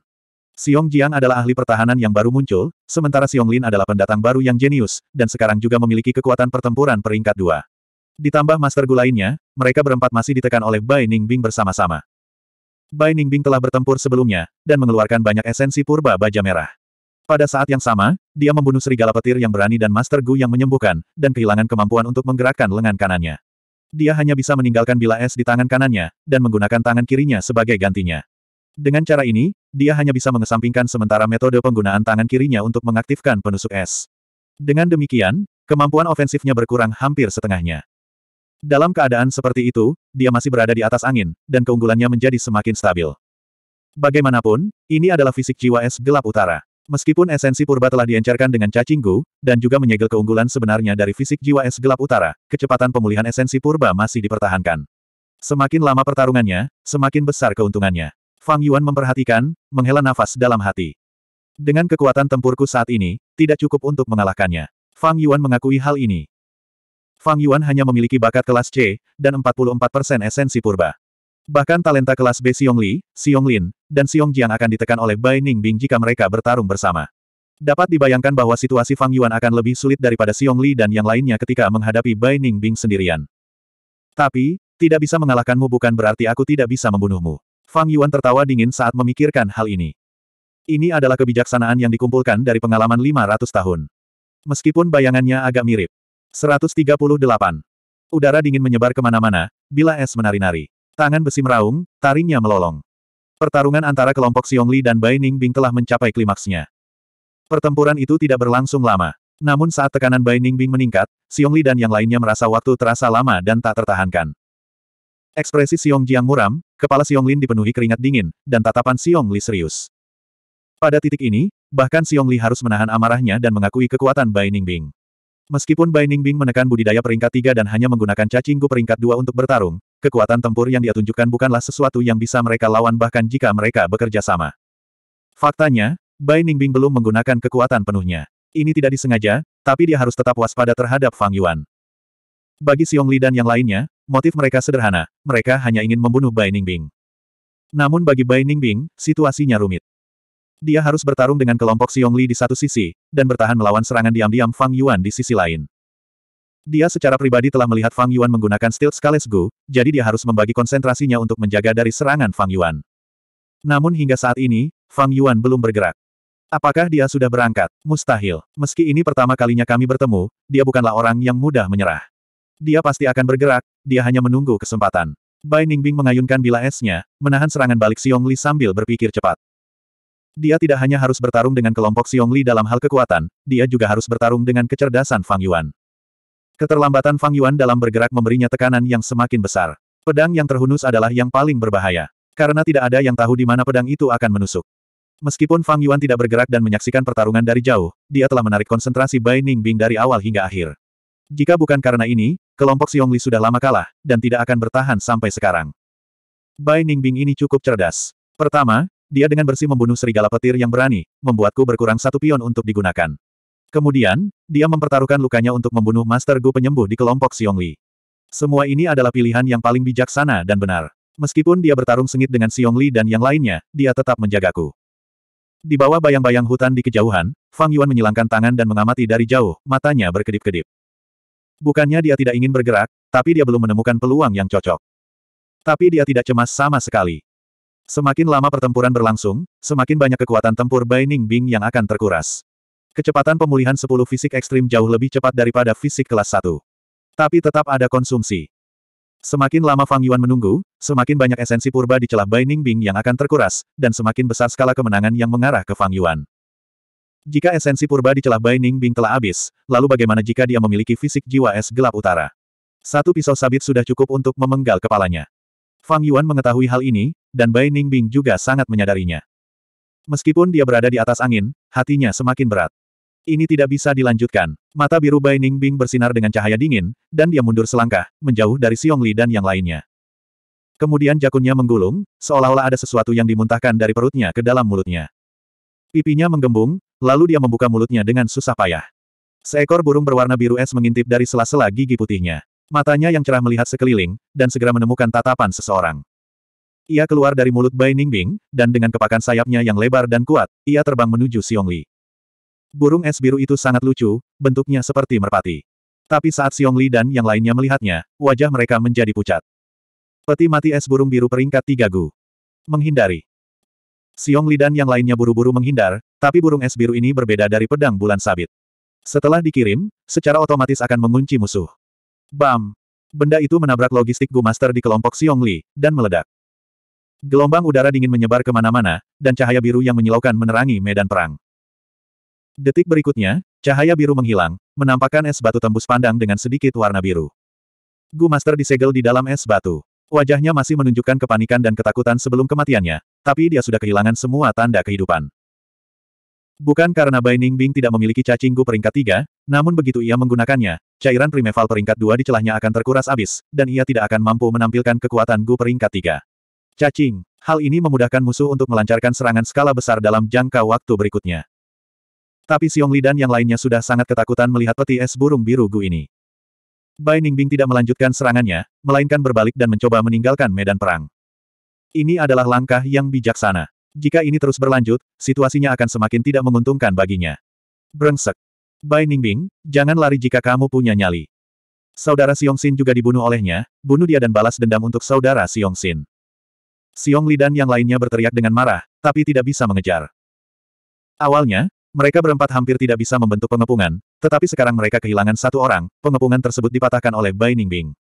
Xiong Jiang adalah ahli pertahanan yang baru muncul, sementara Xiong Lin adalah pendatang baru yang jenius, dan sekarang juga memiliki kekuatan pertempuran peringkat 2. Ditambah Master Gu lainnya, mereka berempat masih ditekan oleh Bai Ningbing bersama-sama. Bai Ningbing telah bertempur sebelumnya, dan mengeluarkan banyak esensi purba baja merah. Pada saat yang sama, dia membunuh serigala petir yang berani dan Master Gu yang menyembuhkan, dan kehilangan kemampuan untuk menggerakkan lengan kanannya. Dia hanya bisa meninggalkan bila es di tangan kanannya, dan menggunakan tangan kirinya sebagai gantinya. Dengan cara ini, dia hanya bisa mengesampingkan sementara metode penggunaan tangan kirinya untuk mengaktifkan penusuk es. Dengan demikian, kemampuan ofensifnya berkurang hampir setengahnya. Dalam keadaan seperti itu, dia masih berada di atas angin, dan keunggulannya menjadi semakin stabil. Bagaimanapun, ini adalah fisik jiwa es gelap utara. Meskipun esensi purba telah diencerkan dengan cacing gu, dan juga menyegel keunggulan sebenarnya dari fisik jiwa es gelap utara, kecepatan pemulihan esensi purba masih dipertahankan. Semakin lama pertarungannya, semakin besar keuntungannya. Fang Yuan memperhatikan, menghela nafas dalam hati. Dengan kekuatan tempurku saat ini, tidak cukup untuk mengalahkannya. Fang Yuan mengakui hal ini. Fang Yuan hanya memiliki bakat kelas C, dan 44% esensi purba. Bahkan talenta kelas B Xiong Li, Xiong Lin, dan Xiong Jiang akan ditekan oleh Bai Ningbing jika mereka bertarung bersama. Dapat dibayangkan bahwa situasi Fang Yuan akan lebih sulit daripada Xiong Li dan yang lainnya ketika menghadapi Bai Ningbing sendirian. Tapi, tidak bisa mengalahkanmu bukan berarti aku tidak bisa membunuhmu. Fang Yuan tertawa dingin saat memikirkan hal ini. Ini adalah kebijaksanaan yang dikumpulkan dari pengalaman 500 tahun. Meskipun bayangannya agak mirip. 138. Udara dingin menyebar kemana-mana, bila es menari-nari. Tangan besi meraung, taringnya melolong. Pertarungan antara kelompok Xiongli dan Bai Ningbing telah mencapai klimaksnya. Pertempuran itu tidak berlangsung lama. Namun saat tekanan Bai Ningbing meningkat, Xiongli dan yang lainnya merasa waktu terasa lama dan tak tertahankan. Ekspresi Xiong Jiang muram, kepala Xiong Lin dipenuhi keringat dingin, dan tatapan Xiong Li serius. Pada titik ini, bahkan Xiong Li harus menahan amarahnya dan mengakui kekuatan Bai Ningbing. Meskipun Bai Ningbing menekan budidaya peringkat tiga dan hanya menggunakan cacingku peringkat dua untuk bertarung, kekuatan tempur yang dia tunjukkan bukanlah sesuatu yang bisa mereka lawan bahkan jika mereka bekerja sama. Faktanya, Bai Ningbing belum menggunakan kekuatan penuhnya. Ini tidak disengaja, tapi dia harus tetap waspada terhadap Fang Yuan. Bagi Xiong Li dan yang lainnya, motif mereka sederhana, mereka hanya ingin membunuh Bai Ningbing. Namun bagi Bai Ningbing, situasinya rumit. Dia harus bertarung dengan kelompok Xiong Li di satu sisi, dan bertahan melawan serangan diam-diam Fang Yuan di sisi lain. Dia secara pribadi telah melihat Fang Yuan menggunakan Steel Scales Gu, jadi dia harus membagi konsentrasinya untuk menjaga dari serangan Fang Yuan. Namun hingga saat ini, Fang Yuan belum bergerak. Apakah dia sudah berangkat? Mustahil. Meski ini pertama kalinya kami bertemu, dia bukanlah orang yang mudah menyerah. Dia pasti akan bergerak, dia hanya menunggu kesempatan. Bai Ningbing mengayunkan bila esnya, menahan serangan balik Xiong Li sambil berpikir cepat. Dia tidak hanya harus bertarung dengan kelompok Xiong Li dalam hal kekuatan, dia juga harus bertarung dengan kecerdasan Fang Yuan. Keterlambatan Fang Yuan dalam bergerak memberinya tekanan yang semakin besar. Pedang yang terhunus adalah yang paling berbahaya. Karena tidak ada yang tahu di mana pedang itu akan menusuk. Meskipun Fang Yuan tidak bergerak dan menyaksikan pertarungan dari jauh, dia telah menarik konsentrasi Bai Ning Bing dari awal hingga akhir. Jika bukan karena ini, kelompok Xiong Li sudah lama kalah, dan tidak akan bertahan sampai sekarang. Bai Ning Bing ini cukup cerdas. Pertama, dia dengan bersih membunuh serigala petir yang berani, membuatku berkurang satu pion untuk digunakan. Kemudian, dia mempertaruhkan lukanya untuk membunuh Master Gu penyembuh di kelompok Xiongli. Semua ini adalah pilihan yang paling bijaksana dan benar. Meskipun dia bertarung sengit dengan Xiongli dan yang lainnya, dia tetap menjagaku. Di bawah bayang-bayang hutan di kejauhan, Fang Yuan menyilangkan tangan dan mengamati dari jauh, matanya berkedip-kedip. Bukannya dia tidak ingin bergerak, tapi dia belum menemukan peluang yang cocok. Tapi dia tidak cemas sama sekali. Semakin lama pertempuran berlangsung, semakin banyak kekuatan tempur Bai Ning Bing yang akan terkuras. Kecepatan pemulihan 10 fisik ekstrim jauh lebih cepat daripada fisik kelas 1. Tapi tetap ada konsumsi. Semakin lama Fang Yuan menunggu, semakin banyak esensi purba di celah Ning Bing yang akan terkuras, dan semakin besar skala kemenangan yang mengarah ke Fang Yuan. Jika esensi purba di celah Ning Bing telah habis, lalu bagaimana jika dia memiliki fisik jiwa es gelap utara? Satu pisau sabit sudah cukup untuk memenggal kepalanya. Fang Yuan mengetahui hal ini, dan Ning Bing juga sangat menyadarinya. Meskipun dia berada di atas angin, hatinya semakin berat. Ini tidak bisa dilanjutkan. Mata biru Bai Ningbing bersinar dengan cahaya dingin, dan dia mundur selangkah, menjauh dari Xiong Li dan yang lainnya. Kemudian jakunnya menggulung, seolah-olah ada sesuatu yang dimuntahkan dari perutnya ke dalam mulutnya. Pipinya menggembung, lalu dia membuka mulutnya dengan susah payah. Seekor burung berwarna biru es mengintip dari sela-sela gigi putihnya. Matanya yang cerah melihat sekeliling, dan segera menemukan tatapan seseorang. Ia keluar dari mulut Bai Ningbing, dan dengan kepakan sayapnya yang lebar dan kuat, ia terbang menuju Xiong Li. Burung es biru itu sangat lucu, bentuknya seperti merpati. Tapi saat Xiong Li dan yang lainnya melihatnya, wajah mereka menjadi pucat. Peti mati es burung biru peringkat tiga Gu. Menghindari. Xiong Li dan yang lainnya buru-buru menghindar, tapi burung es biru ini berbeda dari pedang bulan sabit. Setelah dikirim, secara otomatis akan mengunci musuh. Bam! Benda itu menabrak logistik Gu Master di kelompok Xiong Li, dan meledak. Gelombang udara dingin menyebar kemana-mana, dan cahaya biru yang menyilaukan menerangi medan perang. Detik berikutnya, cahaya biru menghilang, menampakkan es batu tembus pandang dengan sedikit warna biru. Gu Master disegel di dalam es batu. Wajahnya masih menunjukkan kepanikan dan ketakutan sebelum kematiannya, tapi dia sudah kehilangan semua tanda kehidupan. Bukan karena Bai Ningbing tidak memiliki cacing gu peringkat 3, namun begitu ia menggunakannya, cairan primeval peringkat 2 di celahnya akan terkuras habis, dan ia tidak akan mampu menampilkan kekuatan gu peringkat 3. Cacing. Hal ini memudahkan musuh untuk melancarkan serangan skala besar dalam jangka waktu berikutnya. Tapi Xiong Li dan yang lainnya sudah sangat ketakutan melihat peti es burung biru Gu ini. Bai Ningbing tidak melanjutkan serangannya, melainkan berbalik dan mencoba meninggalkan medan perang. Ini adalah langkah yang bijaksana. Jika ini terus berlanjut, situasinya akan semakin tidak menguntungkan baginya. Brengsek. Bai Ningbing, jangan lari jika kamu punya nyali. Saudara Xiong Xin juga dibunuh olehnya, bunuh dia dan balas dendam untuk saudara Xiong Xin. Xiong Li dan yang lainnya berteriak dengan marah, tapi tidak bisa mengejar. Awalnya, mereka berempat hampir tidak bisa membentuk pengepungan, tetapi sekarang mereka kehilangan satu orang, pengepungan tersebut dipatahkan oleh Bai Ningbing.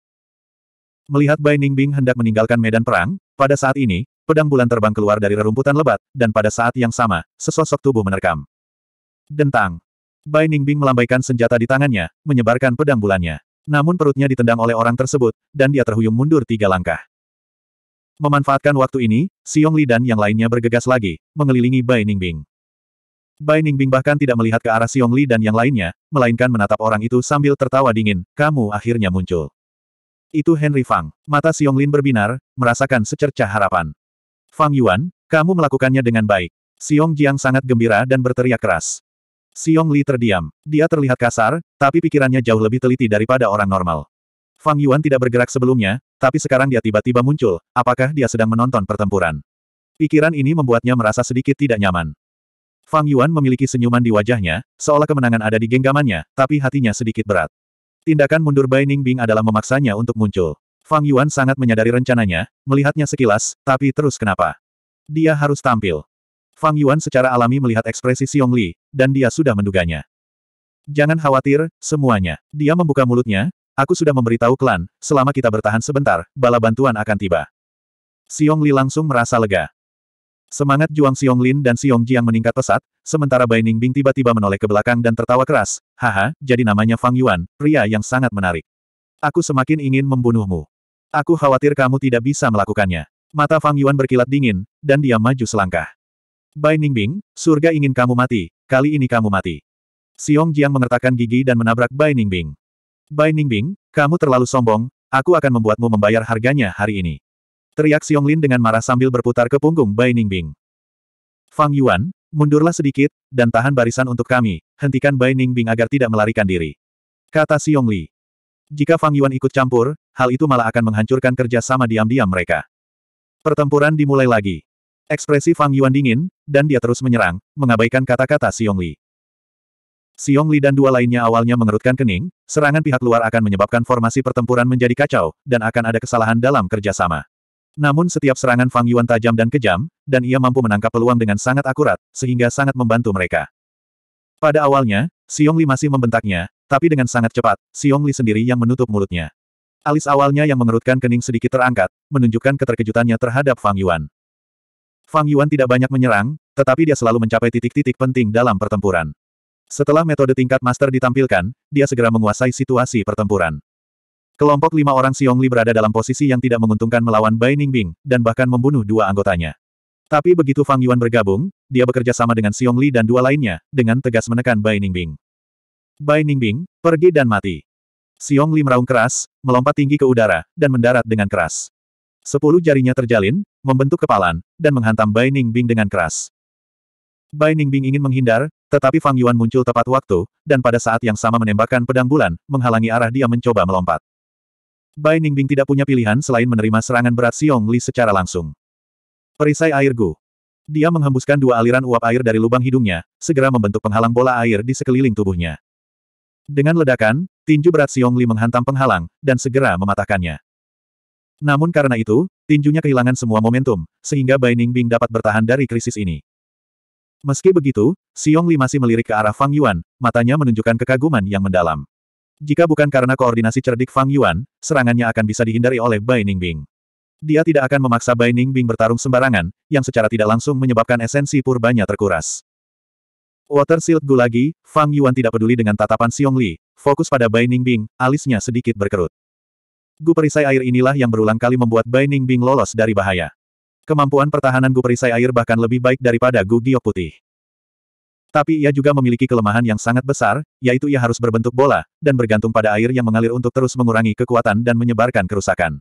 Melihat Bai Ningbing hendak meninggalkan medan perang, pada saat ini, pedang bulan terbang keluar dari rerumputan lebat, dan pada saat yang sama, sesosok tubuh menerkam. Dentang. Bai Ningbing melambaikan senjata di tangannya, menyebarkan pedang bulannya. Namun perutnya ditendang oleh orang tersebut, dan dia terhuyung mundur tiga langkah. Memanfaatkan waktu ini, Xiong Li dan yang lainnya bergegas lagi, mengelilingi Bai Ningbing. Bai Ningbing bahkan tidak melihat ke arah Xiong Li dan yang lainnya, melainkan menatap orang itu sambil tertawa dingin, kamu akhirnya muncul. Itu Henry Fang. Mata Xiong Lin berbinar, merasakan secercah harapan. Fang Yuan, kamu melakukannya dengan baik. Xiong Jiang sangat gembira dan berteriak keras. Xiong Li terdiam. Dia terlihat kasar, tapi pikirannya jauh lebih teliti daripada orang normal. Fang Yuan tidak bergerak sebelumnya, tapi sekarang dia tiba-tiba muncul, apakah dia sedang menonton pertempuran. Pikiran ini membuatnya merasa sedikit tidak nyaman. Fang Yuan memiliki senyuman di wajahnya, seolah kemenangan ada di genggamannya, tapi hatinya sedikit berat. Tindakan mundur Bai Ningbing adalah memaksanya untuk muncul. Fang Yuan sangat menyadari rencananya, melihatnya sekilas, tapi terus kenapa. Dia harus tampil. Fang Yuan secara alami melihat ekspresi Xiong Li, dan dia sudah menduganya. Jangan khawatir, semuanya. Dia membuka mulutnya, aku sudah memberitahu klan, selama kita bertahan sebentar, bala bantuan akan tiba. Xiong Li langsung merasa lega. Semangat juang Zhuang Lin dan Xiong Jiang meningkat pesat, sementara Bai Ningbing tiba-tiba menoleh ke belakang dan tertawa keras. Haha, jadi namanya Fang Yuan, pria yang sangat menarik. Aku semakin ingin membunuhmu. Aku khawatir kamu tidak bisa melakukannya. Mata Fang Yuan berkilat dingin, dan dia maju selangkah. Bai Ningbing, surga ingin kamu mati, kali ini kamu mati. Xiong Jiang mengertakkan gigi dan menabrak Bai Ningbing. Bai Ningbing, kamu terlalu sombong, aku akan membuatmu membayar harganya hari ini. Teriak Lin dengan marah sambil berputar ke punggung Bai Ningbing. Fang Yuan, mundurlah sedikit, dan tahan barisan untuk kami, hentikan Bai Ningbing agar tidak melarikan diri. Kata Li. Jika Fang Yuan ikut campur, hal itu malah akan menghancurkan kerja sama diam-diam mereka. Pertempuran dimulai lagi. Ekspresi Fang Yuan dingin, dan dia terus menyerang, mengabaikan kata-kata Li. Xiong Li dan dua lainnya awalnya mengerutkan kening, serangan pihak luar akan menyebabkan formasi pertempuran menjadi kacau, dan akan ada kesalahan dalam kerjasama. Namun setiap serangan Fang Yuan tajam dan kejam, dan ia mampu menangkap peluang dengan sangat akurat, sehingga sangat membantu mereka. Pada awalnya, Xiong Li masih membentaknya, tapi dengan sangat cepat, Xiong Li sendiri yang menutup mulutnya. Alis awalnya yang mengerutkan kening sedikit terangkat, menunjukkan keterkejutannya terhadap Fang Yuan. Fang Yuan tidak banyak menyerang, tetapi dia selalu mencapai titik-titik penting dalam pertempuran. Setelah metode tingkat master ditampilkan, dia segera menguasai situasi pertempuran. Kelompok lima orang Li berada dalam posisi yang tidak menguntungkan melawan Bai Ningbing, dan bahkan membunuh dua anggotanya. Tapi begitu Fang Yuan bergabung, dia bekerja sama dengan Li dan dua lainnya, dengan tegas menekan Bai Ningbing. Bai Ningbing, pergi dan mati. Li meraung keras, melompat tinggi ke udara, dan mendarat dengan keras. Sepuluh jarinya terjalin, membentuk kepalan, dan menghantam Bai Ningbing dengan keras. Bai Ningbing ingin menghindar, tetapi Fang Yuan muncul tepat waktu, dan pada saat yang sama menembakkan pedang bulan, menghalangi arah dia mencoba melompat. Bai Ningbing tidak punya pilihan selain menerima serangan berat Xiong Li secara langsung. Perisai air Gu. Dia menghembuskan dua aliran uap air dari lubang hidungnya, segera membentuk penghalang bola air di sekeliling tubuhnya. Dengan ledakan, tinju berat Xiong Li menghantam penghalang, dan segera mematahkannya. Namun karena itu, tinjunya kehilangan semua momentum, sehingga Bai Ningbing dapat bertahan dari krisis ini. Meski begitu, Xiong Li masih melirik ke arah Fang Yuan, matanya menunjukkan kekaguman yang mendalam. Jika bukan karena koordinasi cerdik Fang Yuan, serangannya akan bisa dihindari oleh Bai Ningbing. Dia tidak akan memaksa Bai Ningbing bertarung sembarangan, yang secara tidak langsung menyebabkan esensi purbanya terkuras. Water Shield lagi, Fang Yuan tidak peduli dengan tatapan Xiong Li, fokus pada Bai Ningbing, alisnya sedikit berkerut. Gu perisai air inilah yang berulang kali membuat Bai Ningbing lolos dari bahaya. Kemampuan pertahanan Gu perisai air bahkan lebih baik daripada Gu giok putih. Tapi ia juga memiliki kelemahan yang sangat besar, yaitu ia harus berbentuk bola, dan bergantung pada air yang mengalir untuk terus mengurangi kekuatan dan menyebarkan kerusakan.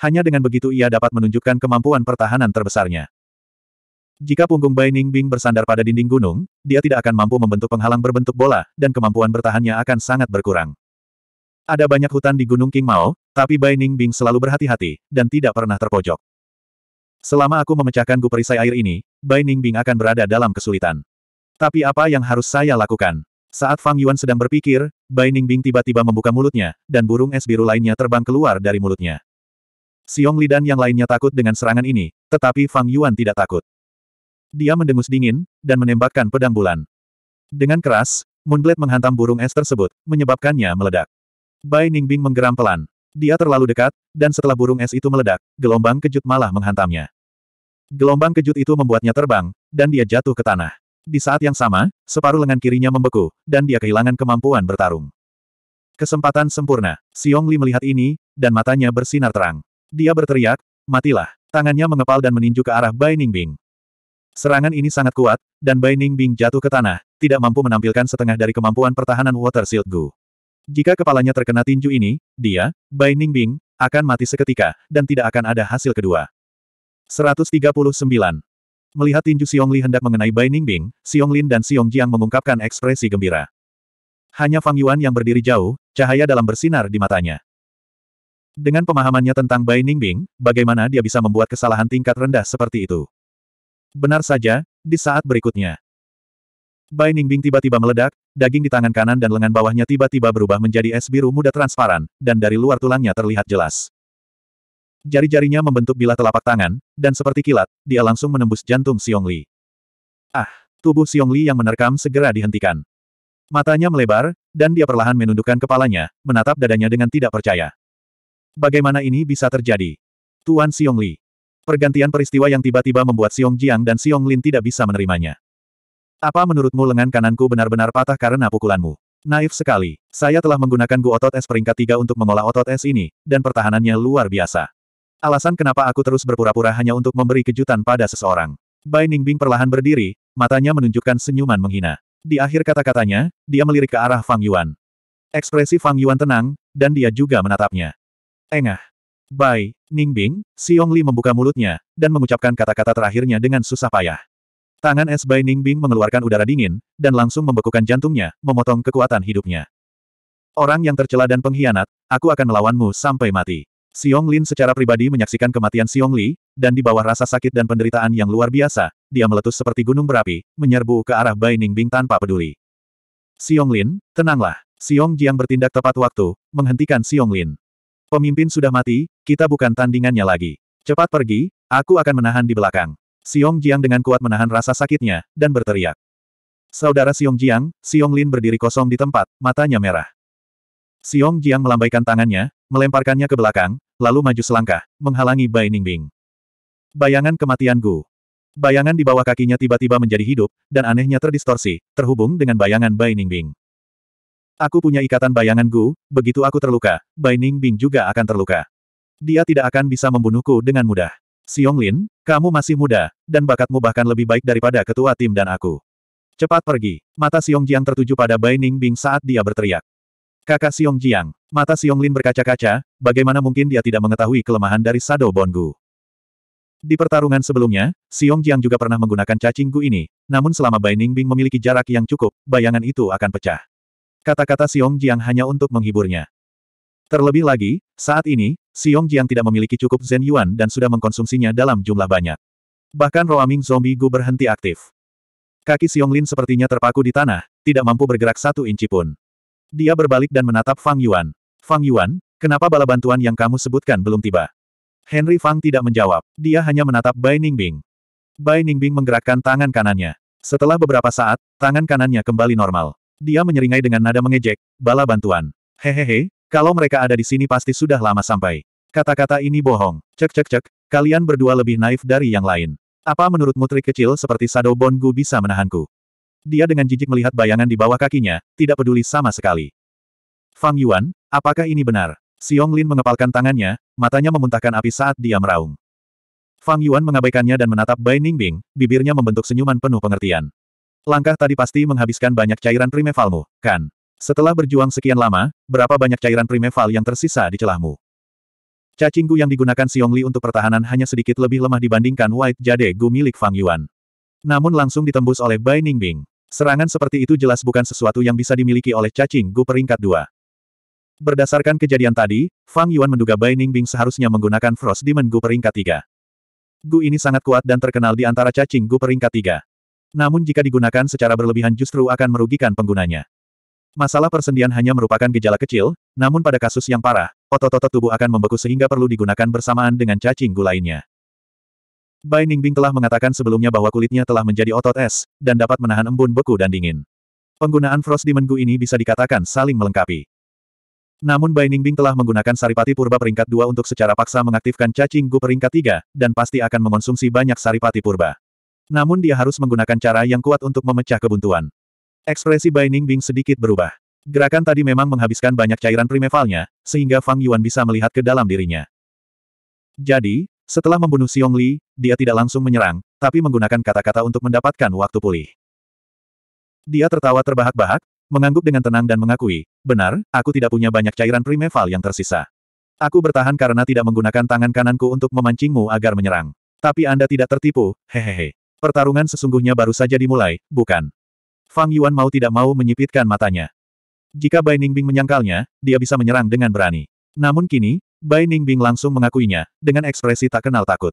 Hanya dengan begitu ia dapat menunjukkan kemampuan pertahanan terbesarnya. Jika punggung Bai Ning Bing bersandar pada dinding gunung, dia tidak akan mampu membentuk penghalang berbentuk bola, dan kemampuan bertahannya akan sangat berkurang. Ada banyak hutan di Gunung King Mao, tapi Bai Ning Bing selalu berhati-hati, dan tidak pernah terpojok. Selama aku memecahkan guperisai air ini, Bai Ning Bing akan berada dalam kesulitan. Tapi apa yang harus saya lakukan? Saat Fang Yuan sedang berpikir, Bai Ningbing tiba-tiba membuka mulutnya, dan burung es biru lainnya terbang keluar dari mulutnya. Xiong Li dan yang lainnya takut dengan serangan ini, tetapi Fang Yuan tidak takut. Dia mendengus dingin, dan menembakkan pedang bulan. Dengan keras, Moonblade menghantam burung es tersebut, menyebabkannya meledak. Bai Ningbing menggeram pelan. Dia terlalu dekat, dan setelah burung es itu meledak, gelombang kejut malah menghantamnya. Gelombang kejut itu membuatnya terbang, dan dia jatuh ke tanah. Di saat yang sama, separuh lengan kirinya membeku, dan dia kehilangan kemampuan bertarung. Kesempatan sempurna. Xiong Li melihat ini, dan matanya bersinar terang. Dia berteriak, matilah. Tangannya mengepal dan meninju ke arah Bai Ningbing. Serangan ini sangat kuat, dan Bai Ningbing jatuh ke tanah, tidak mampu menampilkan setengah dari kemampuan pertahanan Water Shield Gu. Jika kepalanya terkena tinju ini, dia, Bai Ningbing, akan mati seketika, dan tidak akan ada hasil kedua. 139. Melihat tinju Li hendak mengenai Bai Ningbing, Lin dan Jiang mengungkapkan ekspresi gembira. Hanya Fang Yuan yang berdiri jauh, cahaya dalam bersinar di matanya. Dengan pemahamannya tentang Bai Ningbing, bagaimana dia bisa membuat kesalahan tingkat rendah seperti itu? Benar saja, di saat berikutnya. Bai Ningbing tiba-tiba meledak, daging di tangan kanan dan lengan bawahnya tiba-tiba berubah menjadi es biru muda transparan, dan dari luar tulangnya terlihat jelas. Jari-jarinya membentuk bilah telapak tangan, dan seperti kilat, dia langsung menembus jantung Xiong Li. Ah! Tubuh Xiong Li yang menerkam segera dihentikan. Matanya melebar, dan dia perlahan menundukkan kepalanya, menatap dadanya dengan tidak percaya. Bagaimana ini bisa terjadi? Tuan Xiong Li. Pergantian peristiwa yang tiba-tiba membuat Xiong Jiang dan Xiong Lin tidak bisa menerimanya. Apa menurutmu lengan kananku benar-benar patah karena pukulanmu? Naif sekali. Saya telah menggunakan gu otot es peringkat tiga untuk mengolah otot es ini, dan pertahanannya luar biasa. Alasan kenapa aku terus berpura-pura hanya untuk memberi kejutan pada seseorang. Bai Ningbing perlahan berdiri, matanya menunjukkan senyuman menghina. Di akhir kata-katanya, dia melirik ke arah Fang Yuan. Ekspresi Fang Yuan tenang, dan dia juga menatapnya. Engah. Bai, Ningbing, Xiong Li membuka mulutnya, dan mengucapkan kata-kata terakhirnya dengan susah payah. Tangan es Bai Ningbing mengeluarkan udara dingin, dan langsung membekukan jantungnya, memotong kekuatan hidupnya. Orang yang tercela dan pengkhianat, aku akan melawanmu sampai mati. Xiong Lin secara pribadi menyaksikan kematian Xiong Li, dan di bawah rasa sakit dan penderitaan yang luar biasa, dia meletus seperti gunung berapi, menyerbu ke arah Bai Ningbing tanpa peduli. Xiong Lin, tenanglah. Xiong Jiang bertindak tepat waktu, menghentikan Xiong Lin. Pemimpin sudah mati, kita bukan tandingannya lagi. Cepat pergi, aku akan menahan di belakang. Xiong Jiang dengan kuat menahan rasa sakitnya, dan berteriak. Saudara Xiong Jiang, Xiong Lin berdiri kosong di tempat, matanya merah. Xiong Jiang melambaikan tangannya, melemparkannya ke belakang, lalu maju selangkah, menghalangi Bai Ningbing. Bayangan kematian Gu. Bayangan di bawah kakinya tiba-tiba menjadi hidup, dan anehnya terdistorsi, terhubung dengan bayangan Bai Ningbing. Aku punya ikatan bayangan Gu, begitu aku terluka, Bai Ningbing juga akan terluka. Dia tidak akan bisa membunuhku dengan mudah. Xiong Lin, kamu masih muda, dan bakatmu bahkan lebih baik daripada ketua tim dan aku. Cepat pergi. Mata Xiong Jiang tertuju pada Bai Ningbing saat dia berteriak. Kakak Xiong Jiang. Mata Xiong Lin berkaca-kaca, bagaimana mungkin dia tidak mengetahui kelemahan dari Sado Bongu. Di pertarungan sebelumnya, Xiong Jiang juga pernah menggunakan cacing gu ini, namun selama Bai Ningbing memiliki jarak yang cukup, bayangan itu akan pecah. Kata-kata Xiong Jiang hanya untuk menghiburnya. Terlebih lagi, saat ini, Xiong Jiang tidak memiliki cukup Zen Yuan dan sudah mengkonsumsinya dalam jumlah banyak. Bahkan roaming zombie gu berhenti aktif. Kaki Xiong Lin sepertinya terpaku di tanah, tidak mampu bergerak satu inci pun. Dia berbalik dan menatap Fang Yuan. Fang Yuan, kenapa bala bantuan yang kamu sebutkan belum tiba? Henry Fang tidak menjawab. Dia hanya menatap Bai Ningbing. Bai Ningbing menggerakkan tangan kanannya. Setelah beberapa saat, tangan kanannya kembali normal. Dia menyeringai dengan nada mengejek, bala bantuan. Hehehe, kalau mereka ada di sini pasti sudah lama sampai. Kata-kata ini bohong. Cek cek cek, kalian berdua lebih naif dari yang lain. Apa menurutmu trik kecil seperti Sado bongu Gu bisa menahanku? Dia dengan jijik melihat bayangan di bawah kakinya, tidak peduli sama sekali. Fang Yuan, apakah ini benar? Xiong Lin mengepalkan tangannya, matanya memuntahkan api saat dia meraung. Fang Yuan mengabaikannya dan menatap Bai Ningbing, bibirnya membentuk senyuman penuh pengertian. Langkah tadi pasti menghabiskan banyak cairan primevalmu, kan? Setelah berjuang sekian lama, berapa banyak cairan primeval yang tersisa di celahmu? Cacinggu yang digunakan Xiong Li untuk pertahanan hanya sedikit lebih lemah dibandingkan White Jade Gu milik Fang Yuan. Namun langsung ditembus oleh Bai Ningbing. Serangan seperti itu jelas bukan sesuatu yang bisa dimiliki oleh cacing gu peringkat dua. Berdasarkan kejadian tadi, Fang Yuan menduga Bai Ningbing seharusnya menggunakan Frost Demon Gu peringkat tiga. Gu ini sangat kuat dan terkenal di antara cacing Gu peringkat tiga. Namun jika digunakan secara berlebihan justru akan merugikan penggunanya. Masalah persendian hanya merupakan gejala kecil, namun pada kasus yang parah, otot-otot tubuh akan membeku sehingga perlu digunakan bersamaan dengan cacing gu lainnya. Bai Ningbing telah mengatakan sebelumnya bahwa kulitnya telah menjadi otot es, dan dapat menahan embun beku dan dingin. Penggunaan Frost Demon Gu ini bisa dikatakan saling melengkapi. Namun Bai Ningbing telah menggunakan Saripati Purba peringkat 2 untuk secara paksa mengaktifkan cacing Gu peringkat 3, dan pasti akan mengonsumsi banyak Saripati Purba. Namun dia harus menggunakan cara yang kuat untuk memecah kebuntuan. Ekspresi Bai Ningbing sedikit berubah. Gerakan tadi memang menghabiskan banyak cairan primevalnya, sehingga Fang Yuan bisa melihat ke dalam dirinya. Jadi, setelah membunuh Xiong Li, dia tidak langsung menyerang, tapi menggunakan kata-kata untuk mendapatkan waktu pulih. Dia tertawa terbahak-bahak, mengangguk dengan tenang dan mengakui, benar, aku tidak punya banyak cairan primeval yang tersisa. Aku bertahan karena tidak menggunakan tangan kananku untuk memancingmu agar menyerang. Tapi Anda tidak tertipu, hehehe. Pertarungan sesungguhnya baru saja dimulai, bukan? Fang Yuan mau tidak mau menyipitkan matanya. Jika Bai Ningbing menyangkalnya, dia bisa menyerang dengan berani. Namun kini, Bai Ningbing langsung mengakuinya, dengan ekspresi tak kenal takut.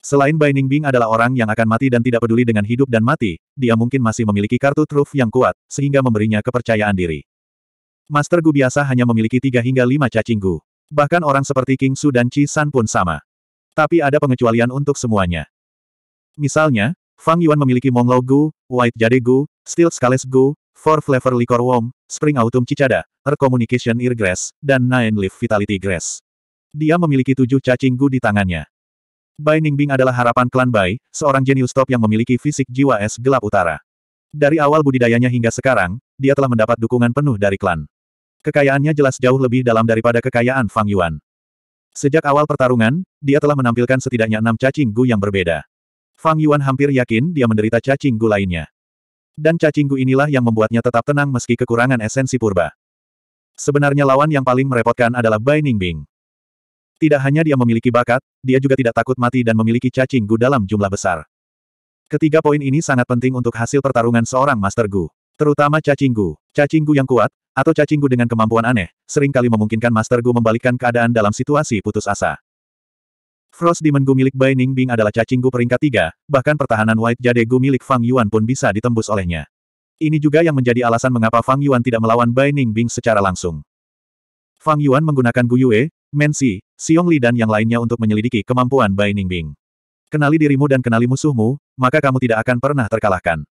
Selain Bai Ningbing adalah orang yang akan mati dan tidak peduli dengan hidup dan mati, dia mungkin masih memiliki kartu truf yang kuat, sehingga memberinya kepercayaan diri. Master Gu biasa hanya memiliki tiga hingga lima cacing Gu. Bahkan orang seperti King Su dan Chi San pun sama. Tapi ada pengecualian untuk semuanya. Misalnya, Fang Yuan memiliki Monglo Gu, White Jade Gu, Steel Scales Gu, Four Flavor Liquor Worm, Spring Autumn Cicada, Air er Communication Ear Grass, dan Nine Leaf Vitality Grass. Dia memiliki tujuh cacing gu di tangannya. Bai Ningbing adalah harapan klan Bai, seorang jenius top yang memiliki fisik jiwa es gelap utara. Dari awal budidayanya hingga sekarang, dia telah mendapat dukungan penuh dari klan. Kekayaannya jelas jauh lebih dalam daripada kekayaan Fang Yuan. Sejak awal pertarungan, dia telah menampilkan setidaknya enam cacing gu yang berbeda. Fang Yuan hampir yakin dia menderita cacing gu lainnya. Dan cacinggu inilah yang membuatnya tetap tenang meski kekurangan esensi purba. Sebenarnya lawan yang paling merepotkan adalah Bai Ningbing. Tidak hanya dia memiliki bakat, dia juga tidak takut mati dan memiliki cacinggu dalam jumlah besar. Ketiga poin ini sangat penting untuk hasil pertarungan seorang Master Gu. Terutama cacinggu. Cacinggu yang kuat, atau cacinggu dengan kemampuan aneh, seringkali memungkinkan Master Gu membalikkan keadaan dalam situasi putus asa. Frost Demon Gu milik Bai Ningbing adalah cacing Gu peringkat tiga, bahkan pertahanan White Jade Gu milik Fang Yuan pun bisa ditembus olehnya. Ini juga yang menjadi alasan mengapa Fang Yuan tidak melawan Bai Ningbing secara langsung. Fang Yuan menggunakan Gu Yue, Men Si, Xiong Li dan yang lainnya untuk menyelidiki kemampuan Bai Ningbing. Kenali dirimu dan kenali musuhmu, maka kamu tidak akan pernah terkalahkan.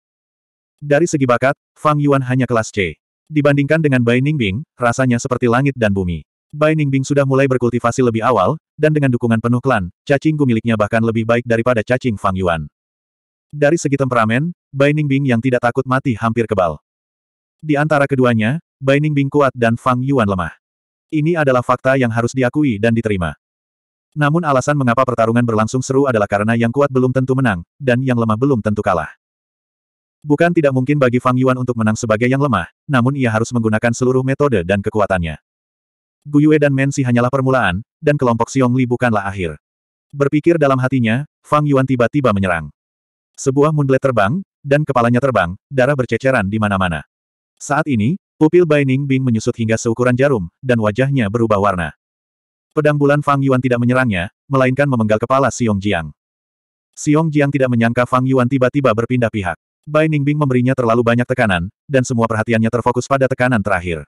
Dari segi bakat, Fang Yuan hanya kelas C. Dibandingkan dengan Bai Ningbing, rasanya seperti langit dan bumi. Bai Ningbing sudah mulai berkultivasi lebih awal, dan dengan dukungan penuh klan, cacing gu miliknya bahkan lebih baik daripada cacing Fang Yuan. Dari segi temperamen, Bai Ningbing yang tidak takut mati hampir kebal. Di antara keduanya, Bai Ningbing kuat dan Fang Yuan lemah. Ini adalah fakta yang harus diakui dan diterima. Namun alasan mengapa pertarungan berlangsung seru adalah karena yang kuat belum tentu menang, dan yang lemah belum tentu kalah. Bukan tidak mungkin bagi Fang Yuan untuk menang sebagai yang lemah, namun ia harus menggunakan seluruh metode dan kekuatannya. Guyue dan Mensi hanyalah permulaan, dan kelompok Xiong Li bukanlah akhir. Berpikir dalam hatinya, Fang Yuan tiba-tiba menyerang. Sebuah mundlet terbang, dan kepalanya terbang, darah berceceran di mana-mana. Saat ini, pupil Bai Ning Bing menyusut hingga seukuran jarum, dan wajahnya berubah warna. Pedang bulan Fang Yuan tidak menyerangnya, melainkan memenggal kepala Xiong Jiang. Xiong Jiang tidak menyangka Fang Yuan tiba-tiba berpindah pihak. Bai Bing memberinya terlalu banyak tekanan, dan semua perhatiannya terfokus pada tekanan terakhir.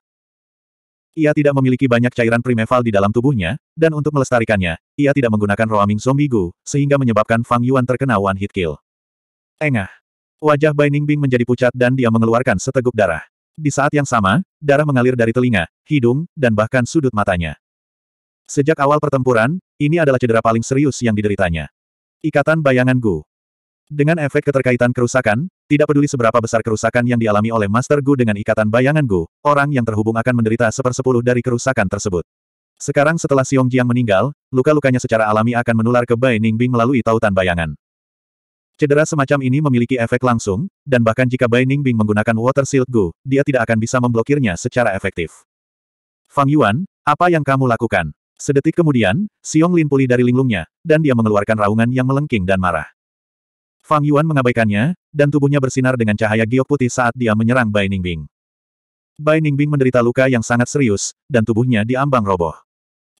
Ia tidak memiliki banyak cairan primeval di dalam tubuhnya, dan untuk melestarikannya, ia tidak menggunakan roaming zombie gu, sehingga menyebabkan Fang Yuan terkena one hit kill. Engah. Wajah Bai Ningbing menjadi pucat dan dia mengeluarkan seteguk darah. Di saat yang sama, darah mengalir dari telinga, hidung, dan bahkan sudut matanya. Sejak awal pertempuran, ini adalah cedera paling serius yang dideritanya. Ikatan bayangan Gu. Dengan efek keterkaitan kerusakan, tidak peduli seberapa besar kerusakan yang dialami oleh Master Gu dengan ikatan bayangan Gu, orang yang terhubung akan menderita sepersepuluh dari kerusakan tersebut. Sekarang setelah Xiong Jiang meninggal, luka-lukanya secara alami akan menular ke Bai Ningbing melalui tautan bayangan. Cedera semacam ini memiliki efek langsung, dan bahkan jika Bai Ningbing menggunakan Water Shield Gu, dia tidak akan bisa memblokirnya secara efektif. Fang Yuan, apa yang kamu lakukan? Sedetik kemudian, Xiong Lin pulih dari linglungnya, dan dia mengeluarkan raungan yang melengking dan marah. Fang Yuan mengabaikannya, dan tubuhnya bersinar dengan cahaya giok putih saat dia menyerang Bai Ningbing. Bai Ningbing menderita luka yang sangat serius, dan tubuhnya diambang roboh.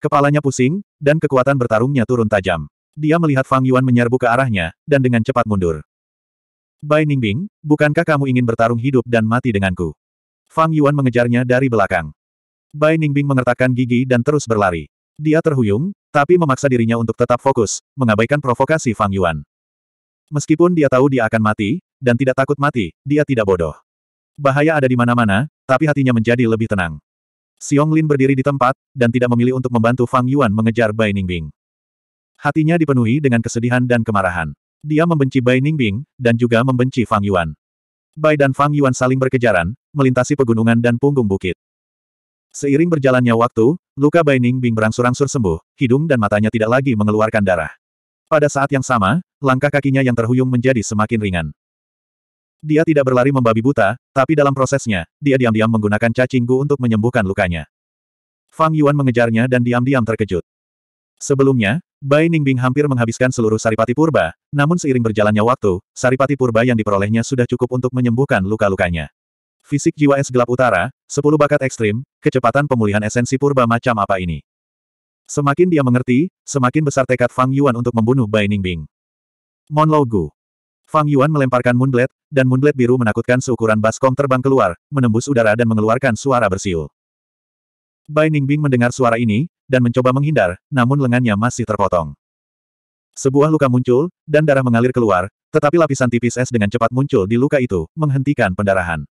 Kepalanya pusing, dan kekuatan bertarungnya turun tajam. Dia melihat Fang Yuan menyerbu ke arahnya, dan dengan cepat mundur. Bai Ningbing, bukankah kamu ingin bertarung hidup dan mati denganku? Fang Yuan mengejarnya dari belakang. Bai Ningbing mengertakkan gigi dan terus berlari. Dia terhuyung, tapi memaksa dirinya untuk tetap fokus, mengabaikan provokasi Fang Yuan. Meskipun dia tahu dia akan mati, dan tidak takut mati, dia tidak bodoh. Bahaya ada di mana-mana, tapi hatinya menjadi lebih tenang. Xiong Lin berdiri di tempat, dan tidak memilih untuk membantu Fang Yuan mengejar Bai Ningbing. Hatinya dipenuhi dengan kesedihan dan kemarahan. Dia membenci Bai Ningbing, dan juga membenci Fang Yuan. Bai dan Fang Yuan saling berkejaran, melintasi pegunungan dan punggung bukit. Seiring berjalannya waktu, luka Bai Ningbing berangsur-angsur sembuh, hidung dan matanya tidak lagi mengeluarkan darah. Pada saat yang sama, langkah kakinya yang terhuyung menjadi semakin ringan. Dia tidak berlari membabi buta, tapi dalam prosesnya, dia diam-diam menggunakan cacing gu untuk menyembuhkan lukanya. Fang Yuan mengejarnya dan diam-diam terkejut. Sebelumnya, Bai Ningbing hampir menghabiskan seluruh saripati purba, namun seiring berjalannya waktu, saripati purba yang diperolehnya sudah cukup untuk menyembuhkan luka-lukanya. Fisik jiwa es gelap utara, 10 bakat ekstrim, kecepatan pemulihan esensi purba macam apa ini. Semakin dia mengerti, semakin besar tekad Fang Yuan untuk membunuh Bai Ningbing. Monlogu. Fang Yuan melemparkan Moonblade, dan Moonblade biru menakutkan seukuran baskom terbang keluar, menembus udara dan mengeluarkan suara bersiul. Bai Ningbing mendengar suara ini, dan mencoba menghindar, namun lengannya masih terpotong. Sebuah luka muncul, dan darah mengalir keluar, tetapi lapisan tipis es dengan cepat muncul di luka itu, menghentikan pendarahan.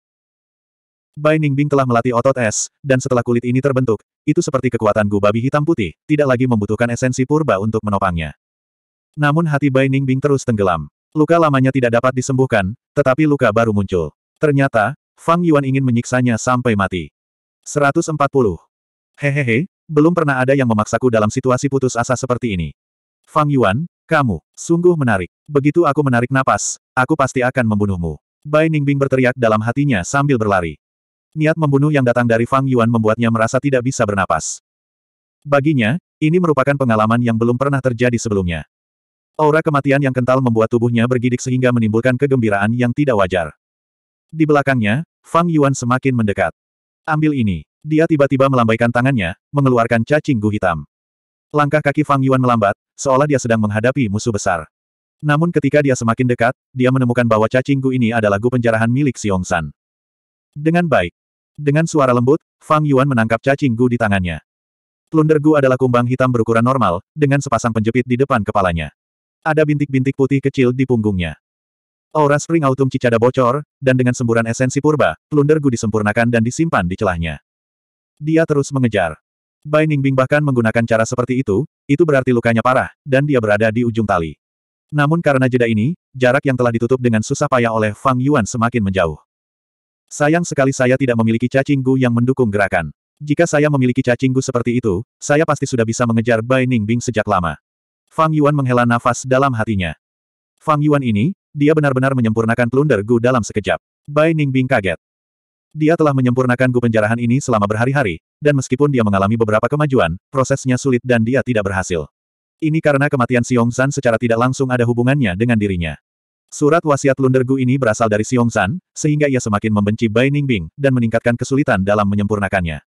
Bai Ningbing telah melatih otot es, dan setelah kulit ini terbentuk, itu seperti kekuatan gu babi hitam putih, tidak lagi membutuhkan esensi purba untuk menopangnya. Namun hati Bai Ningbing terus tenggelam. Luka lamanya tidak dapat disembuhkan, tetapi luka baru muncul. Ternyata, Fang Yuan ingin menyiksanya sampai mati. 140. Hehehe, belum pernah ada yang memaksaku dalam situasi putus asa seperti ini. Fang Yuan, kamu, sungguh menarik. Begitu aku menarik napas, aku pasti akan membunuhmu. Bai Ningbing berteriak dalam hatinya sambil berlari. Niat membunuh yang datang dari Fang Yuan membuatnya merasa tidak bisa bernapas. Baginya, ini merupakan pengalaman yang belum pernah terjadi sebelumnya. Aura kematian yang kental membuat tubuhnya bergidik sehingga menimbulkan kegembiraan yang tidak wajar. Di belakangnya, Fang Yuan semakin mendekat. Ambil ini. Dia tiba-tiba melambaikan tangannya, mengeluarkan cacing gu hitam. Langkah kaki Fang Yuan melambat, seolah dia sedang menghadapi musuh besar. Namun ketika dia semakin dekat, dia menemukan bahwa cacing gu ini adalah gu penjarahan milik Xiong San. Dengan baik. Dengan suara lembut, Fang Yuan menangkap cacing gu di tangannya. Plunder gu adalah kumbang hitam berukuran normal, dengan sepasang penjepit di depan kepalanya. Ada bintik-bintik putih kecil di punggungnya. Aura Spring Autumn Cicada bocor, dan dengan semburan esensi purba, Plundergu disempurnakan dan disimpan di celahnya. Dia terus mengejar. Bai Ningbing bahkan menggunakan cara seperti itu, itu berarti lukanya parah, dan dia berada di ujung tali. Namun karena jeda ini, jarak yang telah ditutup dengan susah payah oleh Fang Yuan semakin menjauh. Sayang sekali saya tidak memiliki cacing gu yang mendukung gerakan. Jika saya memiliki cacing gu seperti itu, saya pasti sudah bisa mengejar Bai Ningbing sejak lama. Fang Yuan menghela nafas dalam hatinya. Fang Yuan ini, dia benar-benar menyempurnakan Plunder Gu dalam sekejap. Bai Ningbing kaget. Dia telah menyempurnakan Gu penjarahan ini selama berhari-hari, dan meskipun dia mengalami beberapa kemajuan, prosesnya sulit dan dia tidak berhasil. Ini karena kematian Xiong San secara tidak langsung ada hubungannya dengan dirinya. Surat wasiat Plunder Gu ini berasal dari Xiong San, sehingga ia semakin membenci Bai Ningbing, dan meningkatkan kesulitan dalam menyempurnakannya.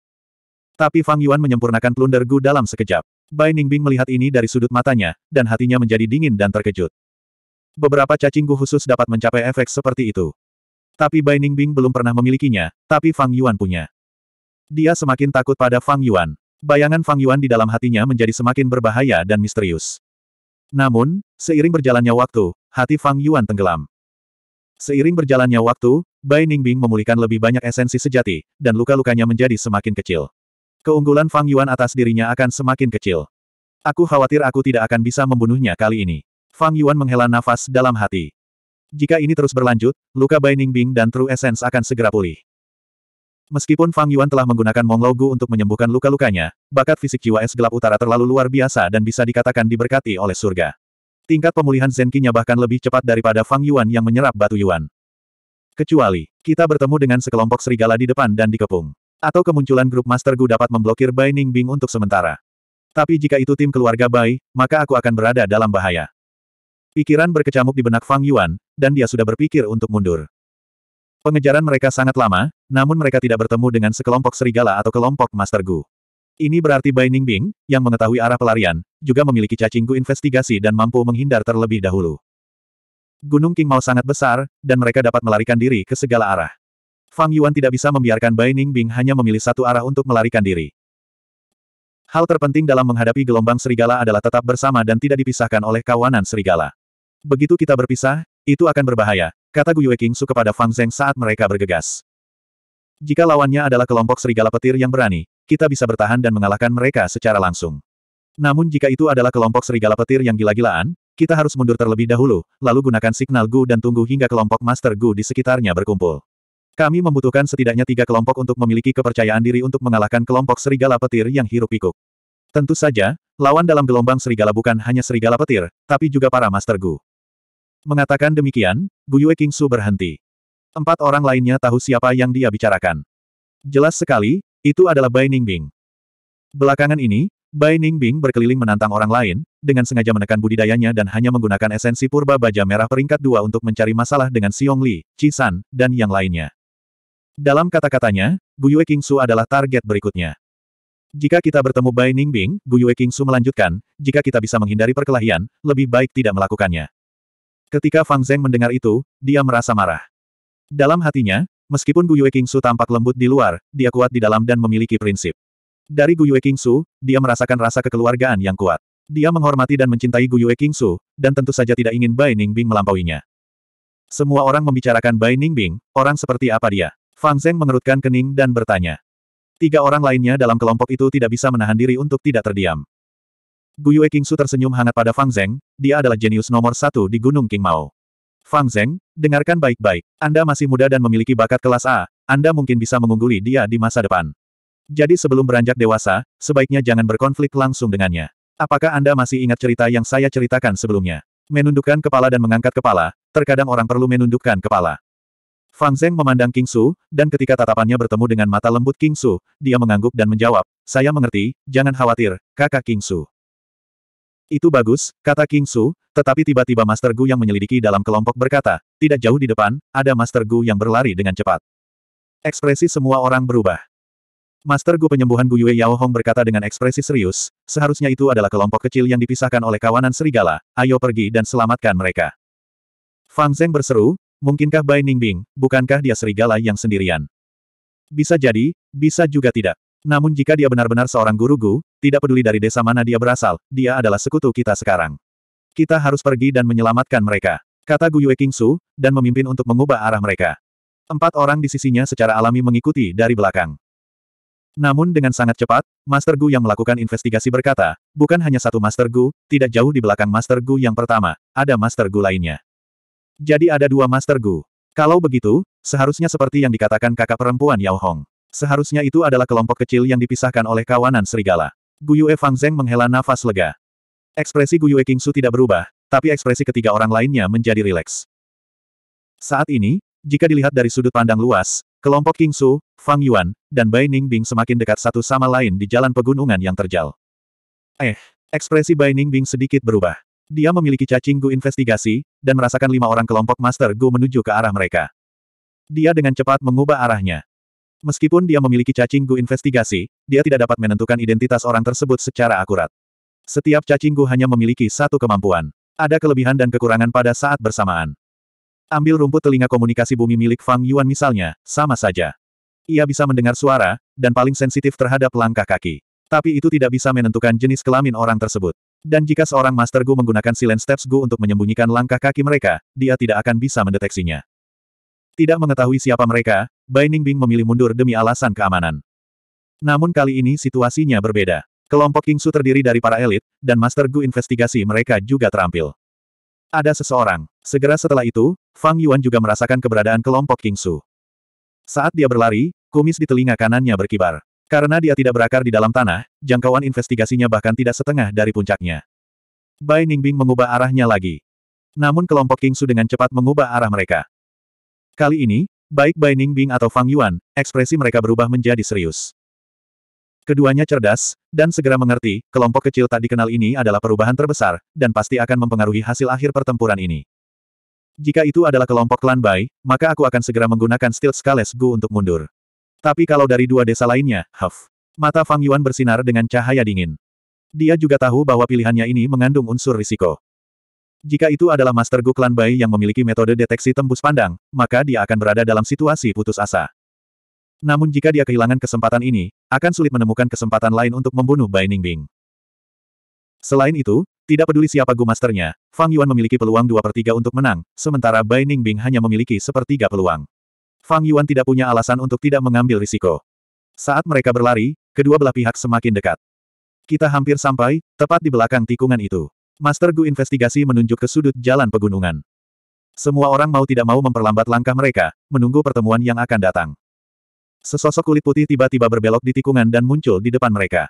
Tapi Fang Yuan menyempurnakan Plunder Gu dalam sekejap. Bai Ningbing melihat ini dari sudut matanya, dan hatinya menjadi dingin dan terkejut. Beberapa cacingku khusus dapat mencapai efek seperti itu. Tapi Bai Ningbing belum pernah memilikinya, tapi Fang Yuan punya. Dia semakin takut pada Fang Yuan. Bayangan Fang Yuan di dalam hatinya menjadi semakin berbahaya dan misterius. Namun, seiring berjalannya waktu, hati Fang Yuan tenggelam. Seiring berjalannya waktu, Bai Ningbing memulihkan lebih banyak esensi sejati, dan luka-lukanya menjadi semakin kecil. Keunggulan Fang Yuan atas dirinya akan semakin kecil. Aku khawatir aku tidak akan bisa membunuhnya kali ini. Fang Yuan menghela nafas dalam hati. Jika ini terus berlanjut, luka Bai Ningbing dan True Essence akan segera pulih. Meskipun Fang Yuan telah menggunakan Monglou Gu untuk menyembuhkan luka-lukanya, bakat fisik jiwa es gelap utara terlalu luar biasa dan bisa dikatakan diberkati oleh surga. Tingkat pemulihan Zenkinya bahkan lebih cepat daripada Fang Yuan yang menyerap batu Yuan. Kecuali, kita bertemu dengan sekelompok serigala di depan dan dikepung. Atau kemunculan grup Master Gu dapat memblokir Bai Ningbing untuk sementara. Tapi jika itu tim keluarga Bai, maka aku akan berada dalam bahaya. Pikiran berkecamuk di benak Fang Yuan, dan dia sudah berpikir untuk mundur. Pengejaran mereka sangat lama, namun mereka tidak bertemu dengan sekelompok serigala atau kelompok Master Gu. Ini berarti Bai Ningbing, yang mengetahui arah pelarian, juga memiliki cacing Gu investigasi dan mampu menghindar terlebih dahulu. Gunung King Mao sangat besar, dan mereka dapat melarikan diri ke segala arah. Fang Yuan tidak bisa membiarkan Bai Ningbing hanya memilih satu arah untuk melarikan diri. Hal terpenting dalam menghadapi gelombang serigala adalah tetap bersama dan tidak dipisahkan oleh kawanan serigala. Begitu kita berpisah, itu akan berbahaya, kata Gu Yueqing Su kepada Fang Zeng saat mereka bergegas. Jika lawannya adalah kelompok serigala petir yang berani, kita bisa bertahan dan mengalahkan mereka secara langsung. Namun jika itu adalah kelompok serigala petir yang gila-gilaan, kita harus mundur terlebih dahulu, lalu gunakan signal Gu dan tunggu hingga kelompok Master Gu di sekitarnya berkumpul. Kami membutuhkan setidaknya tiga kelompok untuk memiliki kepercayaan diri untuk mengalahkan kelompok serigala petir yang hirup pikuk Tentu saja, lawan dalam gelombang serigala bukan hanya serigala petir, tapi juga para Master Gu. Mengatakan demikian, Gu Guyue su berhenti. Empat orang lainnya tahu siapa yang dia bicarakan. Jelas sekali, itu adalah Bai Ningbing. Belakangan ini, Bai Ningbing berkeliling menantang orang lain, dengan sengaja menekan budidayanya dan hanya menggunakan esensi purba baja merah peringkat dua untuk mencari masalah dengan Xiong Li, Qi San, dan yang lainnya. Dalam kata-katanya, Buyue Kingsu adalah target berikutnya. Jika kita bertemu Bai Ningbing, Buyue Kingsu melanjutkan, jika kita bisa menghindari perkelahian, lebih baik tidak melakukannya. Ketika Fang Zeng mendengar itu, dia merasa marah. Dalam hatinya, meskipun Guyue Kingsu tampak lembut di luar, dia kuat di dalam dan memiliki prinsip. Dari Guyue Kingsu, dia merasakan rasa kekeluargaan yang kuat. Dia menghormati dan mencintai Guyue Kingsu, dan tentu saja tidak ingin Bai Ningbing melampauinya. Semua orang membicarakan Bai Ningbing, orang seperti apa dia. Fang Zeng mengerutkan kening dan bertanya. Tiga orang lainnya dalam kelompok itu tidak bisa menahan diri untuk tidak terdiam. Yue Qingsu tersenyum hangat pada Fang Zeng, dia adalah jenius nomor satu di Gunung King Mao. Fang Zeng, dengarkan baik-baik, Anda masih muda dan memiliki bakat kelas A, Anda mungkin bisa mengungguli dia di masa depan. Jadi sebelum beranjak dewasa, sebaiknya jangan berkonflik langsung dengannya. Apakah Anda masih ingat cerita yang saya ceritakan sebelumnya? Menundukkan kepala dan mengangkat kepala, terkadang orang perlu menundukkan kepala. Fang Zeng memandang King Su, dan ketika tatapannya bertemu dengan mata lembut King Su, dia mengangguk dan menjawab, saya mengerti, jangan khawatir, kakak King Su. Itu bagus, kata King Su, tetapi tiba-tiba Master Gu yang menyelidiki dalam kelompok berkata, tidak jauh di depan, ada Master Gu yang berlari dengan cepat. Ekspresi semua orang berubah. Master Gu penyembuhan Gu Yue Yao Hong berkata dengan ekspresi serius, seharusnya itu adalah kelompok kecil yang dipisahkan oleh kawanan serigala, ayo pergi dan selamatkan mereka. Fang Zeng berseru, Mungkinkah Bai Ningbing, bukankah dia serigala yang sendirian? Bisa jadi, bisa juga tidak. Namun jika dia benar-benar seorang guru Gu, tidak peduli dari desa mana dia berasal, dia adalah sekutu kita sekarang. Kita harus pergi dan menyelamatkan mereka, kata Gu Yue Su, dan memimpin untuk mengubah arah mereka. Empat orang di sisinya secara alami mengikuti dari belakang. Namun dengan sangat cepat, Master Gu yang melakukan investigasi berkata, bukan hanya satu Master Gu, tidak jauh di belakang Master Gu yang pertama, ada Master Gu lainnya. Jadi ada dua Master Gu. Kalau begitu, seharusnya seperti yang dikatakan kakak perempuan Yao Hong. Seharusnya itu adalah kelompok kecil yang dipisahkan oleh kawanan serigala. Yue Fang Zeng menghela nafas lega. Ekspresi Yue King Su tidak berubah, tapi ekspresi ketiga orang lainnya menjadi rileks. Saat ini, jika dilihat dari sudut pandang luas, kelompok King Su, Fang Yuan, dan Bai Ning Bing semakin dekat satu sama lain di jalan pegunungan yang terjal. Eh, ekspresi Bai Ning Bing sedikit berubah. Dia memiliki cacing Gu investigasi, dan merasakan lima orang kelompok Master Gu menuju ke arah mereka. Dia dengan cepat mengubah arahnya. Meskipun dia memiliki cacing Gu investigasi, dia tidak dapat menentukan identitas orang tersebut secara akurat. Setiap cacing Gu hanya memiliki satu kemampuan. Ada kelebihan dan kekurangan pada saat bersamaan. Ambil rumput telinga komunikasi bumi milik Fang Yuan misalnya, sama saja. Ia bisa mendengar suara, dan paling sensitif terhadap langkah kaki. Tapi itu tidak bisa menentukan jenis kelamin orang tersebut. Dan jika seorang Master Gu menggunakan Silent Steps Gu untuk menyembunyikan langkah kaki mereka, dia tidak akan bisa mendeteksinya. Tidak mengetahui siapa mereka, Bai Ningbing memilih mundur demi alasan keamanan. Namun kali ini situasinya berbeda. Kelompok Kingsu terdiri dari para elit, dan Master Gu investigasi mereka juga terampil. Ada seseorang. Segera setelah itu, Fang Yuan juga merasakan keberadaan kelompok Kingsu. Saat dia berlari, kumis di telinga kanannya berkibar. Karena dia tidak berakar di dalam tanah, jangkauan investigasinya bahkan tidak setengah dari puncaknya. Bai Ningbing mengubah arahnya lagi. Namun kelompok Kingsu dengan cepat mengubah arah mereka. Kali ini, baik Bai Ningbing atau Fang Yuan, ekspresi mereka berubah menjadi serius. Keduanya cerdas, dan segera mengerti, kelompok kecil tak dikenal ini adalah perubahan terbesar, dan pasti akan mempengaruhi hasil akhir pertempuran ini. Jika itu adalah kelompok klan Bai, maka aku akan segera menggunakan Steel Scales Gu untuk mundur. Tapi kalau dari dua desa lainnya, huff. Mata Fang Yuan bersinar dengan cahaya dingin. Dia juga tahu bahwa pilihannya ini mengandung unsur risiko. Jika itu adalah Master Gu Klan Bai yang memiliki metode deteksi tembus pandang, maka dia akan berada dalam situasi putus asa. Namun jika dia kehilangan kesempatan ini, akan sulit menemukan kesempatan lain untuk membunuh Bai Ningbing. Selain itu, tidak peduli siapa Gu Masternya, Fang Yuan memiliki peluang 2 per 3 untuk menang, sementara Bai Ningbing hanya memiliki sepertiga peluang. Fang Yuan tidak punya alasan untuk tidak mengambil risiko. Saat mereka berlari, kedua belah pihak semakin dekat. Kita hampir sampai, tepat di belakang tikungan itu. Master Gu investigasi menunjuk ke sudut jalan pegunungan. Semua orang mau tidak mau memperlambat langkah mereka, menunggu pertemuan yang akan datang. Sesosok kulit putih tiba-tiba berbelok di tikungan dan muncul di depan mereka.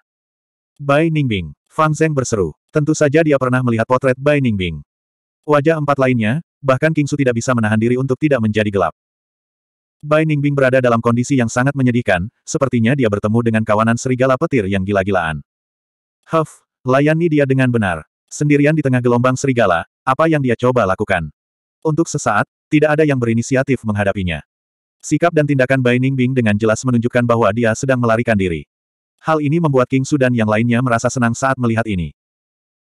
Bai Ningbing, Fang Zeng berseru. Tentu saja dia pernah melihat potret Bai Ningbing. Wajah empat lainnya, bahkan Kingsu tidak bisa menahan diri untuk tidak menjadi gelap. Bai Ningbing berada dalam kondisi yang sangat menyedihkan, sepertinya dia bertemu dengan kawanan serigala petir yang gila-gilaan. Huff, layani dia dengan benar. Sendirian di tengah gelombang serigala, apa yang dia coba lakukan? Untuk sesaat, tidak ada yang berinisiatif menghadapinya. Sikap dan tindakan Bai Ningbing dengan jelas menunjukkan bahwa dia sedang melarikan diri. Hal ini membuat King Su dan yang lainnya merasa senang saat melihat ini.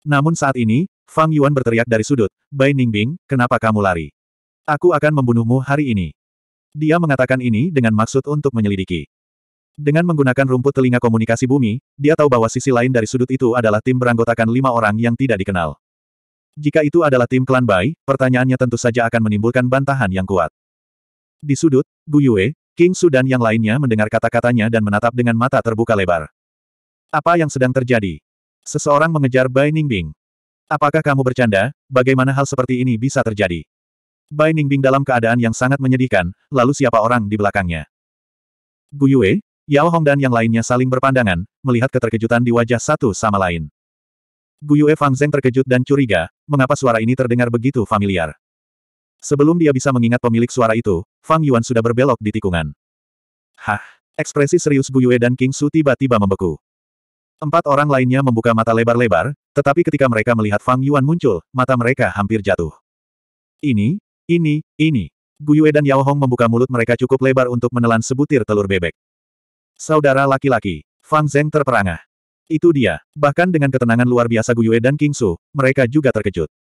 Namun saat ini, Fang Yuan berteriak dari sudut, Bai Ningbing, kenapa kamu lari? Aku akan membunuhmu hari ini. Dia mengatakan ini dengan maksud untuk menyelidiki. Dengan menggunakan rumput telinga komunikasi bumi, dia tahu bahwa sisi lain dari sudut itu adalah tim beranggotakan lima orang yang tidak dikenal. Jika itu adalah tim klan Bai, pertanyaannya tentu saja akan menimbulkan bantahan yang kuat. Di sudut, Gu Yue, King Su dan yang lainnya mendengar kata-katanya dan menatap dengan mata terbuka lebar. Apa yang sedang terjadi? Seseorang mengejar Bai Ningbing. Apakah kamu bercanda? Bagaimana hal seperti ini bisa terjadi? Bai Ningbing dalam keadaan yang sangat menyedihkan, lalu siapa orang di belakangnya? Gu Yue, Yao Hong dan yang lainnya saling berpandangan, melihat keterkejutan di wajah satu sama lain. Gu Yue Fang Zeng terkejut dan curiga, mengapa suara ini terdengar begitu familiar. Sebelum dia bisa mengingat pemilik suara itu, Fang Yuan sudah berbelok di tikungan. Hah, ekspresi serius Gu Yue dan King Su tiba-tiba membeku. Empat orang lainnya membuka mata lebar-lebar, tetapi ketika mereka melihat Fang Yuan muncul, mata mereka hampir jatuh. Ini, ini, ini. Guyue dan Yao Hong membuka mulut mereka cukup lebar untuk menelan sebutir telur bebek. Saudara laki-laki, Fang Zeng terperangah. Itu dia. Bahkan dengan ketenangan luar biasa Guyue dan King Su, mereka juga terkejut.